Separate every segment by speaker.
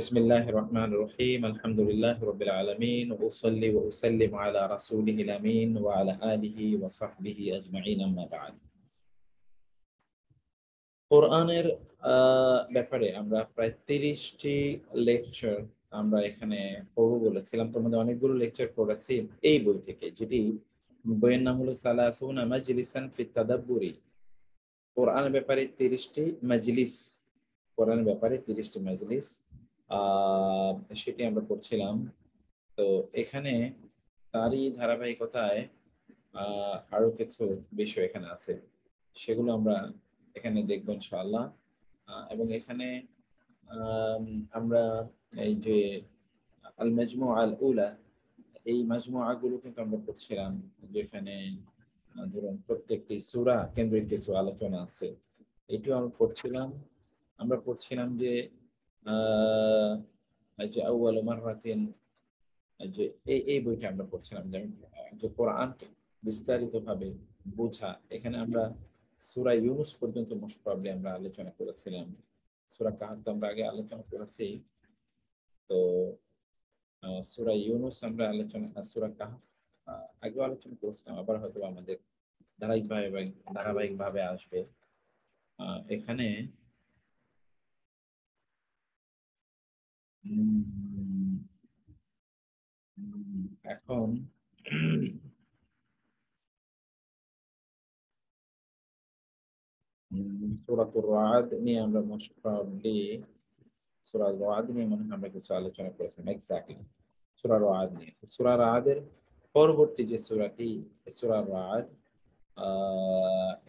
Speaker 1: بسم الله الرحمن الرحيم الحمد لله رب العالمين وأصلي وأسلم على رسوله الأمين وعلى آله وصحبه أجمعين أما بعد কোরআনের ব্যাপারে আমরা প্রায় তিরিশটি লেকচার আমরা এখানে পড়ব বলেছিলাম তোমাদের অনেকগুলো লেকচার পড়েছি এই বই থেকে যেটি বইয়ের নাম হলো সালাহনা মাজলিসান ফিতাদাবুরি কোরআনের ব্যাপারে তিরিশটি মাজলিস কোরআনের ব্যাপারে তিরিশটি মাজলিস সেটি আমরা করছিলাম তো এখানে তারই ধারাবাহিকতায় আরো কিছু বিষয় এখানে আছে সেগুলো আমরা এখানে দেখব ইনশাআল্লাহ এবং এখানে আমরা এই যে আল মাজমু আল উলা এই আগুলো কিন্তু আমরা পড়ছিলাম যেখানে ধরুন প্রত্যেকটি সুরা কেন্দ্রিক কিছু আলোচনা আছে এটিও আমরা পড়ছিলাম আমরা পড়ছিলাম যে যে আউয়াল মারাতিন যে এই এই বইটা আমরা পড়ছিলাম যেমন যে কোরআন বিস্তারিতভাবে বোঝা এখানে আমরা সুরা ইউনুস পর্যন্ত মোস্ট প্রবলি আমরা আলোচনা করেছিলাম সুরা কাহাত আমরা আগে আলোচনা করেছি তো সুরা ইউনুস আমরা আলোচনা সুরা কাহাত আগে আলোচনা করেছিলাম আবার হয়তো আমাদের ধারাবাহিকভাবে ধারাবাহিকভাবে আসবে এখানে
Speaker 2: এখন সূরা ত্বরাত নিয়ে আমরা
Speaker 1: মশকরা বলি সূরা ত্বরাত নিয়ে আমরা যে আলোচনা করছি এক্স্যাক্টলি সূরা ত্বরাত সূরা আদ্র পরবর্তী যে সূরাটি সূরা রাত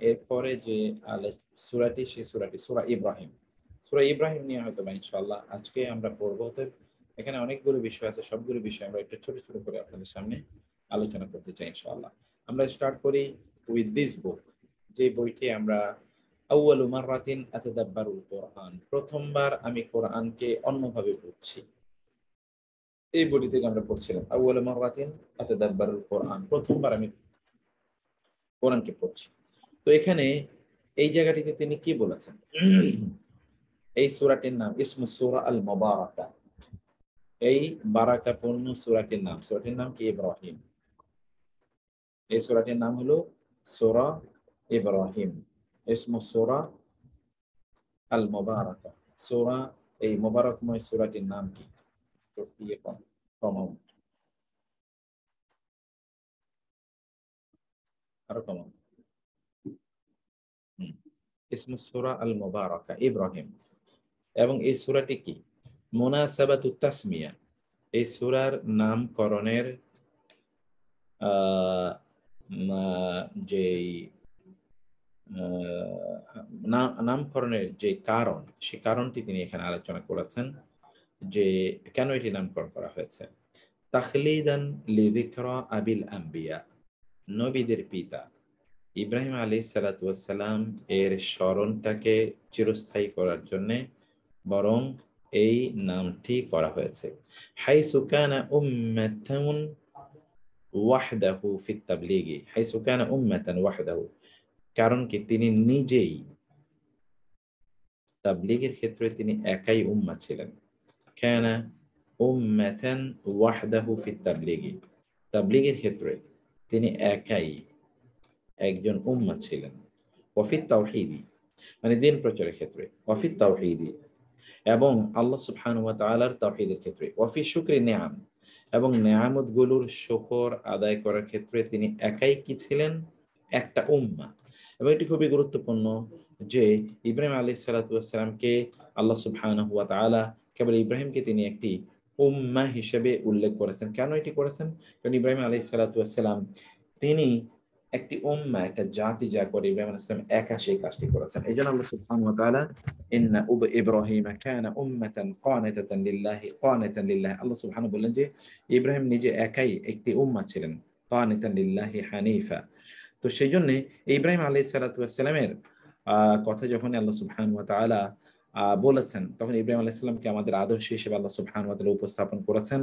Speaker 1: 84 এ যে সূরাটি সেই সূরাটি সূরা ইব্রাহিম সুরা ইব্রাহিম নিয়ে হয়তো বা ইনশাল্লাহ আজকে আমরা পড়বো তো এখানে অনেকগুলো বিষয় আছে সবগুলো বিষয় আমরা একটা ছোট ছোট করে আপনাদের সামনে আলোচনা করতে চাই ইনশাল্লাহ আমরা স্টার্ট করি উইথ দিস বুক যে বইটি আমরা আউয়াল মাররাতিন আতাদাব্বারুল কোরআন প্রথমবার আমি কোরআনকে অন্যভাবে পড়ছি এই বইটি থেকে আমরা পড়ছিলাম আউয়াল মাররাতিন আতাদাব্বারুল কোরআন প্রথমবার আমি কোরআনকে পড়ছি তো এখানে এই জায়গাটিতে তিনি কি বলেছেন এই সুরাটির নাম ইসমু সুরা আল মোবারকা এই বারাকাপূর্ণ সুরাটির নাম সুরাটির নাম কি ইব্রাহিম এই সুরাটির নাম হলো সোরা ইব্রাহিম ইসমু সোরা আল মোবারকা সোরা এই মোবারকময় সুরাটির নাম কি আরো কমাও ইসমু সোরা আল মোবারকা ইব্রাহিম এবং এই সুরাটি কি মোনাসাবাত তাসমিয়া এই সুরার নামকরণের যে নামকরণের যে কারণ সে কারণটি তিনি এখানে আলোচনা করেছেন যে কেন এটি নামকরণ করা হয়েছে তাহলিদান লিবিকর আবিল আম্বিয়া নবীদের পিতা ইব্রাহিম আলী সালাতাম এর স্মরণটাকে চিরস্থায়ী করার জন্যে বরং এই নামটি করা হয়েছে ওয়াহদাহু ওয়াহদাহু কারণ কি তিনি নিজেই তাবলিগের ক্ষেত্রে তিনি একাই উম্মা ছিলেন কানা উম্মাতান ওয়াহদাহু ফিত তাবলিগের ক্ষেত্রে তিনি একাই একজন উম্মা ছিলেন ওয়াফিত তাওহিদি মানে দিন প্রচারের ক্ষেত্রে ওয়াফিত তাওহিদি এবং আল্লাহ সুবহানুয়া তালার তাহিদের ক্ষেত্রে ওয়াফি শুক্রে নেয়াম এবং নেয়ামতগুলোর শকর আদায় করার ক্ষেত্রে তিনি একাই কি ছিলেন একটা উম্মা এবং এটি খুবই গুরুত্বপূর্ণ যে ইব্রাহিম আলী সালাতামকে আল্লাহ হুয়া তালা কেবল ইব্রাহিমকে তিনি একটি উম্মা হিসেবে উল্লেখ করেছেন কেন এটি করেছেন কারণ ইব্রাহিম আলী সালাতাম তিনি একটি উম্মা একটা জাতি যা করে ইব্রাহিম ইসলাম একা সেই কাজটি করেছেন এই জন্য আল্লাহ সুবহানাহু ওয়া তাআলা ইন্না উব ইব্রাহিম উম্মাতান লিল্লাহি আল্লাহ যে ইব্রাহিম নিজে একাই একটি উম্মা ছিলেন লিল্লাহি হানিফা তো সেই জন্য ইব্রাহিম আলাইহিস ওয়াসসালামের কথা যখন আল্লাহ সুবহানাহু ওয়া তাআলা বলেছেন তখন ইব্রাহিম আলাহ ইসলামকে আমাদের আদর্শ হিসেবে আল্লাহ সুবহান ওয়া উপস্থাপন করেছেন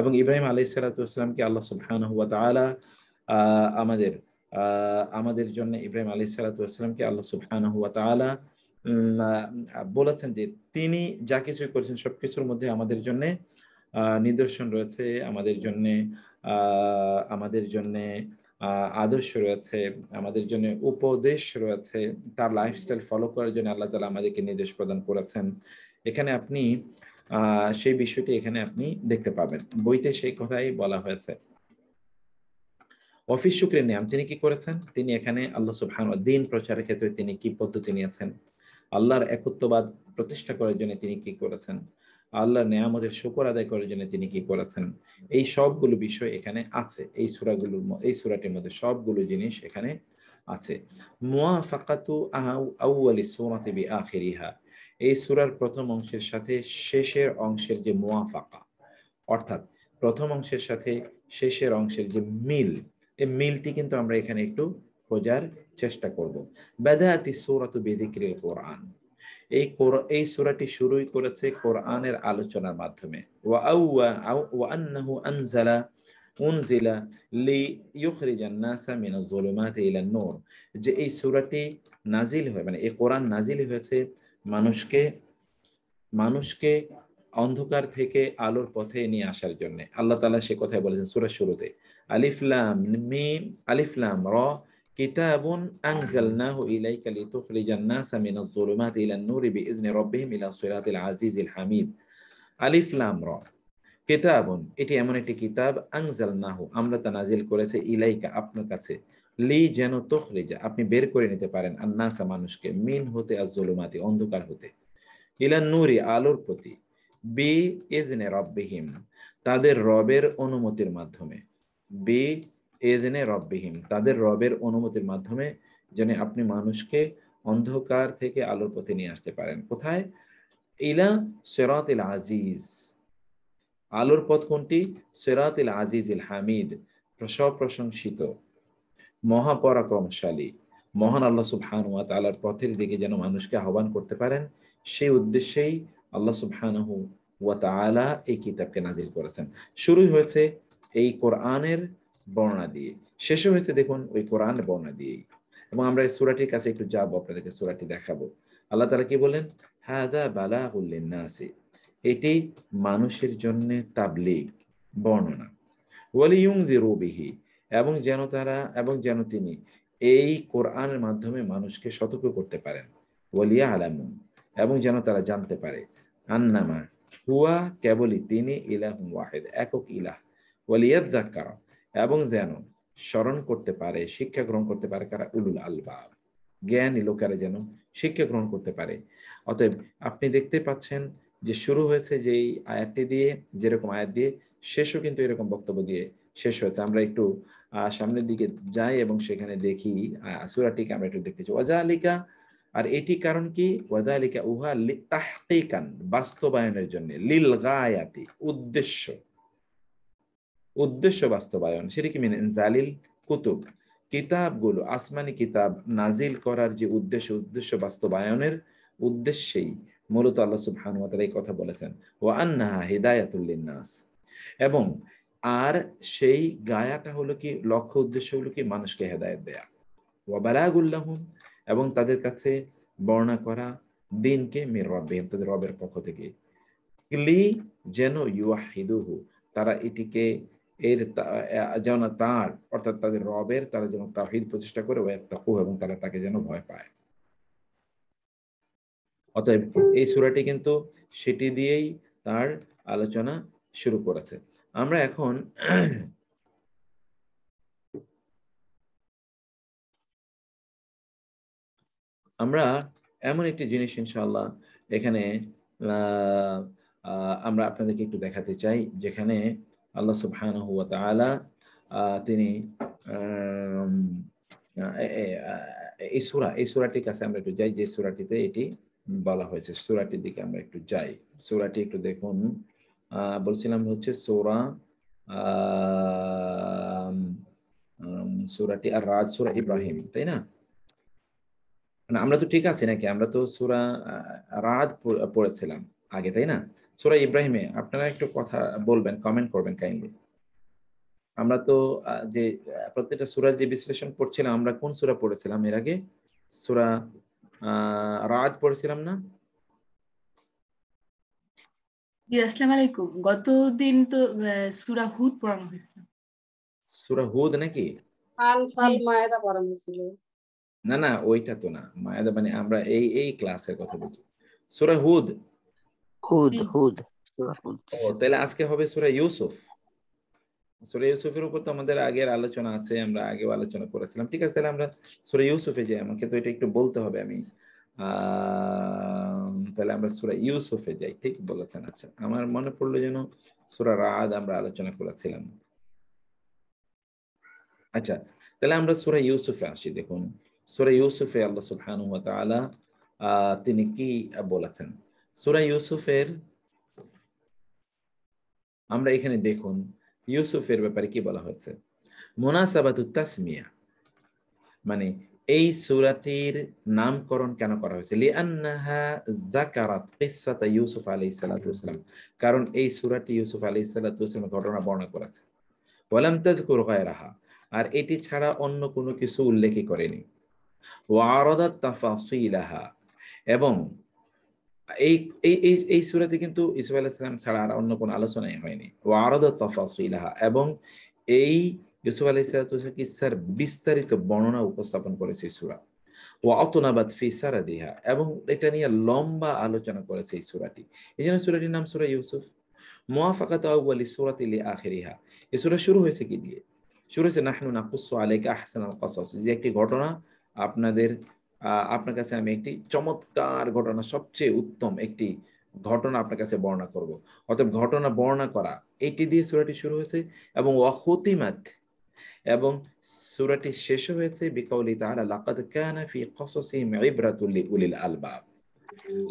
Speaker 1: এবং ইব্রাহিম আলাহ সালাতামকে আল্লাহ সুবহান হুয়া তালা আমাদের আমাদের জন্য ইব্রাহিম আলী সালাতামকে আল্লাহ সুফান বলেছেন যে তিনি যা কিছু করেছেন সবকিছুর মধ্যে আমাদের জন্যে নিদর্শন রয়েছে আমাদের জন্য আমাদের জন্য আদর্শ রয়েছে আমাদের জন্য উপদেশ রয়েছে তার লাইফস্টাইল ফলো করার জন্য আল্লাহ তালা আমাদেরকে নির্দেশ প্রদান করেছেন এখানে আপনি সেই বিষয়টি এখানে আপনি দেখতে পাবেন বইতে সেই কথাই বলা হয়েছে অফিস শুক্রে নিয়াম তিনি কি করেছেন তিনি এখানে আল্লাহ সুবহান দিন প্রচারের ক্ষেত্রে তিনি কি পদ্ধতি নিয়েছেন আল্লাহর একত্ববাদ প্রতিষ্ঠা করার জন্য তিনি কি করেছেন আল্লাহর নিয়ামতের শুকর আদায় করার জন্য তিনি কি করেছেন এই সবগুলো বিষয় এখানে আছে এই সুরাগুলোর এই সুরাটির মধ্যে সবগুলো জিনিস এখানে আছে মুয়াফাকাতু এই সুরার প্রথম অংশের সাথে শেষের অংশের যে মুয়াফাকা অর্থাৎ প্রথম অংশের সাথে শেষের অংশের যে মিল এই মিলটি কিন্তু আমরা এখানে একটু খোঁজার চেষ্টা করব বেদায়াতি সৌরাত বেদিক্রির কোরআন এই এই সুরাটি শুরু করেছে কোরআনের আলোচনার মাধ্যমে ওয়া আউয়া ওয়া আন্নাহু আনজালা লি ইউখরিজান যে এই সুরাটি নাজিল হয়ে মানে এই কোরআন নাজিল হয়েছে মানুষকে মানুষকে অন্ধকার থেকে আলোর পথে নিয়ে আসার জন্য আল্লাহ তালা সে কথাই বলেছেন সুরের শুরুতে আলিফলাম মিম আলিফলাম র কিতাবুন ইলাইকা লিতুখরিজান নাসা মিনাজ যুলুমাতি ইলান নূরি রাব্বিহিম ইলা সিরাতিল আজিজিল হামিদ র কিতাবুন এটি এমন একটি কিতাব আংজালনাহু আমরা তা নাজিল করেছে ইলাইকা আপনার কাছে লি যেন তখরিজা আপনি বের করে নিতে পারেন নাসা মানুষকে মিন হতে আজ জুলুমাতি অন্ধকার হতে ইলান নূরি আলোর প্রতি বে এজনে রব্বিহিম তাদের রবের অনুমতির মাধ্যমে বে এজনে রব্বিহিম তাদের রবের অনুমতির মাধ্যমে যেন আপনি মানুষকে অন্ধকার থেকে আলোর পথে নিয়ে আসতে পারেন কোথায় ইলা সেরাত আজিজ আলোর পথ কোনটি সেরাত আজিজ ইল হামিদ প্রশংসিত মহাপরাক্রমশালী মহান আল্লাহ সুবহান ওয়া তাআলার পথের দিকে যেন মানুষকে আহ্বান করতে পারেন সেই উদ্দেশ্যেই আল্লাহ সুবহানাহু ওয়া তাআলা এই কিতাবকে নাজিল করেছেন শুরু হয়েছে এই কোরআনের বর্ণনা দিয়ে শেষ হয়েছে দেখুন ওই কোরআন বর্ণনা দিয়ে এবং আমরা এই সূরাটির কাছে একটু যাব আপনাদেরকে সূরাটি দেখাবো আল্লাহ তাআলা কি বলেন হাদা বালাগুল লিন্নাসি এটি মানুষের জন্য তাবলিগ বর্ণনা ওয়ালিউং বিহি এবং যেন তারা এবং যেন তিনি এই কোরআনের মাধ্যমে মানুষকে সতর্ক করতে পারেন ওয়ালিয়া আলামুন এবং যেন তারা জানতে পারে আন্নামা হুয়া কেবলই তিনি ইলাহ ওয়াহেদ একক ইলাহ ওয়ালিয়াদ জাকার এবং যেন স্মরণ করতে পারে শিক্ষা গ্রহণ করতে পারে কারা উলুল আলবাব জ্ঞান লোকেরা যেন শিক্ষা গ্রহণ করতে পারে অতএব আপনি দেখতে পাচ্ছেন যে শুরু হয়েছে যেই আয়াতটি দিয়ে যেরকম আয়াত দিয়ে শেষও কিন্তু এরকম বক্তব্য দিয়ে শেষ হয়েছে আমরা একটু সামনের দিকে যাই এবং সেখানে দেখি সুরাটিকে আমরা একটু দেখতেছি চাই অজালিকা আর এটি কারণ কি ওয়াদালিকা উহা তাহকিকান বাস্তবায়নের জন্য লিল গায়াতি উদ্দেশ্য উদ্দেশ্য বাস্তবায়ন সেটি কি মেনে জালিল কুতুব কিতাবগুলো আসমানি কিতাব নাজিল করার যে উদ্দেশ্য উদ্দেশ্য বাস্তবায়নের উদ্দেশ্যেই মূলত আল্লাহ সুবহান এই কথা বলেছেন ও আন্নাহা নাস এবং আর সেই গায়াটা হলো কি লক্ষ্য উদ্দেশ্য হলো কি মানুষকে হেদায়ত দেয়া ওয়াবারাগুল্লাহম এবং তাদের কাছে বর্ণনা করা দিনকে মির রবেন তাদের রবের পক্ষ থেকে লি যেন ইউয়াহিদুহু তারা এটিকে এর যেন তার অর্থাৎ তাদের রবের তারা যেন তাহিদ প্রচেষ্টা করে ওয়াত্তাকু এবং তারা তাকে যেন ভয় পায় অতএব এই সুরাটি কিন্তু সেটি দিয়েই তার আলোচনা শুরু করেছে আমরা এখন আমরা এমন একটি জিনিস ইনশাল্লাহ এখানে আমরা আপনাদেরকে একটু দেখাতে চাই যেখানে আল্লাহ সুবহান তিনি এই সুরা এই সুরাটির কাছে আমরা একটু যাই যে সুরাটিতে এটি বলা হয়েছে সুরাটির দিকে আমরা একটু যাই সুরাটি একটু দেখুন বলছিলাম হচ্ছে সোরা সুরাটি আর রাজ সুরা ইব্রাহিম তাই না মানে আমরা তো ঠিক আছি নাকি আমরা তো সুরা রাত পড়েছিলাম আগে তাই না সুরা ইব্রাহিমে আপনারা একটু কথা বলবেন কমেন্ট করবেন কাইন্ডলি আমরা তো যে প্রত্যেকটা সুরার যে বিশ্লেষণ করছিলাম আমরা কোন সুরা পড়েছিলাম এর আগে সুরা রাত পড়েছিলাম না
Speaker 3: জি আসসালামু আলাইকুম গত দিন তো সুরা হুদ পড়ানো হয়েছিল
Speaker 1: সুরা হুদ নাকি
Speaker 3: পড়ানো হয়েছিল
Speaker 1: না না ওইটা তো না মায়াদা মানে আমরা এই এই ক্লাসের কথা বলছি সুরা হুদ হুদ হুদ তাহলে আজকে হবে সুরা ইউসুফ সুরা ইউসুফের উপর তো আমাদের আগের আলোচনা আছে আমরা আগেও আলোচনা করেছিলাম ঠিক আছে তাহলে আমরা সুরা ইউসুফে যাই আমাকে তো এটা একটু বলতে হবে আমি তাহলে আমরা সুরা ইউসুফে যাই ঠিক বলেছেন আচ্ছা আমার মনে পড়লো যেন সুরা রাদ আমরা আলোচনা করেছিলাম আচ্ছা তাহলে আমরা সুরা ইউসুফে আসি দেখুন সুরা ইউসুফে আল্লাহ সুবহানু তালা তিনি কি বলেছেন সুরা ইউসুফের আমরা এখানে দেখুন ইউসুফের ব্যাপারে কি বলা হয়েছে মোনাসাবাত তাসমিয়া মানে এই সুরাটির নামকরণ কেন করা হয়েছে লিআন্নাহা যাকারাত কিসসাতা ইউসুফ আলাইহিস সালাতু ওয়াসালাম কারণ এই সুরাটি ইউসুফ আলাইহিস সালাতু ওয়াসালামের ঘটনা বর্ণনা করেছে ওয়ালাম তাযকুর গায়রাহা আর এটি ছাড়া অন্য কোনো কিছু উল্লেখই করেনি ওয়ারদা এবং এই এই এই সুরাতে কিন্তু আলাইসালাম ছাড়া আর অন্য কোনো আলোচনাই হয়নি ওয়ারদা এবং এই ইউসুফ বিস্তারিত বর্ণনা উপস্থাপন করেছে সুরা ও অতনাবাদ ফি সারা দিহা এবং এটা নিয়ে লম্বা আলোচনা করেছে এই সুরাটি এই জন্য সুরাটির নাম সুরা ইউসুফ মোয়াফাকাত আউ্বালি সুরাত ইলি আখেরিহা এই শুরু হয়েছে কি দিয়ে শুরু হয়েছে নাহনু নাকুসু আলাইকা যে একটি ঘটনা আপনাদের আপনার কাছে আমি একটি চমৎকার ঘটনা সবচেয়ে উত্তম একটি ঘটনা আপনার কাছে বর্ণনা করব অর্থাৎ ঘটনা বর্ণনা করা এটি দিয়ে সুরাটি শুরু হয়েছে এবং ওয়াহতিমাত এবং সুরাটি শেষ হয়েছে বিকাউলি তাআলা লাকাদ কানা ফি কসাসিহিম ইবরাতুল লিউলিল আলবাব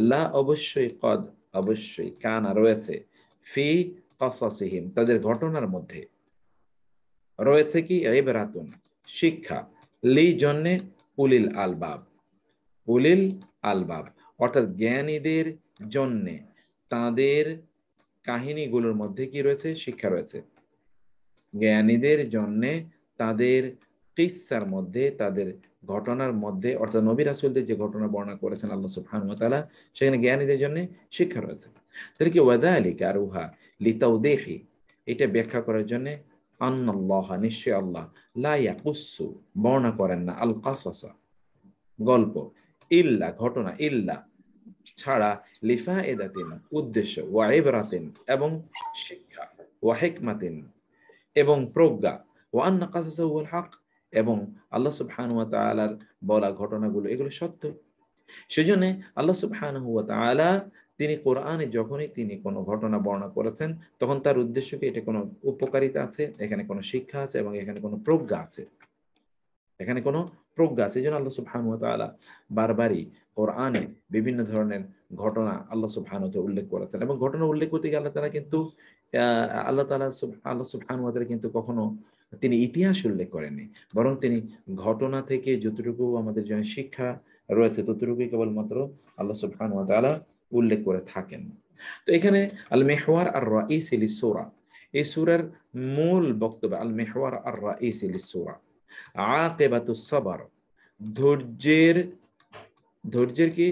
Speaker 1: লা অবশ্যই কদ অবশ্যই কানা রয়েছে ফি কসাসিহিম তাদের ঘটনার মধ্যে রয়েছে কি ইবরাতুন শিক্ষা লি জন্যে উলিল আলবাব উলিল আলবাব অর্থাৎ জ্ঞানীদের জন্যে তাদের কাহিনীগুলোর মধ্যে কি রয়েছে শিক্ষা রয়েছে জ্ঞানীদের জন্যে তাদের কিসার মধ্যে তাদের ঘটনার মধ্যে অর্থাৎ নবীর রাসুলদের যে ঘটনা বর্ণনা করেছেন আল্লাহ সুফানুতালা সেখানে জ্ঞানীদের জন্য শিক্ষা রয়েছে তাহলে কি ওয়াদা আলী কারুহা লিতাউদেহি এটা ব্যাখ্যা করার জন্য নিশ্চয় আল্লাহ লাইয়া কুসু বর্ণনা করেন না আল গল্প ইল্লা ঘটনা ইল্লা ছাড়া লিফা এদাতিন উদ্দেশ্য ওয়া এবং শিক্ষা ওয়া এবং প্রজ্ঞা ওয়ান কাসাসা হুয়াল হক এবং আল্লাহ সুবহানাহু ওয়া তাআলার বলা ঘটনাগুলো এগুলো সত্য সেজন্য আল্লাহ সুবহানাহু ওয়া তাআলা তিনি কোরআনে যখনই তিনি কোনো ঘটনা বর্ণনা করেছেন তখন তার উদ্দেশ্য কি এটা কোনো উপকারিতা আছে এখানে কোনো শিক্ষা আছে এবং এখানে কোনো প্রজ্ঞা আছে এখানে কোনো প্রজ্ঞা আছে এই জন্য আল্লাহ সুবহান তালা বারবারই কোরআনে বিভিন্ন ধরনের ঘটনা আল্লাহ সুবহান উল্লেখ করেছেন এবং ঘটনা উল্লেখ করতে গিয়ে আল্লাহ তালা কিন্তু আল্লাহ তালা আল্লাহ সুবহান কিন্তু কখনো তিনি ইতিহাস উল্লেখ করেননি বরং তিনি ঘটনা থেকে যতটুকু আমাদের জন্য শিক্ষা রয়েছে ততটুকুই কেবলমাত্র আল্লাহ সুবহান তালা উল্লেখ করে থাকেন তো এখানে আল মেহওয়ার আর রাইস ইলি সোরা এই সুরের মূল বক্তব্য আল মেহওয়ার আর রাইস ইলি সোরা আকেবাতুস সবার ধৈর্যের ধৈর্যের কি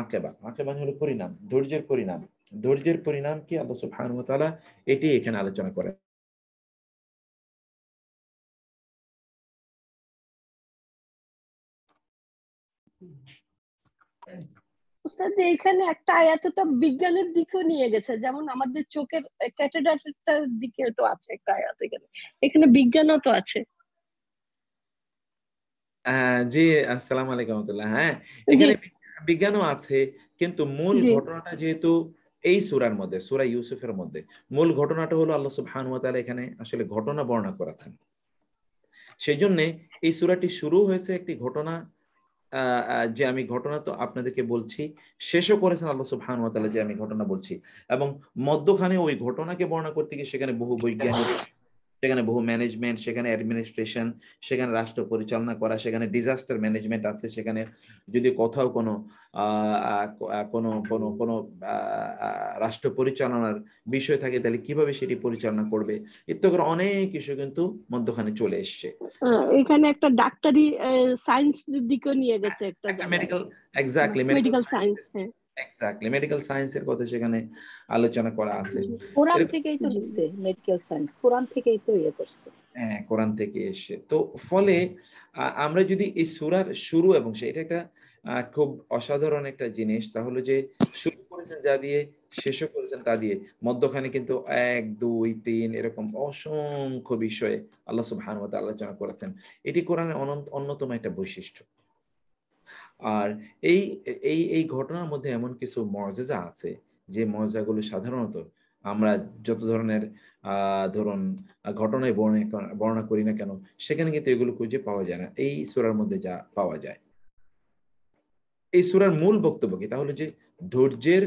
Speaker 1: আকেবা আকেবা মানে হলো পরিণাম ধৈর্যের পরিণাম ধৈর্যের পরিণাম কি আল্লাহ সুবহানাহু ওয়া তাআলা এটি এখানে আলোচনা করেন
Speaker 3: উস্তাদ এখানে একটা আয়াতটা বিজ্ঞানের দিকেও নিয়ে গেছে যেমন আমাদের চোখের ক্যাটেডাটার দিকে তো আছে একটা আয়াত এখানে এখানে বিজ্ঞানও তো আছে
Speaker 1: হ্যাঁ, জি আসসালাম আলাইকুম রহমতুল্লাহ হ্যাঁ এখানে বিজ্ঞানও আছে কিন্তু মূল ঘটনাটা যেহেতু এই সুরার মধ্যে সুরা ইউসুফের মধ্যে মূল ঘটনাটা হলো আল্লাহ সুবহান ওয়া তাআলা এখানে আসলে ঘটনা বর্ণনা করেছেন সেই জন্য এই সূরাটি শুরু হয়েছে একটি ঘটনা যে আমি ঘটনা তো আপনাদেরকে বলছি শেষও করেছেন আল্লাহ সুবহান যে আমি ঘটনা বলছি এবং মধ্যখানে ওই ঘটনাকে বর্ণনা করতে গিয়ে সেখানে বহু বৈজ্ঞানিক সেখানে বহু ম্যানেজমেন্ট সেখানে অ্যাডমিনিস্ট্রেশন সেখানে রাষ্ট্র পরিচালনা করা সেখানে ডিজাস্টার ম্যানেজমেন্ট আছে সেখানে যদি কোথাও কোনো কোনো কোনো কোনো রাষ্ট্র পরিচালনার বিষয় থাকে তাহলে কিভাবে সেটি পরিচালনা করবে ইত্যাদি অনেক ইস্যু কিন্তু মধ্যখানে চলে এসছে
Speaker 3: হ্যাঁ, এখানে একটা ডাক্তারি সায়েন্স দিকও নিয়ে গেছে একটা মেডিকেল
Speaker 1: এক্স্যাক্টলি মেডিকেল সায়েন্স হ্যাঁ এক্স্যাক্টলি মেডিকেল সায়েন্সের কথা সেখানে আলোচনা করা আছে কোরআন থেকেই তো লিখছে
Speaker 3: মেডিকেল সায়েন্স কোরআন
Speaker 1: থেকেই তো ইয়ে করছে হ্যাঁ কোরআন থেকে এসে তো ফলে আমরা যদি এই সুরার শুরু এবং সেটা একটা খুব অসাধারণ একটা জিনিস তাহলে যে শুরু করেছেন যা দিয়ে শেষ করেছেন তা দিয়ে মধ্যখানে কিন্তু এক দুই তিন এরকম অসংখ্য বিষয়ে আল্লাহ সুবহান ওয়া তাআলা আলোচনা করেছেন এটি কোরআনের অন্যতম একটা বৈশিষ্ট্য আর এই এই এই ঘটনার মধ্যে এমন কিছু মর্যাদা আছে যে মর্যাদাগুলো সাধারণত আমরা যত ধরনের আহ ধরুন ঘটনায় বর্ণনা করি না কেন সেখানে কিন্তু এগুলো খুঁজে পাওয়া যায় না এই সুরার মধ্যে যা পাওয়া যায় এই সুরার মূল বক্তব্য কি তাহলে যে ধৈর্যের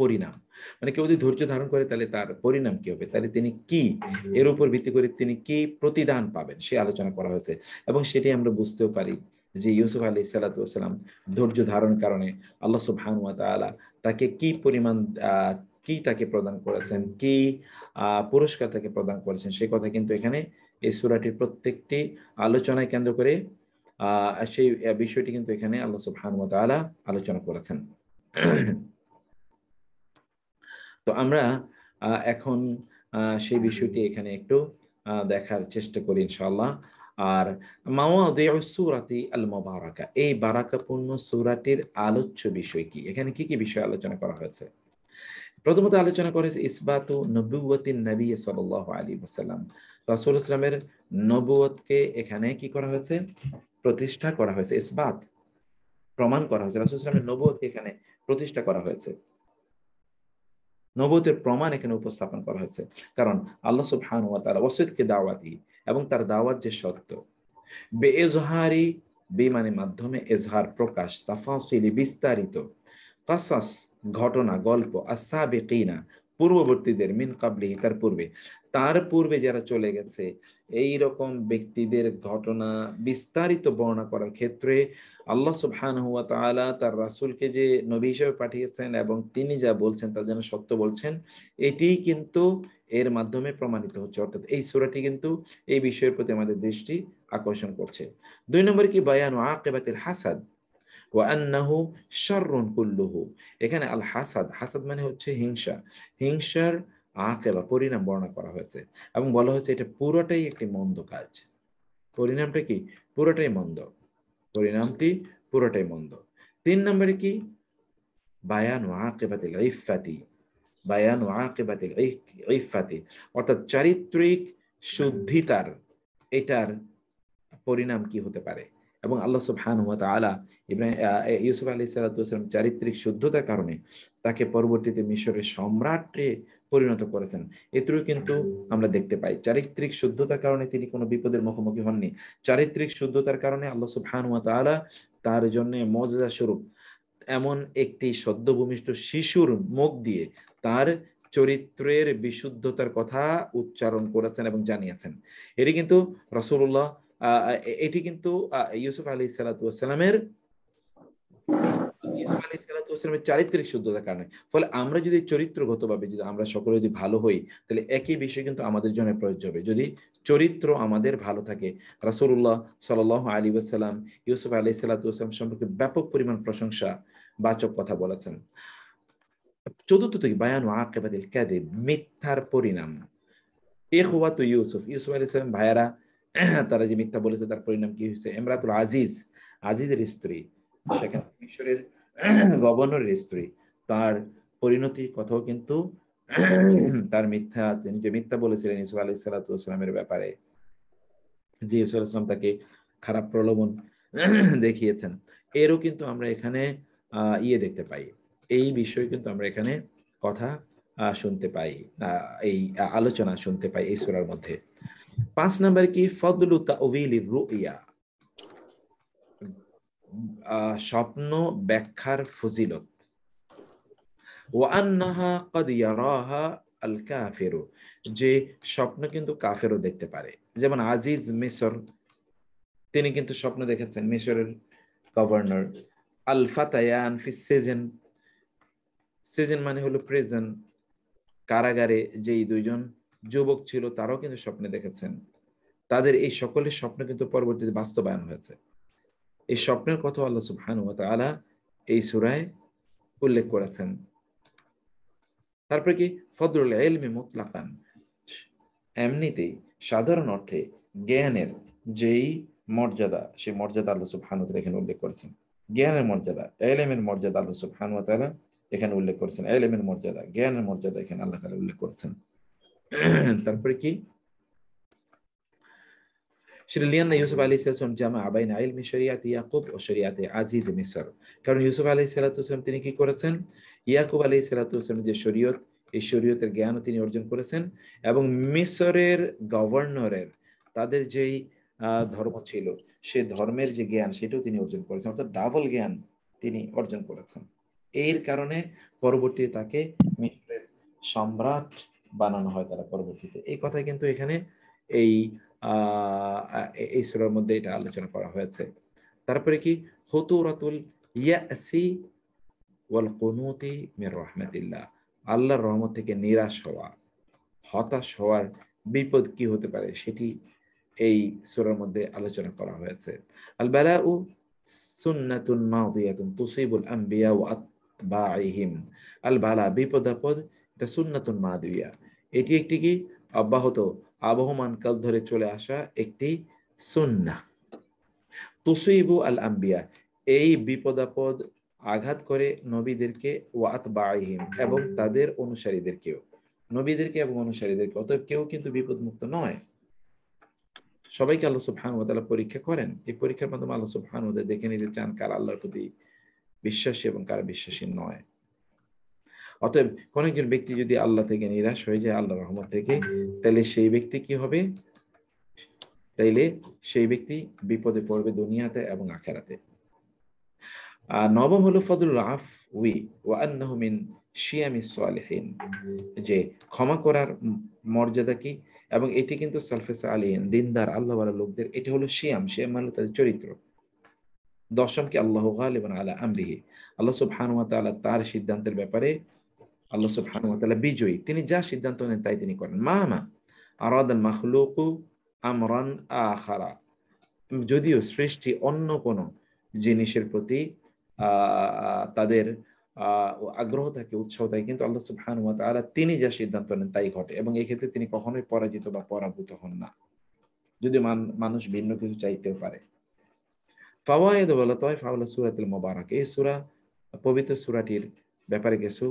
Speaker 1: পরিণাম মানে কেউ যদি ধৈর্য ধারণ করে তাহলে তার পরিণাম কি হবে তাহলে তিনি কি এর উপর ভিত্তি করে তিনি কি প্রতিদান পাবেন সে আলোচনা করা হয়েছে এবং সেটি আমরা বুঝতেও পারি যে ইউসুফ আলী সালাতাম ধৈর্য ধারণ কারণে আল্লাহ সুবহানুয়া তালা তাকে কি পরিমাণ কি তাকে প্রদান করেছেন কি পুরস্কার তাকে প্রদান করেছেন সেই কথা কিন্তু এখানে এই সুরাটির প্রত্যেকটি আলোচনায় কেন্দ্র করে আহ সেই বিষয়টি কিন্তু এখানে আল্লাহ সুবহানুয়া তালা আলোচনা করেছেন তো আমরা এখন সেই বিষয়টি এখানে একটু দেখার চেষ্টা করি ইনশাআল্লাহ আর সুরাতি আল মোবারকা এই বারাকাপূর্ণ সুরাটির আলোচ্য বিষয় কি এখানে কি কি বিষয় আলোচনা করা হয়েছে প্রথমত আলোচনা করেছে ইসবাতু নবুয়তিন নবী সাল আলী সাল্লাম রাসুল ইসলামের নবুয়তকে এখানে কি করা হয়েছে প্রতিষ্ঠা করা হয়েছে ইসবাত প্রমাণ করা হয়েছে রাসুল ইসলামের নবুয়তকে এখানে প্রতিষ্ঠা করা হয়েছে নবতের প্রমাণ এখানে উপস্থাপন করা হয়েছে কারণ আল্লাহ সুবহান ওয়া তাআলা ওয়াসিদকে দাওয়াতি এবং তার দাওয়াত যে সত্য বে এজহারি বিমানের মাধ্যমে এজহার প্রকাশ তাফাসিলি বিস্তারিত কাসাস ঘটনা গল্প আসাবেকিনা পূর্ববর্তীদের মিন কাবলিহি তার পূর্বে তার পূর্বে যারা চলে গেছে এই রকম ব্যক্তিদের ঘটনা বিস্তারিত বর্ণনা করার ক্ষেত্রে আল্লাহ সুবহান হুয়া তালা তার রাসুলকে যে নবী হিসেবে পাঠিয়েছেন এবং তিনি যা বলছেন তা যেন সত্য বলছেন এটি কিন্তু এর মাধ্যমে প্রমাণিত হচ্ছে অর্থাৎ এই সুরাটি কিন্তু এই বিষয়ের প্রতি আমাদের দৃষ্টি আকর্ষণ করছে দুই নম্বর কি বায়ান আকেবাতের হাসাদ ওয়ান্নাহু শাররুন কুল্লুহু এখানে আল হাসাদ হাসাদ মানে হচ্ছে হিংসা হিংসার আঁকে বা পরিণাম বর্ণনা করা হয়েছে এবং বলা হয়েছে এটা পুরোটাই একটি মন্দ কাজ পরিণামটা কি পুরোটাই মন্দ পরিণামটি পুরোটাই মন্দ তিন নম্বরে কি বায়ান আকেবাতিল ইফাতি বায়ান আকেবাতিল ইফাতি অর্থাৎ চারিত্রিক শুদ্ধিতার এটার পরিণাম কি হতে পারে এবং আল্লাহ সুবহান হুয়া তালা ইব্রাহিম ইউসুফ আলী সালাম চারিত্রিক শুদ্ধতার কারণে তাকে পরবর্তীতে মিশরের সম্রাটে পরিণত করেছেন এতেও কিন্তু আমরা দেখতে পাই চারিত্রিক শুদ্ধতার কারণে তিনি কোনো বিপদের মুখোমুখি হননি চারিত্রিক শুদ্ধতার কারণে আল্লাহ সুবহান হুয়া তালা তার জন্য মজা স্বরূপ এমন একটি সদ্যভূমিষ্ঠ শিশুর মুখ দিয়ে তার চরিত্রের বিশুদ্ধতার কথা উচ্চারণ করেছেন এবং জানিয়েছেন এটি কিন্তু রসুল্লাহ এটি কিন্তু ইউসুফ আলী সালাতামের ইউসুফ আলী সালাতামের চারিত্রিক শুদ্ধতার কারণে ফলে আমরা যদি যদি আমরা সকলে যদি ভালো হই তাহলে একই বিষয় কিন্তু আমাদের জন্য প্রযোজ্য হবে যদি চরিত্র আমাদের ভালো থাকে রাসুল্লাহ সাল আলী আসসালাম ইউসুফ আলী সালাতাম সম্পর্কে ব্যাপক পরিমাণ প্রশংসা বাচক কথা বলেছেন চতুর্থ থেকে বায়ান আকেবাদিল ক্যাদে মিথ্যার পরিণাম এ হওয়া তো ইউসুফ ইউসুফ আলী ভাইয়ারা তারা যে মিথ্যা বলেছে তার পরিণাম কি হয়েছে এমরাতুল আজিজ আজিজের স্ত্রী সেখানে মিশরের গভর্নরের স্ত্রী তার পরিণতি কথাও কিন্তু তার মিথ্যা তিনি যে মিথ্যা বলেছিলেন ইসুফ আলি সালাতামের ব্যাপারে যে ইসুফ আলাম তাকে খারাপ প্রলোভন দেখিয়েছেন এরও কিন্তু আমরা এখানে ইয়ে দেখতে পাই এই বিষয়ে কিন্তু আমরা এখানে কথা শুনতে পাই এই আলোচনা শুনতে পাই এই সুরার মধ্যে পাঁচ নাম্বার কি ফদলু তাউবিলি রুইয়া স্বপ্ন ব্যাখ্যার ফজিলত ওয়ান্নাহা কদ ইয়ারাহা আল কাফেরু যে স্বপ্ন কিন্তু কাফেরও দেখতে পারে যেমন আজিজ মিসর তিনি কিন্তু স্বপ্ন দেখেছেন মিশরের গভর্নর আল ফাতায়ান ফি সেজেন সেজেন মানে হলো প্রেজেন্ট কারাগারে যেই দুইজন যুবক ছিল তারাও কিন্তু স্বপ্নে দেখেছেন তাদের এই সকলের স্বপ্ন কিন্তু পরবর্তীতে বাস্তবায়ন হয়েছে এই স্বপ্নের কথা আল্লাহ সুবহান আলা এই সুরায় উল্লেখ করেছেন তারপরে কি ফদরুল এলমি মুতলাকান এমনিতেই সাধারণ অর্থে জ্ঞানের যেই মর্যাদা সেই মর্যাদা আল্লাহ সুবহান এখানে উল্লেখ করেছেন জ্ঞানের মর্যাদা এলেমের মর্যাদা আল্লাহ সুবহান এখানে উল্লেখ করেছেন এলেমের মর্যাদা জ্ঞানের মর্যাদা এখানে আল্লাহ তালা উল্লেখ করেছেন তারপরে কি লিয়ান্না ইউসুফ আলী সালাম জামা আবাইন ইয়াকুব ও শরিয়াতে আজিজ মিসর কারণ ইউসুফ আলী সালাতাম তিনি কি করেছেন ইয়াকুব আলী সালাতাম যে শরীয়ত এই শরীয়তের তিনি অর্জন করেছেন এবং মিসরের গভর্নরের তাদের যেই ধর্ম ছিল সে ধর্মের যে জ্ঞান সেটাও তিনি অর্জন করেছেন অর্থাৎ ডাবল জ্ঞান তিনি অর্জন করেছেন এর কারণে পরবর্তী তাকে মিশরের সম্রাট বানানো হয় তারা পরবর্তীতে এই কথা কিন্তু এখানে এই এই সুরার মধ্যে এটা আলোচনা করা হয়েছে তারপরে কি হতুরাতুল ইয়াসি ওয়াল কুনুতি মির রহমাতিল্লাহ আল্লাহর রহমত থেকে নিরাশ হওয়া হতাশ হওয়ার বিপদ কি হতে পারে সেটি এই সুরার মধ্যে আলোচনা করা হয়েছে আল বালা ও সুন্নাতুন মাউদিয়াতুন তুসিবুল আম্বিয়া ওয়া আতবাইহিম আল বালা বিপদ আপদ এটা সুন্নাতুন মাদুইয়া এটি একটি কি অব্যাহত আবহমান কাল ধরে চলে আসা একটি সুন্না তুসুইবু আল আম্বিয়া এই বিপদাপদ আঘাত করে নবীদেরকে ওয়াত বাহিম এবং তাদের অনুসারীদেরকেও নবীদেরকে এবং অনুসারীদেরকে অতএব কেউ কিন্তু বিপদমুক্ত নয় সবাইকে আল্লাহ সুবহান ও তালা পরীক্ষা করেন এই পরীক্ষার মাধ্যমে আল্লাহ সুবহান ওদের দেখে নিতে চান কার আল্লাহর প্রতি বিশ্বাসী এবং কার বিশ্বাসী নয় অতএব কোন একজন ব্যক্তি যদি আল্লাহ থেকে নিরাশ হয়ে যায় আল্লাহ রহমত থেকে তাহলে সেই ব্যক্তি কি হবে তাইলে সেই ব্যক্তি বিপদে পড়বে দুনিয়াতে এবং আখেরাতে নবম হলো ফদুল আফ উই ওয়ান শিয়ামি সালেহীন যে ক্ষমা করার মর্যাদা কি এবং এটি কিন্তু সালফেস আলিয়ান দিনদার আল্লাহ লোকদের এটি হলো শিয়াম শিয়াম মানে তাদের চরিত্র দশমকে আল্লাহ গালিবান আলা আমরিহি আল্লাহ সুবহান তার সিদ্ধান্তের ব্যাপারে আল্লাহ সুবহানুতালা বিজয়ী তিনি যা সিদ্ধান্ত নেন তাই তিনি করেন মাহামা আরাদাল মাখলুকু আমরান আখারা যদিও সৃষ্টি অন্য কোনো জিনিসের প্রতি তাদের আগ্রহ থাকে উৎসাহ থাকে কিন্তু আল্লাহ সুবহান তারা তিনি যা সিদ্ধান্ত নেন তাই ঘটে এবং এই ক্ষেত্রে তিনি কখনোই পরাজিত বা পরাভূত হন না যদি মানুষ ভিন্ন কিছু চাইতেও পারে ফাওয়ায়েদ বলা তয় ফাউলা সুরাতিল মোবারক এই সুরা পবিত্র সুরাটির ব্যাপারে কিছু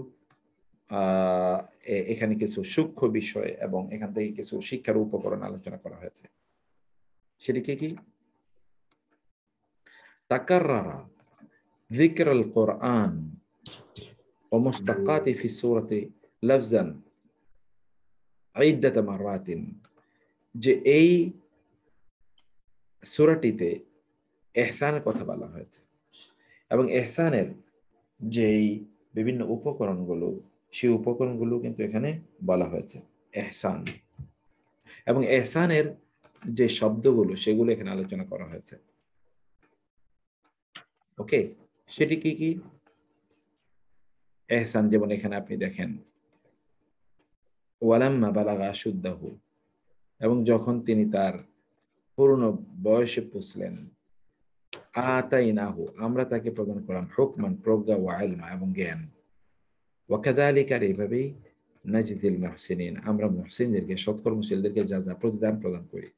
Speaker 1: এখানে কিছু সূক্ষ্ম বিষয় এবং এখান থেকে কিছু শিক্ষার উপকরণ আলোচনা করা হয়েছে সেটি কি কি ذكر القرآن ومشتقاته في السورة لفظا عدة مرات যে এই সুরাটিতে এহসানের কথা বলা হয়েছে এবং এহসানের যেই বিভিন্ন উপকরণগুলো সেই উপকরণগুলো কিন্তু এখানে বলা হয়েছে এহসান এবং এহসানের যে শব্দগুলো সেগুলো এখানে আলোচনা করা হয়েছে ওকে সেটি কি কি এহসান যেমন এখানে আপনি দেখেন ওয়ালাম্মা বালাগা শুদ্দাহু এবং যখন তিনি তার পূর্ণ বয়সে পুষলেন নাহু আমরা তাকে প্রদান করলাম হুকমান প্রজ্ঞা ওয়া এবং জ্ঞান ওয়াকাদালিকার এইভাবেই নাজিদুল মহসিনিন আমরা মহসিনদেরকে সৎকর্মশীলদেরকে যা যা প্রতিদান প্রদান করি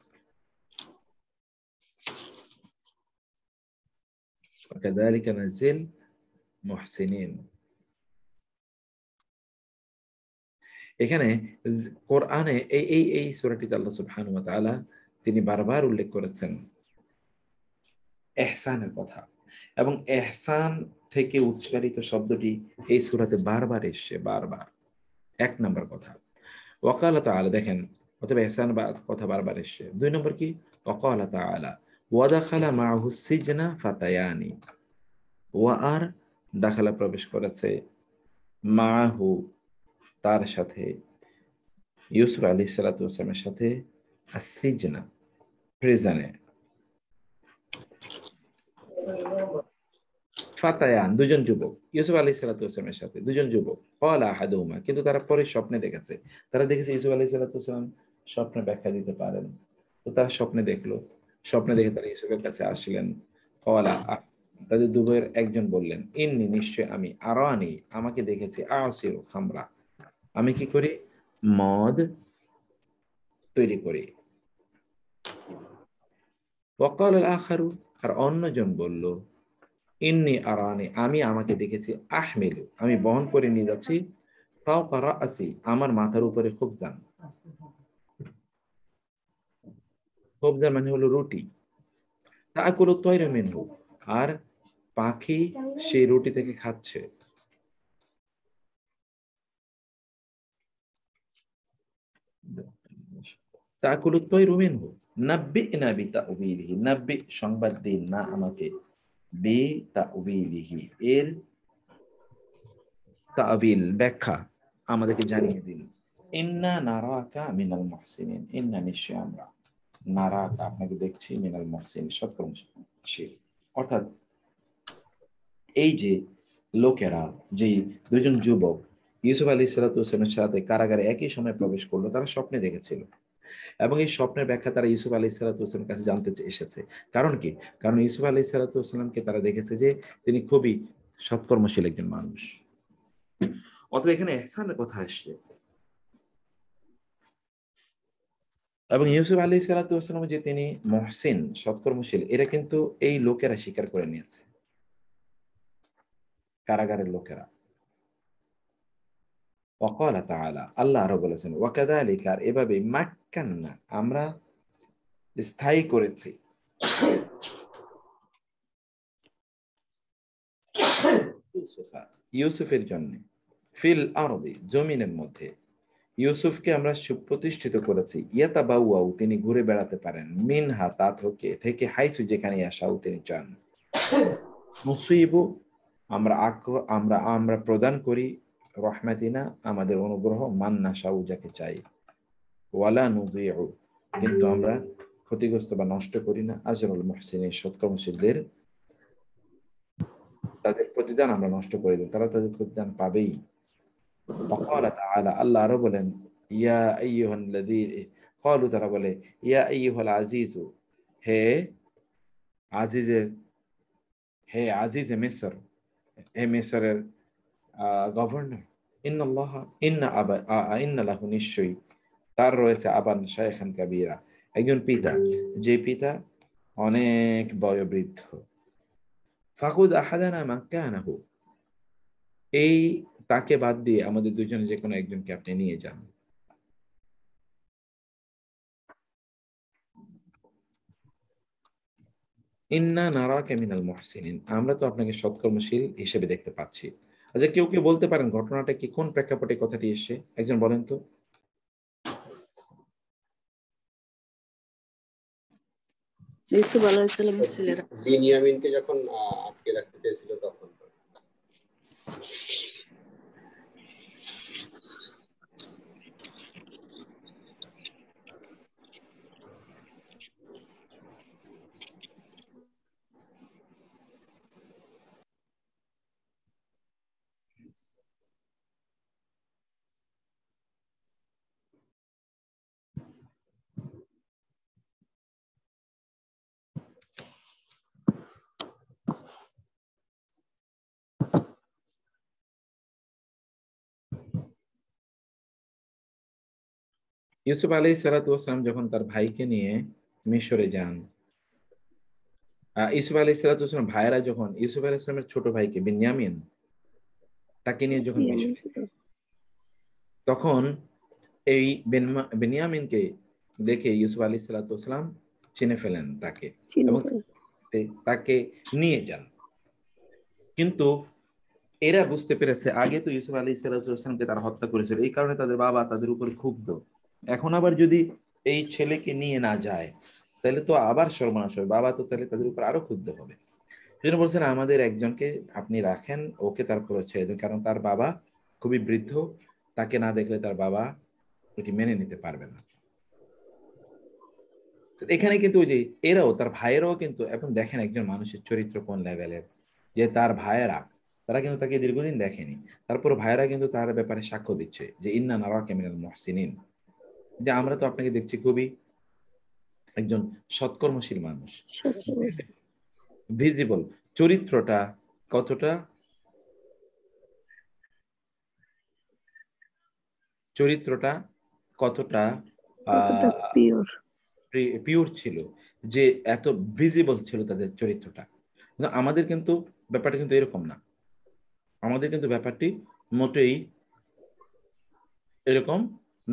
Speaker 1: وكذلك نزل محسنين এখানে কোরআনে এই এই এই সুরাটিতে আল্লাহ সুবহানাহু ওয়া তাআলা তিনি বারবার উল্লেখ করেছেন এহসানের কথা এবং এহসান থেকে উচ্চারিত শব্দটি এই সুরাতে বারবার এসছে বারবার এক নম্বর কথা ওয়াকালা আলা দেখেন অথবা এহসান কথা বারবার এসছে দুই নম্বর কি ওকালা তালা ওয়াদাখালা মাহু সিজনা ফাতায়ানি ওয়া আর দাখালা প্রবেশ করেছে মাহু তার সাথে ইউসুফ আলি সালাতামের সাথে আসিজনা প্রেজানে ফাতায়ান দুজন যুবক ইউসুফ আলী সালাতামের সাথে দুজন যুবক হল আহাদুমা কিন্তু তারা পরে স্বপ্নে দেখেছে তারা দেখেছে ইউসুফ আলী সালাতাম স্বপ্নে ব্যাখ্যা দিতে পারেন তো তারা স্বপ্নে দেখলো স্বপ্নে দেখে তারা ইউসুফের কাছে আসলেন হওয়ালা তাদের দুবয়ের একজন বললেন ইন্নি নিশ্চয় আমি আরো আনি আমাকে দেখেছি আসির খামরা আমি কি করি মদ তৈরি করি ওয়াকাল আখারু আর অন্যজন বলল ইন্নি আরানি আমি আমাকে দেখেছি আহমেলু আমি বহন করে নিয়ে যাচ্ছি আসি আমার মাথার উপরে খুবজান খুবজান মানে হলো রুটি আর পাখি সেই রুটি থেকে খাচ্ছে তাকুলু তৈরু মিনহু নাব্বি না নাব্বি সংবাদ দিন না আমাকে বি এর তাবিল ব্যাখ্যা আমাদেরকে জানিয়ে দিন ইন্না নারাকা মিনাল ইন্না নিশ্চয় আমরা নারাকা আপনাকে দেখছি মিনাল সৎকর্মশীল অর্থাৎ এই যে লোকেরা যে দুজন যুবক ইউসুফ আলী সালাতামের সাথে কারাগারে একই সময় প্রবেশ করলো তারা স্বপ্নে দেখেছিল এবং এই স্বপ্নের ব্যাখ্যা তারা ইউসুফ আলি সালাতামের কাছে জানতে এসেছে কারণ কি কারণ ইউসুফ আলি সালাতামকে তারা দেখেছে যে তিনি খুবই সৎকর্মশীল একজন মানুষ অথবা এখানে এহসানের কথা আসছে এবং ইউসুফ আলী সালাতাম যে তিনি মহসিন সৎকর্মশীল এটা কিন্তু এই লোকেরা স্বীকার করে নিয়েছে কারাগারের লোকেরা আল্লাহ আরো বলেছেন এভাবে মাক্কান্না আমরা স্থায়ী করেছি ইউসুফের জন্য ফিল আরবি জমিনের মধ্যে ইউসুফকে আমরা সুপ্রতিষ্ঠিত করেছি ইয়াতা বাউয়াউ তিনি ঘুরে বেড়াতে পারেন মিনহা তা থেকে থেকে হাইসু যেখানে আসাও তিনি চান মুসিবু আমরা আমরা আমরা প্রদান করি রহমাতিনা আমাদের অনুগ্রহ মান্না সাউ যাকে চাই ওয়ালা নুদিউ কিন্তু আমরা ক্ষতিগ্রস্ত বা নষ্ট করি না আজরুল মহসিনের সৎকর্মশীলদের তাদের প্রতিদান আমরা নষ্ট করে দিই তারা তাদের প্রতিদান পাবেই আল্লাহ আরো বলেন ইয়া কলু তারা বলে ইয়া ইহল আজিজু হে আজিজের হে আজিজে মেসর হে মেসরের গভর্নর ইন্নআল্লাহ নিশ্চয়ই তার রয়েছে আবান শায়খান কাবিরা একজন পিতা যে পিতা অনেক বৃদ্ধ ফাকুদ আহাদানা মাক্কা আনাহু এই তাকে বাদ দিয়ে আমাদের দুজনে যে কোনো একজনকে আপনি নিয়ে যান ইন্না নারা কেমিনাল মহসিন আমরা তো আপনাকে সৎকর্মশীল হিসেবে দেখতে পাচ্ছি আচ্ছা কেউ কেউ বলতে পারেন ঘটনাটা কি কোন প্রেক্ষাপটে কথাটি এসছে একজন বলেন তো
Speaker 2: বিনিয়ামিনকে যখন আটকে রাখতে চেয়েছিল তখন
Speaker 1: ইউসুফ আলী সালাতাম যখন তার ভাইকে নিয়ে মিশরে যান ইউসুফ আলী সালাতাম ভাইরা যখন ইউসুফ আলী ইসলামের ছোট ভাইকে বিনিয়ামিন তাকে নিয়ে যখন মিশরে তখন এই বেনিয়ামিনকে দেখে ইউসুফ আলী সালাতাম চিনে ফেলেন তাকে তাকে নিয়ে যান কিন্তু এরা বুঝতে পেরেছে আগে তো ইউসুফ আলী সালাতামকে তারা হত্যা করেছিল এই কারণে তাদের বাবা তাদের উপর ক্ষুব্ধ এখন আবার যদি এই ছেলেকে নিয়ে না যায় তাহলে তো আবার সর্বনাশ হবে বাবা তো তাহলে তাদের উপর আরো ক্ষুব্ধ হবে যেন বলছেন আমাদের একজনকে আপনি রাখেন ওকে তারপরে ছেড়ে দেন কারণ তার বাবা খুবই বৃদ্ধ তাকে না দেখলে তার বাবা এটি মেনে নিতে পারবে না এখানে কিন্তু যে এরাও তার ভাইয়েরাও কিন্তু এখন দেখেন একজন মানুষের চরিত্র কোন লেভেলের যে তার ভাইয়েরা তারা কিন্তু তাকে দীর্ঘদিন দেখেনি তারপর ভাইয়েরা কিন্তু তার ব্যাপারে সাক্ষ্য দিচ্ছে যে ইন্না নারা কেমিনাল মহসিনিন যে আমরা তো আপনাকে দেখছি খুবই একজন সৎকর্মশীল মানুষ ভিজিবল চরিত্রটা কতটা চরিত্রটা কতটা পিওর ছিল যে এত ভিজিবল ছিল তাদের চরিত্রটা আমাদের কিন্তু ব্যাপারটা কিন্তু এরকম না আমাদের কিন্তু ব্যাপারটি মোটেই এরকম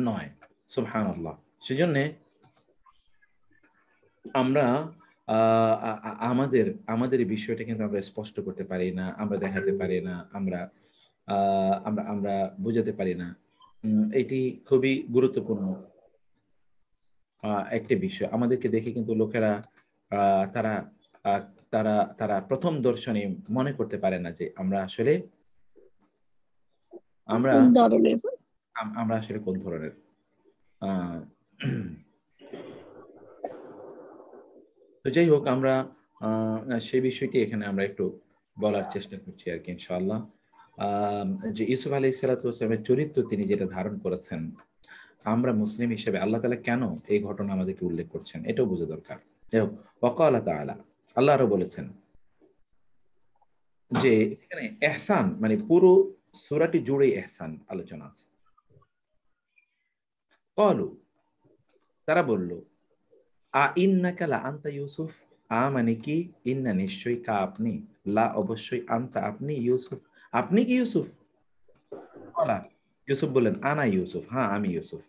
Speaker 1: নয় সুবহান আল্লাহ সেজন্যে আমরা আমাদের আমাদের বিষয়টা কিন্তু আমরা স্পষ্ট করতে পারি না আমরা দেখাতে পারি না আমরা আমরা আমরা বোঝাতে পারি না এটি খুবই গুরুত্বপূর্ণ একটি বিষয় আমাদেরকে দেখে কিন্তু লোকেরা তারা তারা তারা প্রথম দর্শনে মনে করতে পারে না যে আমরা আসলে আমরা আমরা আসলে কোন ধরনের তো যাই হোক আমরা সেই বিষয়টি এখানে আমরা একটু বলার চেষ্টা করছি আর কি ইনশাআল্লাহ যে ইউসুফ আলী সালাতামের চরিত্র তিনি যেটা ধারণ করেছেন আমরা মুসলিম হিসেবে আল্লাহ তালা কেন এই ঘটনা আমাদেরকে উল্লেখ করছেন এটাও বোঝা দরকার যাই হোক ওকালা তালা আল্লাহ আরো বলেছেন যে এখানে এহসান মানে পুরো সুরাটি জুড়ে এহসান আলোচনা আছে কলু তারা বলল আ ইন্না কালা আন্তা ইউসুফ আ মানে কি ইন্না নিশ্চয়ই কা আপনি লা অবশ্যই আন্তা আপনি ইউসুফ আপনি কি ইউসুফ কলা ইউসুফ বললেন আনা ইউসুফ হ্যাঁ আমি ইউসুফ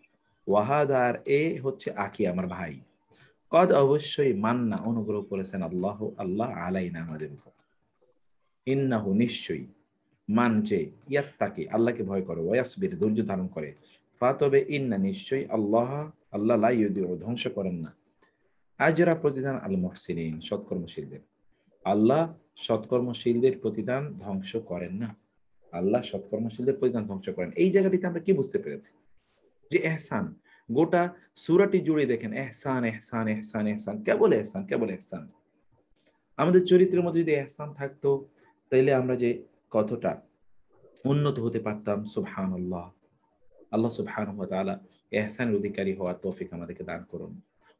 Speaker 1: ওয়াহাদার এ হচ্ছে আকি আমার ভাই কদ অবশ্যই মান্না অনুগ্রহ করেছেন আল্লাহ আল্লাহ আলাইনা আমাদের উপর ইন্নাহু নিশ্চয়ই মানছে ইয়াত্তাকে আল্লাহকে ভয় করে ওয়াসবির ধৈর্য ধারণ করে ফা তবে ইন্না নিশ্চয়ই আল্লাহ আল্লাহ লাইদিও ধ্বংস করেন না আজরা প্রতিদান আল মহসিন সৎকর্মশীলদের আল্লাহ সৎকর্মশীলদের প্রতিদান ধ্বংস করেন না আল্লাহ সৎকর্মশীলদের প্রতিদান ধ্বংস করেন এই জায়গাটিতে আমরা কি বুঝতে পেরেছি যে এহসান গোটা সুরাটি জুড়ে দেখেন এহসান এহসান এহসান এহসান কেবল এহসান কেবল এহসান আমাদের চরিত্রের মধ্যে যদি এহসান থাকতো তাইলে আমরা যে কতটা উন্নত হতে পারতাম সুবহান আল্লাহ আল্লাহ সুবহান ওয়া তাআলা এহসানের অধিকারী হওয়ার তৌফিক আমাদেরকে দান করুন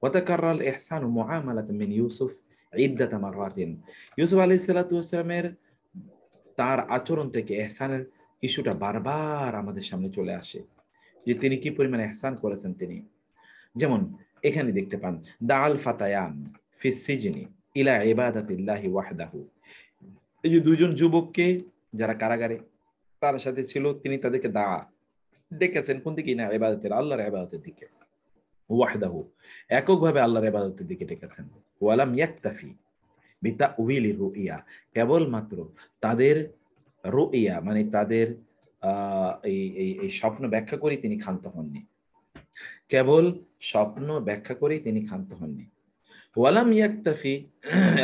Speaker 1: وتكرر الإحسان معاملة من ইউসুফ عدة مرات ইউসুফ আলাইহিস সালাতু والسلامের তার আচরণ থেকে এহসানের ইস্যুটা বারবার আমাদের সামনে চলে আসে যে তিনি কি পরিমাণে এহসান করেছেন তিনি যেমন এখানে দেখতে পান দাল ফাতায়ান সিজনি ইলা ইবাদাতিল্লাহি ওয়াহদাহু এই যে দুজন যুবককে যারা কারাগারে তার সাথে ছিল তিনি তাদেরকে দা ডেকেছেন কোন দিকে না এবাদতের আল্লাহর এবাদতের দিকে ওয়াহদাহু এককভাবে আল্লাহর এবাদতের দিকে ডেকেছেন ওয়ালাম ইয়াক্তাফি বিতা উইলি রুইয়া কেবলমাত্র তাদের রুইয়া মানে তাদের এই এই স্বপ্ন ব্যাখ্যা করে তিনি ক্ষান্ত হননি কেবল স্বপ্ন ব্যাখ্যা করেই তিনি ক্ষান্ত হননি ওয়ালাম ইয়াক্তাফি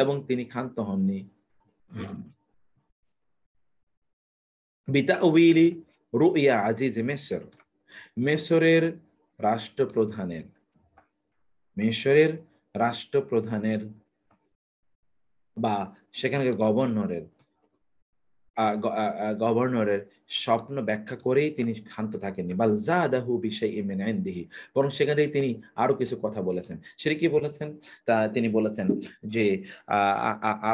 Speaker 1: এবং তিনি ক্ষান্ত হননি বিতা উইলি রুইয়া আজিজ মেসর মেসরের রাষ্ট্রপ্রধানের মেসরের রাষ্ট্রপ্রধানের বা সেখানকার গভর্নরের গভর্নরের স্বপ্ন ব্যাখ্যা করেই তিনি ক্ষান্ত থাকেননি বা জাদাহু বিষয় ইমেন দিহি বরং সেখান থেকে তিনি আরো কিছু কথা বলেছেন সে কি বলেছেন তা তিনি বলেছেন যে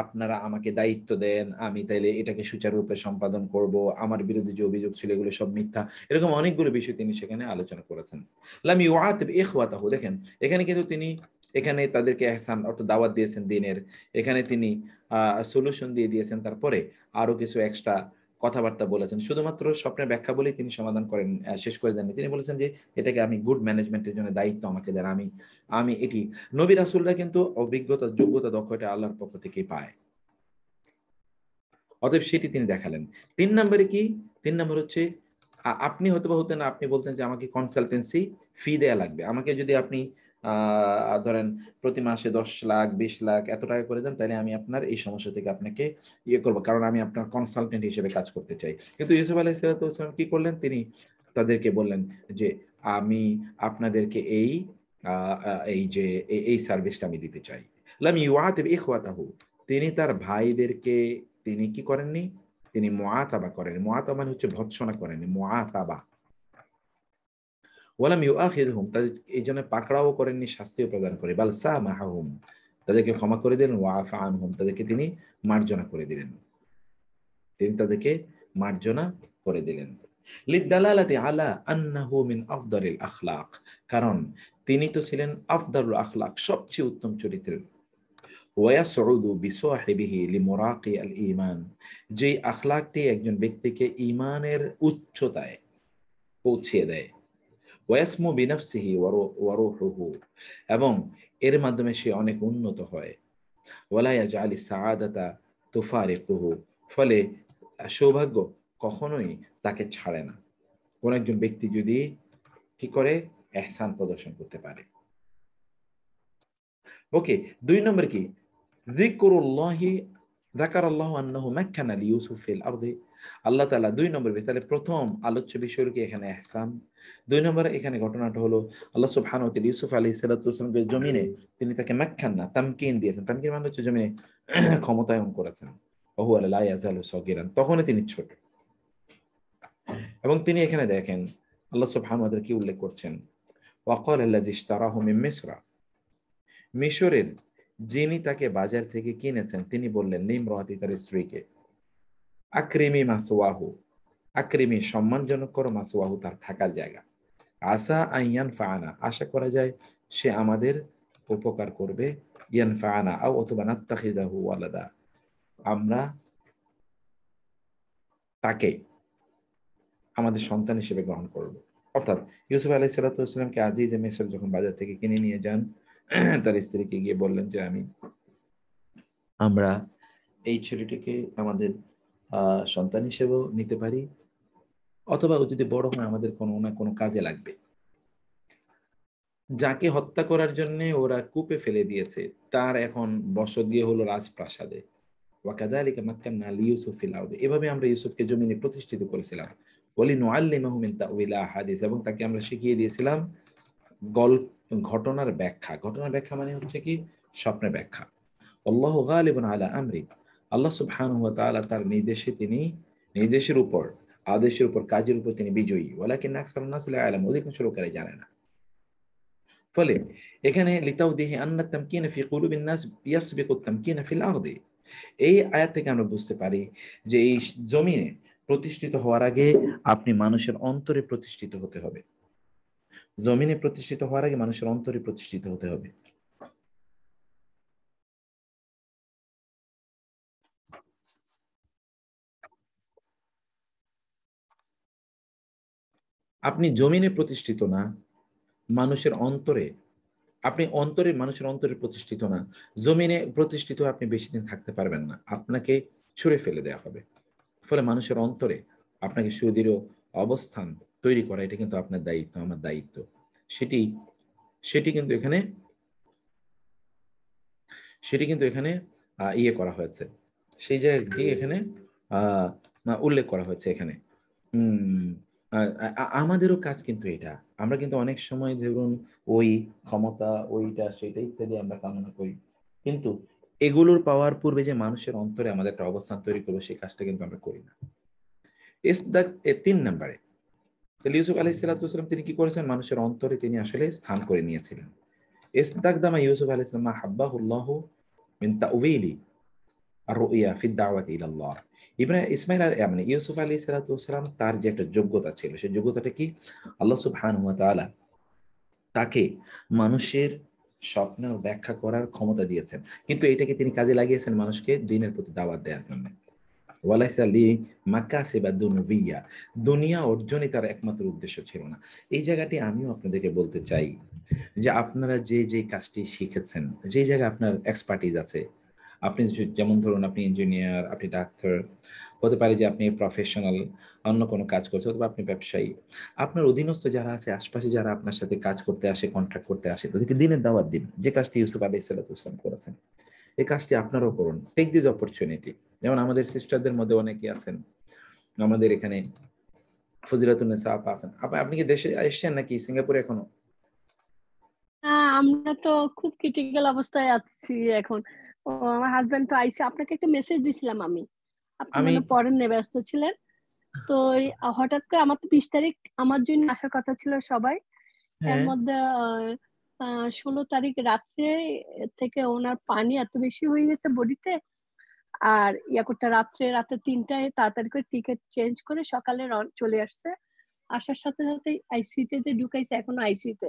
Speaker 1: আপনারা আমাকে দায়িত্ব দেন আমি তাইলে এটাকে সুচারুরূপে সম্পাদন করব আমার বিরুদ্ধে যে অভিযোগ ছিল এগুলো সব মিথ্যা এরকম অনেকগুলো বিষয় তিনি সেখানে আলোচনা করেছেন লামি ওয়াতিব দেখেন এখানে কিন্তু তিনি এখানে তাদেরকে এহসান অর্থ দাওয়াত দিয়েছেন দিনের এখানে তিনি সলিউশন দিয়ে দিয়েছেন তারপরে আরো কিছু এক্সট্রা কথাবার্তা বলেছেন শুধুমাত্র স্বপ্নের ব্যাখ্যা বলেই তিনি সমাধান করেন শেষ করে দেননি তিনি বলেছেন যে এটাকে আমি গুড ম্যানেজমেন্টের জন্য দায়িত্ব আমাকে দেন আমি আমি এটি নবীর আসুলরা কিন্তু অভিজ্ঞতা যোগ্যতা দক্ষতা আল্লাহর পক্ষ থেকেই পায় অতএব সেটি তিনি দেখালেন তিন নম্বরে কি তিন নম্বর হচ্ছে আপনি হয়তো হতেন আপনি বলতেন যে আমাকে কনসালটেন্সি ফি দেয়া লাগবে আমাকে যদি আপনি ধরেন প্রতি মাসে দশ লাখ বিশ লাখ এত টাকা করে দেন তাহলে আমি আপনার এই সমস্যা থেকে আপনাকে ইয়ে করবো কারণ আমি আপনার কনসালটেন্ট হিসেবে কাজ করতে চাই কিন্তু ইউসুফ আলাহ সালাম কি করলেন তিনি তাদেরকে বললেন যে আমি আপনাদেরকে এই এই যে এই সার্ভিসটা আমি দিতে চাই লাম ইউআতিব ইখওয়াতাহু তিনি তার ভাইদেরকে তিনি কি করেননি তিনি মোয়াতাবা করেন মোয়াতা মানে হচ্ছে ভৎসনা করেন মোয়াতাবা ওয়ালাম ইউ আখির হুম তাদের এই জন্য পাকড়াও করেননি শাস্তিও প্রদান করে বাল সাহ মাহাহুম তাদেরকে ক্ষমা করে দিলেন আন হুম তাদেরকে তিনি মার্জনা করে দিলেন তিনি তাদেরকে মার্জনা করে দিলেন লিদালালাতি আলা আন্নাহু মিন আফদারিল আখলাক কারণ তিনি তো ছিলেন আফদারুল আখলাক সবচেয়ে উত্তম চরিত্রের ওয়াসউদু বিসাহিবিহি লিমুরাকি আল ঈমান যেই আখলাকটি একজন ব্যক্তিকে ঈমানের উচ্চতায় পৌঁছে দেয় ওয়াসমু বিনাফসিহি ওয়ারুহুহু এবং এর মাধ্যমে সে অনেক উন্নত হয় ওয়ালাইয়া জালি সাআদাতা তুফারিকুহু ফলে সৌভাগ্য কখনোই তাকে ছাড়ে না কোন একজন ব্যক্তি যদি কি করে এহসান প্রদর্শন করতে পারে ওকে দুই নম্বর কি জিকুরুল্লাহি দাকার আল্লাহ আন্নাহু মাক্কান আলী ইউসুফ ফিল আরদে আল্লাহ তালা দুই নম্বর তাহলে প্রথম আলোচ্য বিষয়টি এখানে এহসান দুই নম্বরে এখানে ঘটনাটা হলো আল্লাহ সুবহান তাল ইউসুফ আলী সালাতামকে জমিনে তিনি তাকে মাক্কান না তামকিন দিয়েছেন তামকিন মানে হচ্ছে জমিনে ক্ষমতায়ন করেছেন অহু আল্লাহ আজাল সগিরান তখন তিনি ছোট এবং তিনি এখানে দেখেন আল্লাহ সুবহান কি উল্লেখ করছেন ওয়াকল আল্লাহ জিস্তারাহ মিসরা মিশরের যিনি তাকে বাজার থেকে কিনেছেন তিনি বললেন নিমরহাতি তার স্ত্রীকে আক্রিমি মাসুয়াহু আক্রিমি সম্মানজনক করো মাসুয়াহু তার থাকার জায়গা আসা আইয়ান ফানা আশা করা যায় সে আমাদের উপকার করবে ইয়ান ফানা আও অথবা নাত্তাখিদাহু আলাদা আমরা তাকে আমাদের সন্তান হিসেবে গ্রহণ করব অর্থাৎ ইউসুফ আলাহ সাল্লাহ ইসলামকে আজিজ এ মেসর যখন বাজার থেকে কিনে নিয়ে যান তার স্ত্রীকে গিয়ে বললেন যে আমি আমরা এই ছেলেটিকে আমাদের সন্তান হিসেবেও নিতে পারি অথবা ও যদি বড় হয় আমাদের কোনো না কোনো কাজে লাগবে যাকে হত্যা করার জন্য ওরা কূপে ফেলে দিয়েছে তার এখন বসতি হলো রাজপ্রাসাদে ওয়াকাদালিকা মাক্কান্না নাল ইউসুফ ফিলাউদে এভাবে আমরা ইউসুফকে জমিনে প্রতিষ্ঠিত করেছিলাম বলি নোয়াল্লি মাহমিন তাউলা হাদিস এবং তাকে আমরা শিখিয়ে দিয়েছিলাম গল্প ঘটনার ব্যাখ্যা ঘটনার ব্যাখ্যা মানে হচ্ছে কি স্বপ্নের ব্যাখ্যা আল্লাহ গালিবন আলা আমরি আল্লাহ সুবহান তার নির্দেশে তিনি নির্দেশের উপর আদেশের উপর কাজের উপর তিনি বিজয়ী ওলাকিন আলম অধিকাংশ লোকেরা জানে না ফলে এখানে লিতাউ দিহি আন্না তামকিন ফি কুলুবিন নাস ইয়াসবিকু তামকিন ফিল আরদি এই আয়াত থেকে আমরা বুঝতে পারি যে এই জমিনে প্রতিষ্ঠিত হওয়ার আগে আপনি মানুষের অন্তরে প্রতিষ্ঠিত হতে হবে জমিনে প্রতিষ্ঠিত হওয়ার আগে মানুষের অন্তরে প্রতিষ্ঠিত হতে হবে আপনি জমিনে প্রতিষ্ঠিত না মানুষের অন্তরে আপনি অন্তরে মানুষের অন্তরে প্রতিষ্ঠিত না জমিনে প্রতিষ্ঠিত আপনি বেশি দিন থাকতে পারবেন না আপনাকে ছুঁড়ে ফেলে দেওয়া হবে ফলে মানুষের অন্তরে আপনাকে সুদৃঢ় অবস্থান তৈরি করা এটা কিন্তু আপনার দায়িত্ব আমার দায়িত্ব সেটি সেটি কিন্তু এখানে সেটি কিন্তু এখানে ইয়ে করা হয়েছে সেই জায়গাটি এখানে উল্লেখ করা হয়েছে এখানে আমাদেরও কাজ কিন্তু এটা আমরা কিন্তু অনেক সময় ধরুন ওই ক্ষমতা ওইটা সেটা ইত্যাদি আমরা কামনা করি কিন্তু এগুলোর পাওয়ার পূর্বে যে মানুষের অন্তরে আমাদের একটা অবস্থান তৈরি করবো সেই কাজটা কিন্তু আমরা করি না তিন নাম্বারে তাহলে ইউসুফ আলহ তিনি কি করেছেন মানুষের অন্তরে তিনি আসলে স্থান করে নিয়েছিলেন ইউসুফ আলহ ইসলাম হাব্বাহুল্লাহ তার যে একটা যোগ্যতা ছিল সেই যোগ্যতাটা কি আল্লাহ তাকে মানুষের স্বপ্ন ব্যাখ্যা করার ক্ষমতা দিয়েছেন কিন্তু এটাকে তিনি কাজে লাগিয়েছেন মানুষকে দিনের প্রতি দাওয়াত দেওয়ার জন্য ওয়ালাইসা লি মাকাসে দুনিয়া অর্জনই তার একমাত্র উদ্দেশ্য ছিল না এই জায়গাটি আমিও আপনাদেরকে বলতে চাই যে আপনারা যে যে কাজটি শিখেছেন যে জায়গায় আপনার এক্সপার্টিজ আছে আপনি যেমন ধরুন আপনি ইঞ্জিনিয়ার আপনি ডাক্তার হতে পারে যে আপনি প্রফেশনাল অন্য কোনো কাজ করছেন অথবা আপনি ব্যবসায়ী আপনার অধীনস্থ যারা আছে আশপাশে যারা আপনার সাথে কাজ করতে আসে কন্ট্রাক্ট করতে আসে তাদেরকে দিনের দাওয়াত দিন যে কাজটি ইউসুফ আলী ইসলাম করেছেন এই কাজটি আপনারও করুন টেক দিস অপরচুনিটি যেমন আমাদের সিস্টারদের মধ্যে অনেকে আছেন আমাদের এখানে ফজিলাতুন্নেসা আপা আছেন আপনি কি দেশে এসছেন নাকি সিঙ্গাপুরে এখনো
Speaker 3: হ্যাঁ, আমরা তো খুব ক্রিটিক্যাল অবস্থায় আছি এখন আমার হাজবেন্ড তো আইসি আপনাকে একটা মেসেজ দিছিলাম আমি আপনি পড়েন নে ব্যস্ত ছিলেন তো হঠাৎ করে আমার তো বিশ তারিখ আমার জন্য আসার কথা ছিল সবাই এর হ্যাঁ। মধ্যে ষোলো তারিখ রাত্রে থেকে ওনার পানি এত বেশি হয়ে গেছে বডিতে আর করতে রাত্রে রাতে তিনটায় তাড়াতাড়ি করে টিকিট চেঞ্জ করে সকালে চলে আসছে আসার সাথে সাথে আইসিউতে যে ঢুকাইছে এখনো আইসিউতে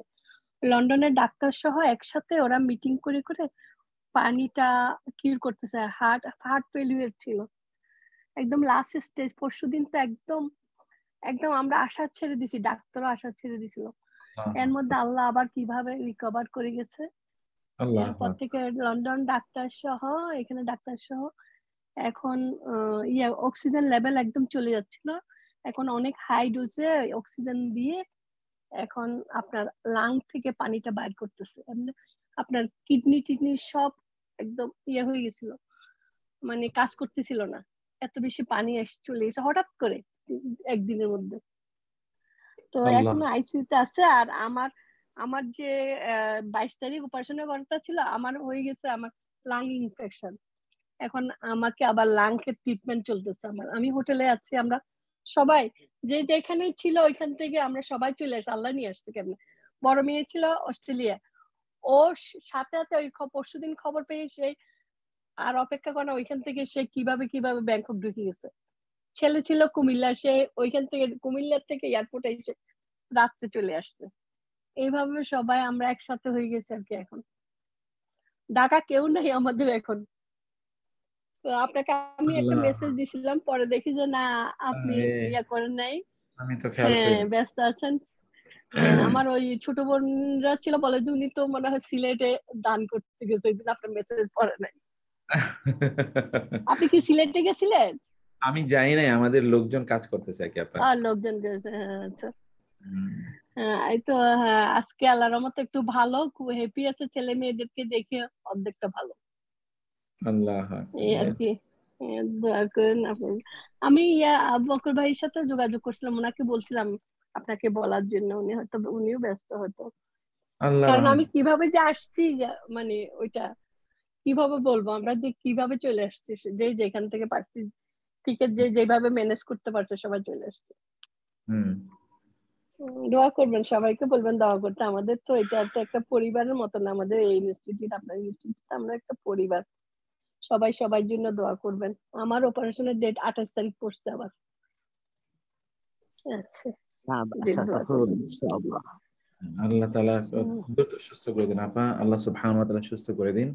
Speaker 3: লন্ডনের ডাক্তার সহ একসাথে ওরা মিটিং করে করে পানিটা কিউর করতেছে হার্ট হার্ট ফেলিউর ছিল একদম লাস্ট স্টেজ পরশু দিন তো একদম একদম আমরা আশা ছেড়ে দিছি ডাক্তারও আশা ছেড়ে দিছিল হ্যাঁ, এর হ্যাঁ। মধ্যে আল্লাহ আবার কিভাবে রিকভার করে গেছে এরপর হ্যাঁ। থেকে লন্ডন ডাক্তার সহ এখানে ডাক্তার সহ এখন ইয়া অক্সিজেন লেভেল একদম চলে যাচ্ছিল এখন অনেক হাই ডোজে অক্সিজেন দিয়ে এখন আপনার লাং থেকে পানিটা বাইর করতেছে আপনার কিডনি টিডনি সব একদম ইয়ে হয়ে গেছিল মানে কাজ করতেছিল না এত বেশি পানি চলে গেছে হঠাৎ করে একদিনের মধ্যে তো এখনো আইসিইউতে আছে আর আমার আমার যে বাইশ তারিখ উপাসনা করাটা ছিল আমার হয়ে গেছে আমার লাং ইনফেকশন এখন আমাকে আবার লাং এর ট্রিটমেন্ট চলতেছে আমার আমি হোটেলে আছি আমরা সবাই যে যেখানে ছিল ওইখান থেকে আমরা সবাই চলে আসি আল্লাহ নিয়ে আসছে কেমন বড় মেয়ে ছিল অস্ট্রেলিয়া ও সাথে সাথে ওই পরশুদিন খবর পেয়ে সেই আর অপেক্ষা করে ওইখান থেকে সে কিভাবে কিভাবে ব্যাংকক ঢুকে গেছে ছেলে ছিল কুমিল্লা সে ওইখান থেকে কুমিল্লার থেকে এয়ারপোর্টে এসে রাত্রে চলে আসছে এইভাবে সবাই আমরা একসাথে হয়ে গেছি আর কি এখন ডাকা কেউ নাই আমাদের এখন তো আপনাকে আমি একটা মেসেজ দিছিলাম পরে দেখি যে না আপনি ইয়া করেন নাই আমি তো হ্যাঁ ব্যস্ত আছেন হ্যাঁ। হ্যাঁ, আমার ওই ছোট বোনরা ছিল বলে যে উনি তো মনে হয় সিলেটে দান করতে গেছে ওই আপনার মেসেজ পড়ে নাই আপনি কি সিলেটে গেছিলেন
Speaker 1: আমি জানি না আমাদের লোকজন কাজ করতেছে কি আপনার
Speaker 3: লোকজন হ্যাঁ, আচ্ছা হ্যাঁ, এই তো হ্যাঁ, আজকে আল্লাহর রহমতে একটু ভালো খুব হ্যাপি আছে ছেলে মেয়েদেরকে দেখে অর্ধেকটা ভালো
Speaker 2: আল্লাহ এই
Speaker 3: আমি ইয়া বকর ভাইয়ের সাথে যোগাযোগ করছিলাম ওনাকে বলছিলাম আপনাকে বলার জন্য উনি হয়তো উনিও ব্যস্ত হতো কারণ আমি কিভাবে যে আসছি মানে ওইটা কিভাবে বলবো আমরা যে কিভাবে চলে আসছি যে যেখান থেকে পারছি যে যেভাবে ম্যানেজ করতে পারছে সবাই চলে আসছে দোয়া করবেন সবাইকে বলবেন দোয়া করতে আমাদের তো এটা তো একটা পরিবারের মতন আমাদের এই ইনস্টিটিউট আপনার ইনস্টিটিউট আমরা একটা পরিবার সবাই সবার জন্য দোয়া করবেন আমার অপারেশনের ডেট আঠাশ তারিখ পড়ছে আবার আচ্ছা।
Speaker 1: আচ্ছা, আল্লাহ তালা দ্রুত সুস্থ করে দিন আপা আল্লাহ সুবহান সুস্থ করে দিন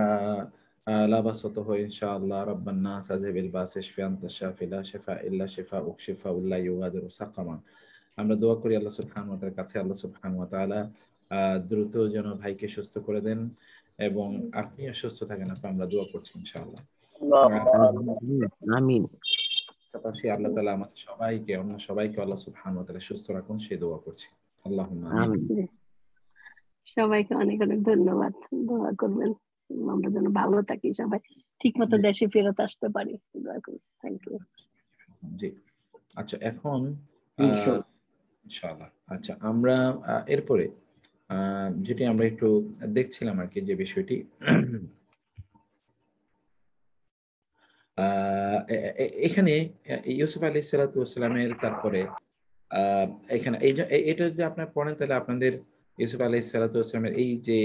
Speaker 1: আহ لابس وطه إن شاء الله رب الناس أذهب الباس اشفي أنت الشافي لا شفاء إلا شفاءك شفاء لا يغادر سقما আমরা দোয়া করি আল্লাহ সুবহান ওয়া কাছে আল্লাহ সুবহান ওয়া তাআলা দ্রুত যেন ভাইকে সুস্থ করে দেন এবং আপনি সুস্থ থাকেন আপনি আমরা দোয়া করছি ইনশাআল্লাহ আমিন পাশাপাশি আল্লাহ তাআলা আমাদের সবাইকে অন্য সবাইকে আল্লাহ সুবহান ওয়া তাআলা সুস্থ রাখুন সেই দোয়া করছি আল্লাহুম্মা আমিন
Speaker 3: সবাইকে অনেক অনেক ধন্যবাদ দোয়া করবেন আমরা যেন ভালো থাকি সবাই ঠিক মতো দেশে ফেরত আসতে পারি
Speaker 1: থ্যাংক ইউ জি আচ্ছা এখন ইনশাআল্লাহ আচ্ছা আমরা এরপরে যেটি আমরা একটু দেখছিলাম আর কি যে বিষয়টি এখানে ইউসুফ আলী সালাতামের তারপরে এখানে এই এটা যদি আপনার পড়েন তাহলে আপনাদের ইউসুফ আলহ সালাতামের এই যে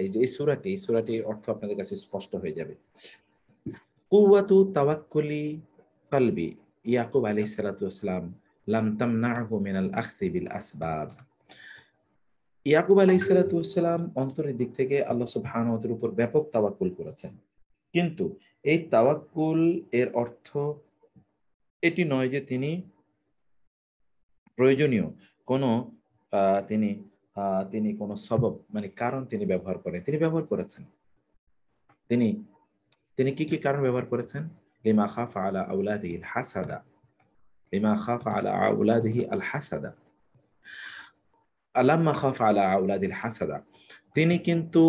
Speaker 1: এই যে এই সুরাটি এই সুরাটির অর্থ আপনাদের কাছে স্পষ্ট হয়ে যাবে কুয়াতু তাওয়াক্কুলি কালবি ইয়াকুব আলহ সালাতাম লাম তামনাহু মিনাল আখজি বিল আসবাব ইয়াকুব আলহ সালাতাম অন্তরের দিক থেকে আল্লাহ সুবহানাহুর উপর ব্যাপক তাওয়াক্কুল করেছেন কিন্তু এই তাওয়াক্কুল এর অর্থ এটি নয় যে তিনি প্রয়োজনীয় কোনো তিনি তিনি কোন সবক মানে কারণ তিনি ব্যবহার করেন তিনি ব্যবহার করেছেন তিনি তিনি কি কি কারণ ব্যবহার করেছেন লিমা খাফ আলা আউলাদিহি হাসাদা লিমা খাফ আলা আউলাদিহি আল হাসাদা আলাম্মা খাফ আলা আউলাদিল হাসাদা তিনি কিন্তু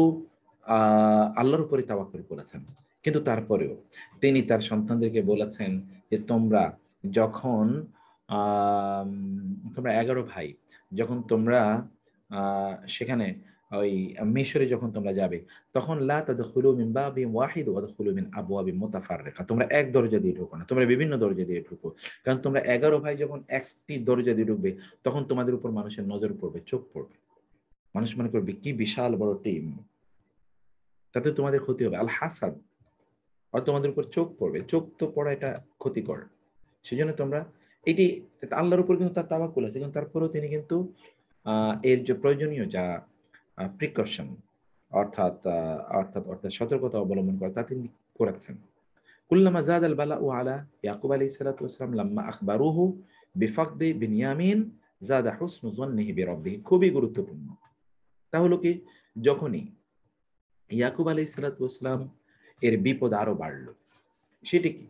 Speaker 1: আল্লাহর উপরে তাওয়াক্কুল করেছেন কিন্তু তারপরেও তিনি তার সন্তানদেরকে বলেছেন যে তোমরা যখন তোমরা এগারো ভাই যখন তোমরা সেখানে ওই মিশরে যখন তোমরা যাবে তখন লা তাদখুলু মিন বাবিন ওয়াহিদ ওয়া তাদখুলু মিন আবওয়াবিন মুতাফাররিকা তোমরা এক দরজা দিয়ে ঢুকো না তোমরা বিভিন্ন দরজা দিয়ে ঢুকো কারণ তোমরা এগারো ভাই যখন একটি দরজা দিয়ে ঢুকবে তখন তোমাদের উপর মানুষের নজর পড়বে চোখ পড়বে মানুষ মনে করবে কি বিশাল বড় টিম তাতে তোমাদের ক্ষতি হবে আল হাসাদ আর তোমাদের উপর চোখ পড়বে চোখ তো পড়া এটা ক্ষতিকর সেজন্য তোমরা এটি আল্লাহর উপর কিন্তু তার তাবাকুল আছে কিন্তু তারপরেও তিনি কিন্তু এর যে প্রয়োজনীয় যা প্রিকশন অর্থাৎ অর্থাৎ অর্থাৎ সতর্কতা অবলম্বন করা তা তিনি করেছেন কুল্লামা জাদ আল বালা ও আলা ইয়াকুব আলী সালাতাম লাম্মা আখবারুহু বিফাকদে বিনিয়ামিন জাদা হুসনু নেহিবের অব্দি খুবই গুরুত্বপূর্ণ তা হলো কি যখনই ইয়াকুব আলী সালাতাম এর বিপদ আরো বাড়ল সেটি কি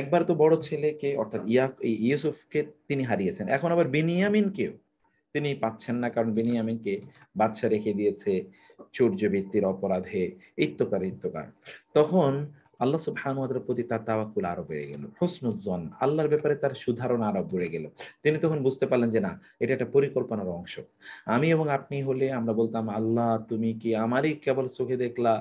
Speaker 1: একবার তো বড় ছেলেকে অর্থাৎ ইয়াক ইউসুফকে তিনি হারিয়েছেন এখন আবার বিনিয়ামিনকেও তিনি পাচ্ছেন না কারণ বেনিয়ামিনকে বাচ্চা রেখে দিয়েছে চৌর্য ভিত্তির অপরাধে ইত্যকার ইত্যকার তখন আল্লাহ সুবহানুয়াদের প্রতি তার তাওয়াকুল আরো বেড়ে গেল হোসনুজ্জন আল্লাহর ব্যাপারে তার সুধারণ আরো বেড়ে গেল তিনি তখন বুঝতে পারলেন যে না এটা একটা পরিকল্পনার অংশ আমি এবং আপনি হলে আমরা বলতাম আল্লাহ তুমি কি আমারই কেবল চোখে দেখলা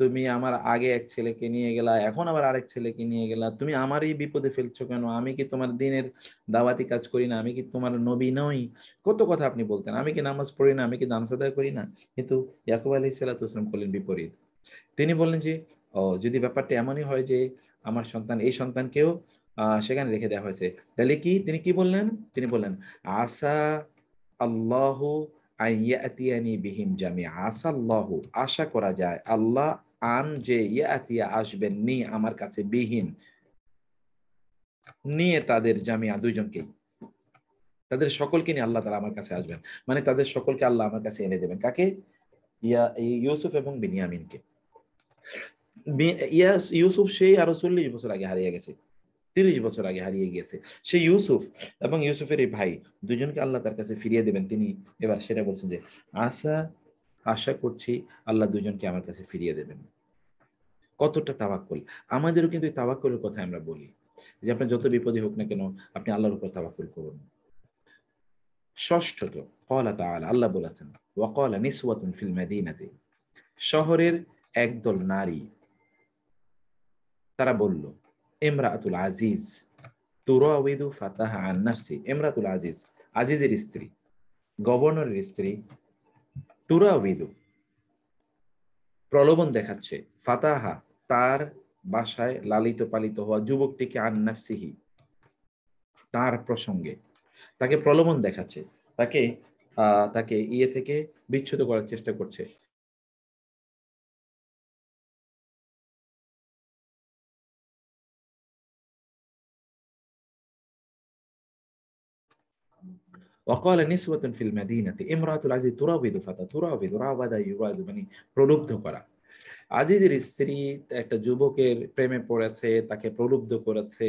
Speaker 1: তুমি আমার আগে এক ছেলেকে নিয়ে গেলা এখন আবার আরেক ছেলেকে নিয়ে গেলা তুমি আমারই বিপদে ফেলছো কেন আমি কি তোমার দিনের দাওয়াতি কাজ করি না আমি কি তোমার নবী নই কত কথা আপনি বলতেন আমি কি নামাজ পড়ি না আমি কি দান সাদা করি না কিন্তু ইয়াকুব আলি সাল্লাহাম করলেন বিপরীত তিনি বললেন যে ও যদি ব্যাপারটা এমনই হয় যে আমার সন্তান এই সন্তানকেও সেখানে রেখে দেওয়া হয়েছে তাহলে কি তিনি কি বললেন তিনি বললেন আসা আল্লাহ আইয়াতিয়ানি জামি আশা করা যায় আল্লাহ আন যে ইয়াতিয়া আসবেন নি আমার কাছে বিহীন নিয়ে তাদের জামিয়া দুইজনকে তাদের সকলকে নিয়ে আল্লাহ তারা আমার কাছে আসবেন মানে তাদের সকলকে আল্লাহ আমার কাছে এনে দেবেন কাকে ইয়া ইউসুফ এবং বিনিয়ামিনকে ইয়া ইউসুফ সেই আরো চল্লিশ বছর আগে হারিয়ে গেছে তিরিশ বছর আগে হারিয়ে গিয়েছে সেই ইউসুফ এবং ইউসুফের এই ভাই দুজনকে আল্লাহ তার কাছে ফিরিয়ে দেবেন তিনি এবার সেটা বলছেন যে আশা আশা করছি আল্লাহ দুজনকে আমার কাছে ফিরিয়ে দেবেন কতটা তাবাক্কল আমাদেরও কিন্তু এই তাবাক্কলের কথা আমরা বলি যে আপনার যত বিপদে হোক না কেন আপনি আল্লাহর উপর তাওয়াক্কুল করুন ষষ্ঠত কলা তাআলা আল্লাহ বলেছেন ওয়াকলা নিসওয়াতুন ফিল মাদিনাতে শহরের একদল নারী তারা বলল ইমরাতুল আজিজ তুরাউইদু ফাতাহা আন নাফসি ইমরাতুল আজিজ আজিজের স্ত্রী গভর্নরের স্ত্রী তুরাউইদু প্রলোভন দেখাচ্ছে ফাতাহা তার বাসায় লালিত পালিত হওয়া যুবকটিকে আন্নাফসিহি তার প্রসঙ্গে তাকে প্রলোভন দেখাচ্ছে তাকে তাকে ইয়ে থেকে বিচ্ছুত করার চেষ্টা করছে ওয়াকাল নিসওয়াতুন ফিল মাদিনাতে ইমরাতুল আজিজ তুরাবিদু ফাতা তুরাবিদু রাবাদা ইউবাদু মানে প্রলুব্ধ করা আজিজের স্ত্রী একটা যুবকের প্রেমে পড়েছে তাকে প্রলুব্ধ করেছে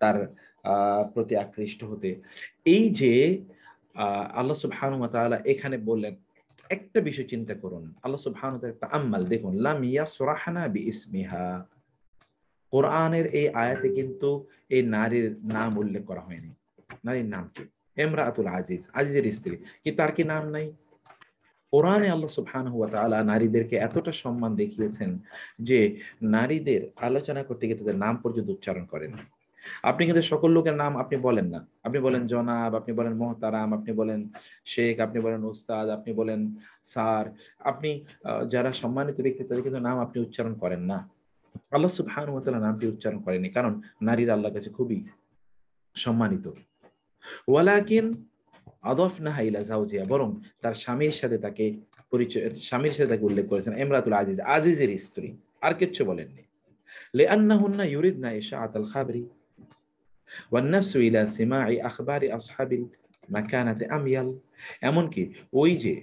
Speaker 1: তার প্রতি আকৃষ্ট হতে এই যে আল্লাহ সুবহানু তাআলা এখানে বললেন একটা বিষয় চিন্তা করুন আল্লাহ সুবহানু একটা আম্মাল দেখুন লাম ইয়াসরাহানা বিইসমিহা কোরআনের এই আয়াতে কিন্তু এই নারীর নাম উল্লেখ করা হয়নি নারীর নাম কি এমরা আতুল আজিজ আজিজের স্ত্রী কি তার কি নাম নাই কোরআনে আল্লাহ সুবহান হুয়া তালা নারীদেরকে এতটা সম্মান দেখিয়েছেন যে নারীদের আলোচনা করতে গিয়ে তাদের নাম পর্যন্ত উচ্চারণ করেন আপনি কিন্তু সকল লোকের নাম আপনি বলেন না আপনি বলেন জনাব আপনি বলেন মহতারাম আপনি বলেন শেখ আপনি বলেন উস্তাদ আপনি বলেন স্যার আপনি যারা সম্মানিত ব্যক্তি তাদের কিন্তু নাম আপনি উচ্চারণ করেন না আল্লাহ সুবহান হুয়া তালা নামটি উচ্চারণ করেনি কারণ নারীরা আল্লাহ কাছে খুবই সম্মানিত ওয়ালাকিন আদফ না হাইলা জাউজিয়া বরং তার স্বামীর সাথে তাকে পরিচয় স্বামীর সাথে তাকে উল্লেখ করেছেন এমরাতুল আজিজ আজিজের স্ত্রী আর কিচ্ছু বলেননি লিআন্নাহুন্না ইউরিদনা ইশাআত আল খাবরি والنفس إلى سماع এমনকি ওই যে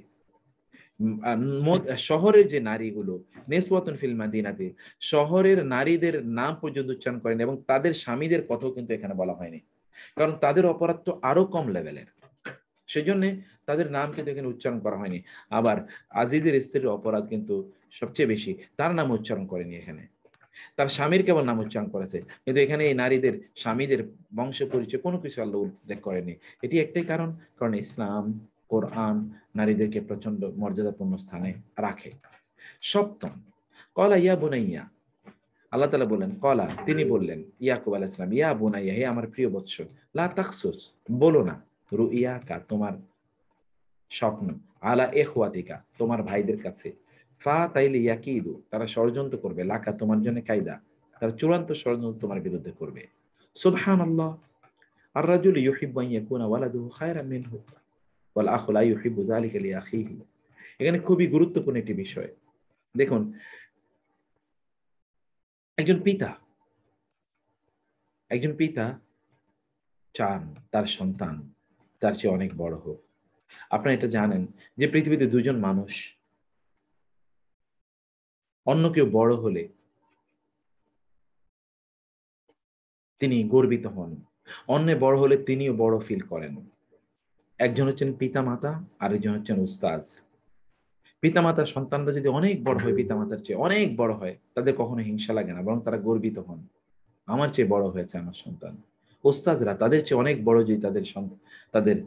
Speaker 1: শহরের যে নারীগুলো নেসওয়াতুন ফিল মাদিনাতে শহরের নারীদের নাম পর্যন্ত উচ্চারণ করেন এবং তাদের স্বামীদের কথাও কিন্তু এখানে বলা হয়নি কারণ তাদের অপরাধ তো আরো কম লেভেলের সেই সেজন্য তাদের নামকে কিন্তু এখানে উচ্চারণ করা হয়নি আবার আজিজের স্ত্রীর অপরাধ কিন্তু সবচেয়ে বেশি তার নাম উচ্চারণ করেনি এখানে তার স্বামীর কেবল নাম উচ্চারণ করেছে কিন্তু এখানে এই নারীদের স্বামীদের বংশ পরিচয় কোনো কিছু আল্লাহ উল্লেখ করেনি এটি একটাই কারণ কারণ ইসলাম কোরআন নারীদেরকে প্রচন্ড মর্যাদাপূর্ণ স্থানে রাখে সপ্তম কলাইয়া ইয়া বোনাইয়া আল্লাহ তালা বললেন কলা তিনি বললেন ইয়াকুব আল ইসলাম ইয়া বোনা ইয়া হে আমার প্রিয় বৎস লা তাকসুস বলো না রু ইয়াকা তোমার স্বপ্ন আলা এ এখওয়াতিকা তোমার ভাইদের কাছে ফা তাইলে ইয়াকিদু তারা ষড়যন্ত্র করবে লাকা তোমার জন্য কায়দা তারা চূড়ান্ত ষড়যন্ত্র তোমার বিরুদ্ধে করবে সুবহান আল্লাহ আর রাজুল ইউহিব্বু ইয়াকুনা ওয়ালাদুহু খায়রাম মিনহু ওয়াল আখু লা ইউহিব্বু যালিকা লি আখিহি এখানে খুবই গুরুত্বপূর্ণ একটি বিষয় দেখুন একজন পিতা একজন পিতা চান তার সন্তান তার চেয়ে অনেক বড় হোক আপনারা এটা জানেন যে পৃথিবীতে দুজন মানুষ অন্য কেউ বড় হলে তিনি গর্বিত হন অন্যে বড় হলে তিনিও বড় ফিল করেন একজন হচ্ছেন পিতা মাতা আরেকজন হচ্ছেন উস্তাজ পিতামাতার সন্তানরা যদি অনেক বড় হয় পিতামাতার চেয়ে অনেক বড় হয় তাদের কখনো হিংসা লাগে না বরং তারা গর্বিত হন আমার চেয়ে বড় হয়েছে আমার সন্তান ওস্তাজরা তাদের চেয়ে অনেক বড় যদি তাদের তাদের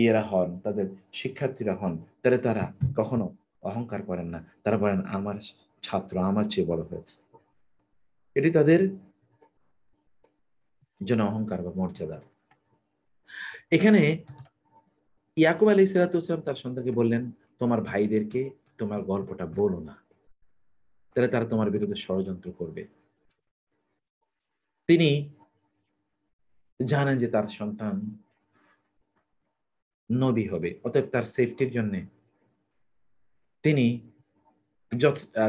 Speaker 1: ইয়েরা হন তাদের শিক্ষার্থীরা হন তাহলে তারা কখনো অহংকার করেন না তারা বলেন আমার ছাত্র আমার চেয়ে বড় হয়েছে এটি তাদের জন্য অহংকার বা মর্যাদা এখানে ইয়াকুব আলী সালাতাম তার সন্তানকে বললেন তোমার ভাইদেরকে তোমার গল্পটা বলো না তাহলে তারা তোমার বিরুদ্ধে ষড়যন্ত্র করবে তিনি জানেন যে তার সন্তান নবী হবে অতএব তার সেফটির জন্য তিনি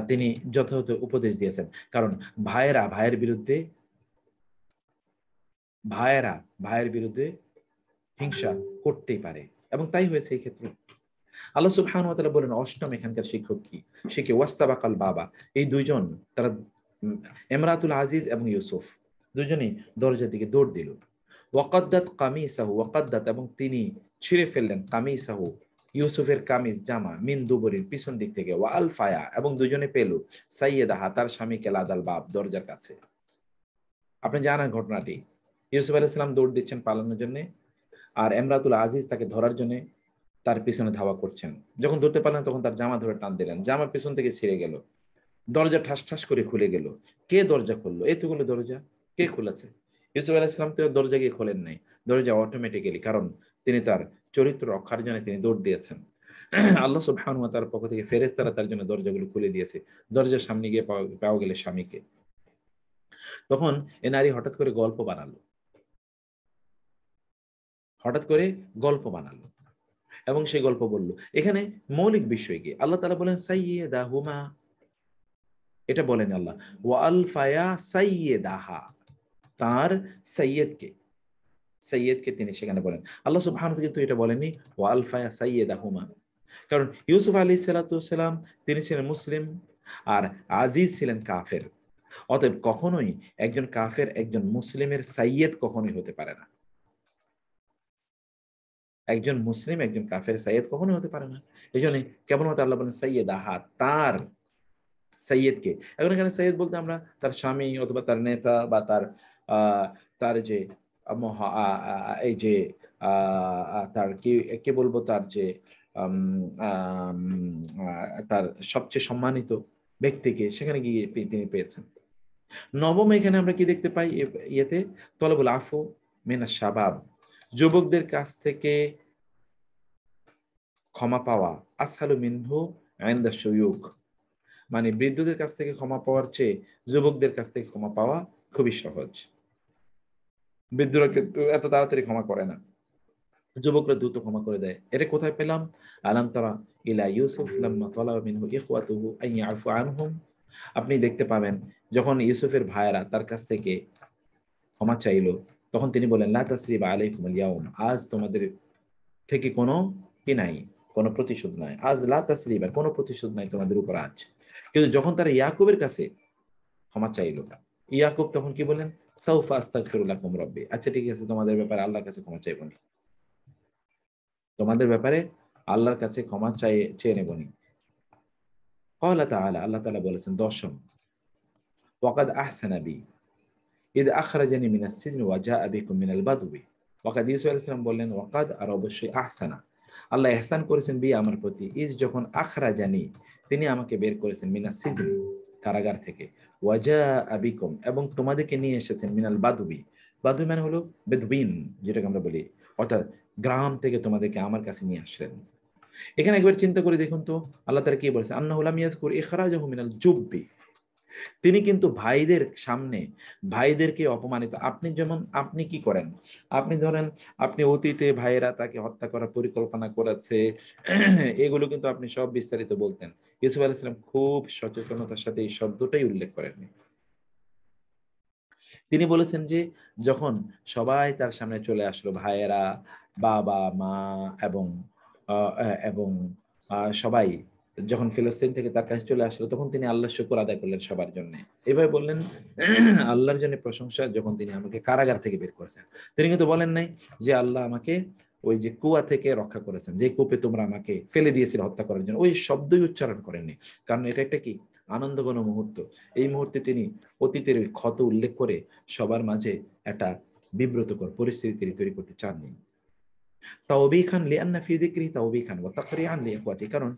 Speaker 1: তিনি যথাযথ উপদেশ দিয়েছেন কারণ ভাইয়েরা ভাইয়ের বিরুদ্ধে ভাইয়েরা ভাইয়ের বিরুদ্ধে হিংসা করতেই পারে এবং তাই হয়েছে এই ক্ষেত্রে আল্লাহ সুবহান বলেন অষ্টম এখানকার শিক্ষক কি সে কি ওয়াস্তাবাকাল বাবা এই দুইজন তারা এমরাতুল আজিজ এবং ইউসুফ দুজনেই দরজার দিকে দৌড় দিল ওয়াকাদ্দাত কামি সাহু ওয়াকাদ্দাত এবং তিনি ছিঁড়ে ফেললেন কামি সাহু ইউসুফের কামিজ জামা মিন দুবরির পিছন দিক থেকে ওয়াল ফায়া এবং দুজনে পেল সাইয়েদাহা তার স্বামীকে লাদাল বাপ দরজার কাছে আপনি জানেন ঘটনাটি ইউসুফ আলাইসালাম দৌড় দিচ্ছেন পালানোর জন্য আর এমরাতুল আজিজ তাকে ধরার জন্য তার পিছনে ধাওয়া করছেন যখন ধরতে পারলেন তখন তার জামা ধরে টান দিলেন জামা পিছন থেকে ছিঁড়ে গেল দরজা ঠাস ঠাস করে খুলে গেল কে দরজা খুললো এতগুলো দরজা কে খুলেছে ইউসুফ আলাহ ইসলাম তো দরজা গিয়ে খোলেন নাই দরজা অটোমেটিক্যালি কারণ তিনি তার চরিত্র রক্ষার জন্য তিনি দৌড় দিয়েছেন আল্লাহ সুবহান তার পক্ষ থেকে ফেরেস তারা তার জন্য দরজাগুলো খুলে দিয়েছে দরজার সামনে গিয়ে পাওয়া গেলে স্বামীকে তখন এ নারী হঠাৎ করে গল্প বানালো হঠাৎ করে গল্প বানালো এবং সে গল্প বলল এখানে মৌলিক বিষয় গিয়ে আল্লাহ তালা বলেন সাইয়ে দা হুমা এটা বলেন আল্লাহ ও আল ফায়া সাইয়ে দাহা তার সৈয়দকে সৈয়দকে তিনি সেখানে বলেন আল্লাহ সুবহান কিন্তু এটা বলেননি ও আল ফায়া সাইয়েদা হুমা কারণ ইউসুফ আলী সালাতাম তিনি ছিলেন মুসলিম আর আজিজ ছিলেন কাফের অতএব কখনোই একজন কাফের একজন মুসলিমের সাইয়েদ কখনোই হতে পারে না একজন মুসলিম একজন কাফের সাইয়েদ কখনো হতে পারে না এই জন্য কেবলমাত্র আল্লাহ বলেন সৈয়দ আহা তার সৈয়দকে এখন এখানে সৈয়দ বলতে আমরা তার স্বামী অথবা তার নেতা বা তার তার যে এই যে তার কি কে বলবো তার যে তার সবচেয়ে সম্মানিত ব্যক্তিকে সেখানে গিয়ে তিনি পেয়েছেন নবম এখানে আমরা কি দেখতে পাই ইয়েতে তলবুল আফু মেনা সাবাব যুবকদের কাছ থেকে ক্ষমা পাওয়া আসালু মিনহু আইন্দা সুযোগ মানে বৃদ্ধদের কাছ থেকে ক্ষমা পাওয়ার চেয়ে যুবকদের কাছ থেকে ক্ষমা পাওয়া খুবই সহজ বৃদ্ধরা কিন্তু এত তাড়াতাড়ি ক্ষমা করে না যুবকরা দ্রুত ক্ষমা করে দেয় এটা কোথায় পেলাম আলাম তারা ইলা ইউসুফ লাম্মা তালাবা মিনহু ইখওয়াতুহু আন ইয়াফু আনহুম আপনি দেখতে পাবেন যখন ইউসুফের ভাইয়েরা তার কাছ থেকে ক্ষমা চাইল তখন তিনি বলেন লা তাসরিবা আলাইকুম ইয়াউম আজ তোমাদের থেকে কোনো কি নাই কোনো প্রতিশোধ নাই আজ লা তাসরিবা কোনো প্রতিশোধ নাই তোমাদের উপর আজ কিন্তু যখন তারা ইয়াকুবের কাছে ক্ষমা চাইল ইয়াকুব তখন কি বলেন সাউফা আস্তাগফিরুল্লাকুম রব্বি আচ্ছা ঠিক আছে তোমাদের ব্যাপারে আল্লাহর কাছে ক্ষমা চাইব না তোমাদের ব্যাপারে আল্লাহর কাছে ক্ষমা চাই চেয়ে নেব নি আল্লাহ তাআলা আল্লাহ তাআলা বলেছেন দশম ওয়াকাদ আহসানাবি ওয়াজা কারাগার থেকে আবিকম এবং তোমাদেরকে নিয়ে এসেছেন মিনাল বাদুবি বাদুবি মানে হলো বেদবিন যেটাকে আমরা বলি অর্থাৎ গ্রাম থেকে তোমাদেরকে আমার কাছে নিয়ে আসলেন এখানে একবার চিন্তা করে দেখুন তো আল্লাহ তারা কি বলছে আন্না হুলাম ইয়াজকুর ইখরাজাহু মিনাল জুব্বি তিনি কিন্তু ভাইদের সামনে ভাইদেরকে অপমানিত আপনি যেমন আপনি কি করেন আপনি ধরেন আপনি অতীতে ভাইয়েরা তাকে হত্যা করার পরিকল্পনা করেছে এগুলো কিন্তু আপনি সব বিস্তারিত বলতেন ইউসুফ সাল্লাম খুব সচেতনতার সাথে এই শব্দটাই উল্লেখ করেননি তিনি বলেছেন যে যখন সবাই তার সামনে চলে আসলো ভাইয়েরা বাবা মা এবং এবং সবাই যখন ফিলিস্তিন থেকে তার কাছে চলে আসলো তখন তিনি আল্লাহ শুকুর আদায় করলেন সবার জন্য এভাবে বললেন আল্লাহর জন্য প্রশংসা যখন তিনি আমাকে কারাগার থেকে বের করেছেন তিনি কিন্তু বলেন নাই যে আল্লাহ আমাকে ওই যে কুয়া থেকে রক্ষা করেছেন যে কূপে তোমরা আমাকে ফেলে দিয়েছিল হত্যা করার জন্য ওই শব্দই উচ্চারণ করেননি কারণ এটা একটা কি আনন্দঘন মুহূর্ত এই মুহূর্তে তিনি অতীতের ওই ক্ষত উল্লেখ করে সবার মাঝে একটা বিব্রতকর পরিস্থিতি তিনি তৈরি করতে চাননি তাও খান লিয়ান্না ফি দিক্রি তাওবি খান ও তাকরি আন কারণ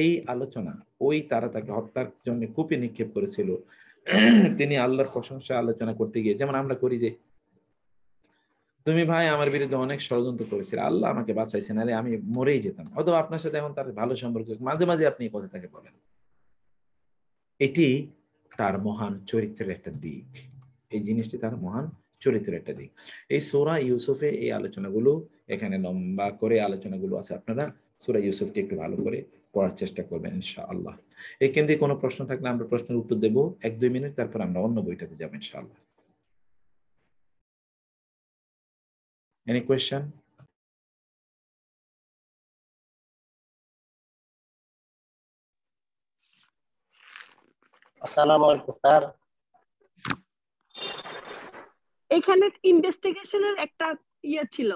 Speaker 1: এই আলোচনা ওই তারা তাকে হত্যার জন্য কূপে নিক্ষেপ করেছিল তিনি আল্লাহর প্রশংসা আলোচনা করতে গিয়ে যেমন আমরা করি যে তুমি ভাই আমার বিরুদ্ধে অনেক ষড়যন্ত্র করেছিল আল্লাহ আমাকে বাঁচাইছে না আমি মরেই যেতাম অথবা আপনার সাথে এখন তার ভালো সম্পর্ক মাঝে মাঝে আপনি কথা তাকে বলেন এটি তার মহান চরিত্রের একটা দিক এই জিনিসটি তার মহান চরিত্রের একটা দিক এই সোরা ইউসুফে এই আলোচনাগুলো এখানে লম্বা করে আলোচনাগুলো আছে আপনারা সোরা ইউসুফটি একটু ভালো করে পড়ার চেষ্টা করবেন ইনশাআল্লাহ এই কেন্দ্রে কোনো প্রশ্ন থাকলে আমরা প্রশ্নের উত্তর দেব এক দুই মিনিট তারপর আমরা অন্য বইটাতে যাবো ইনশাআল্লাহ
Speaker 2: এনি question?
Speaker 3: এখানে ইনভেস্টিগেশনের একটা ইয়ে ছিল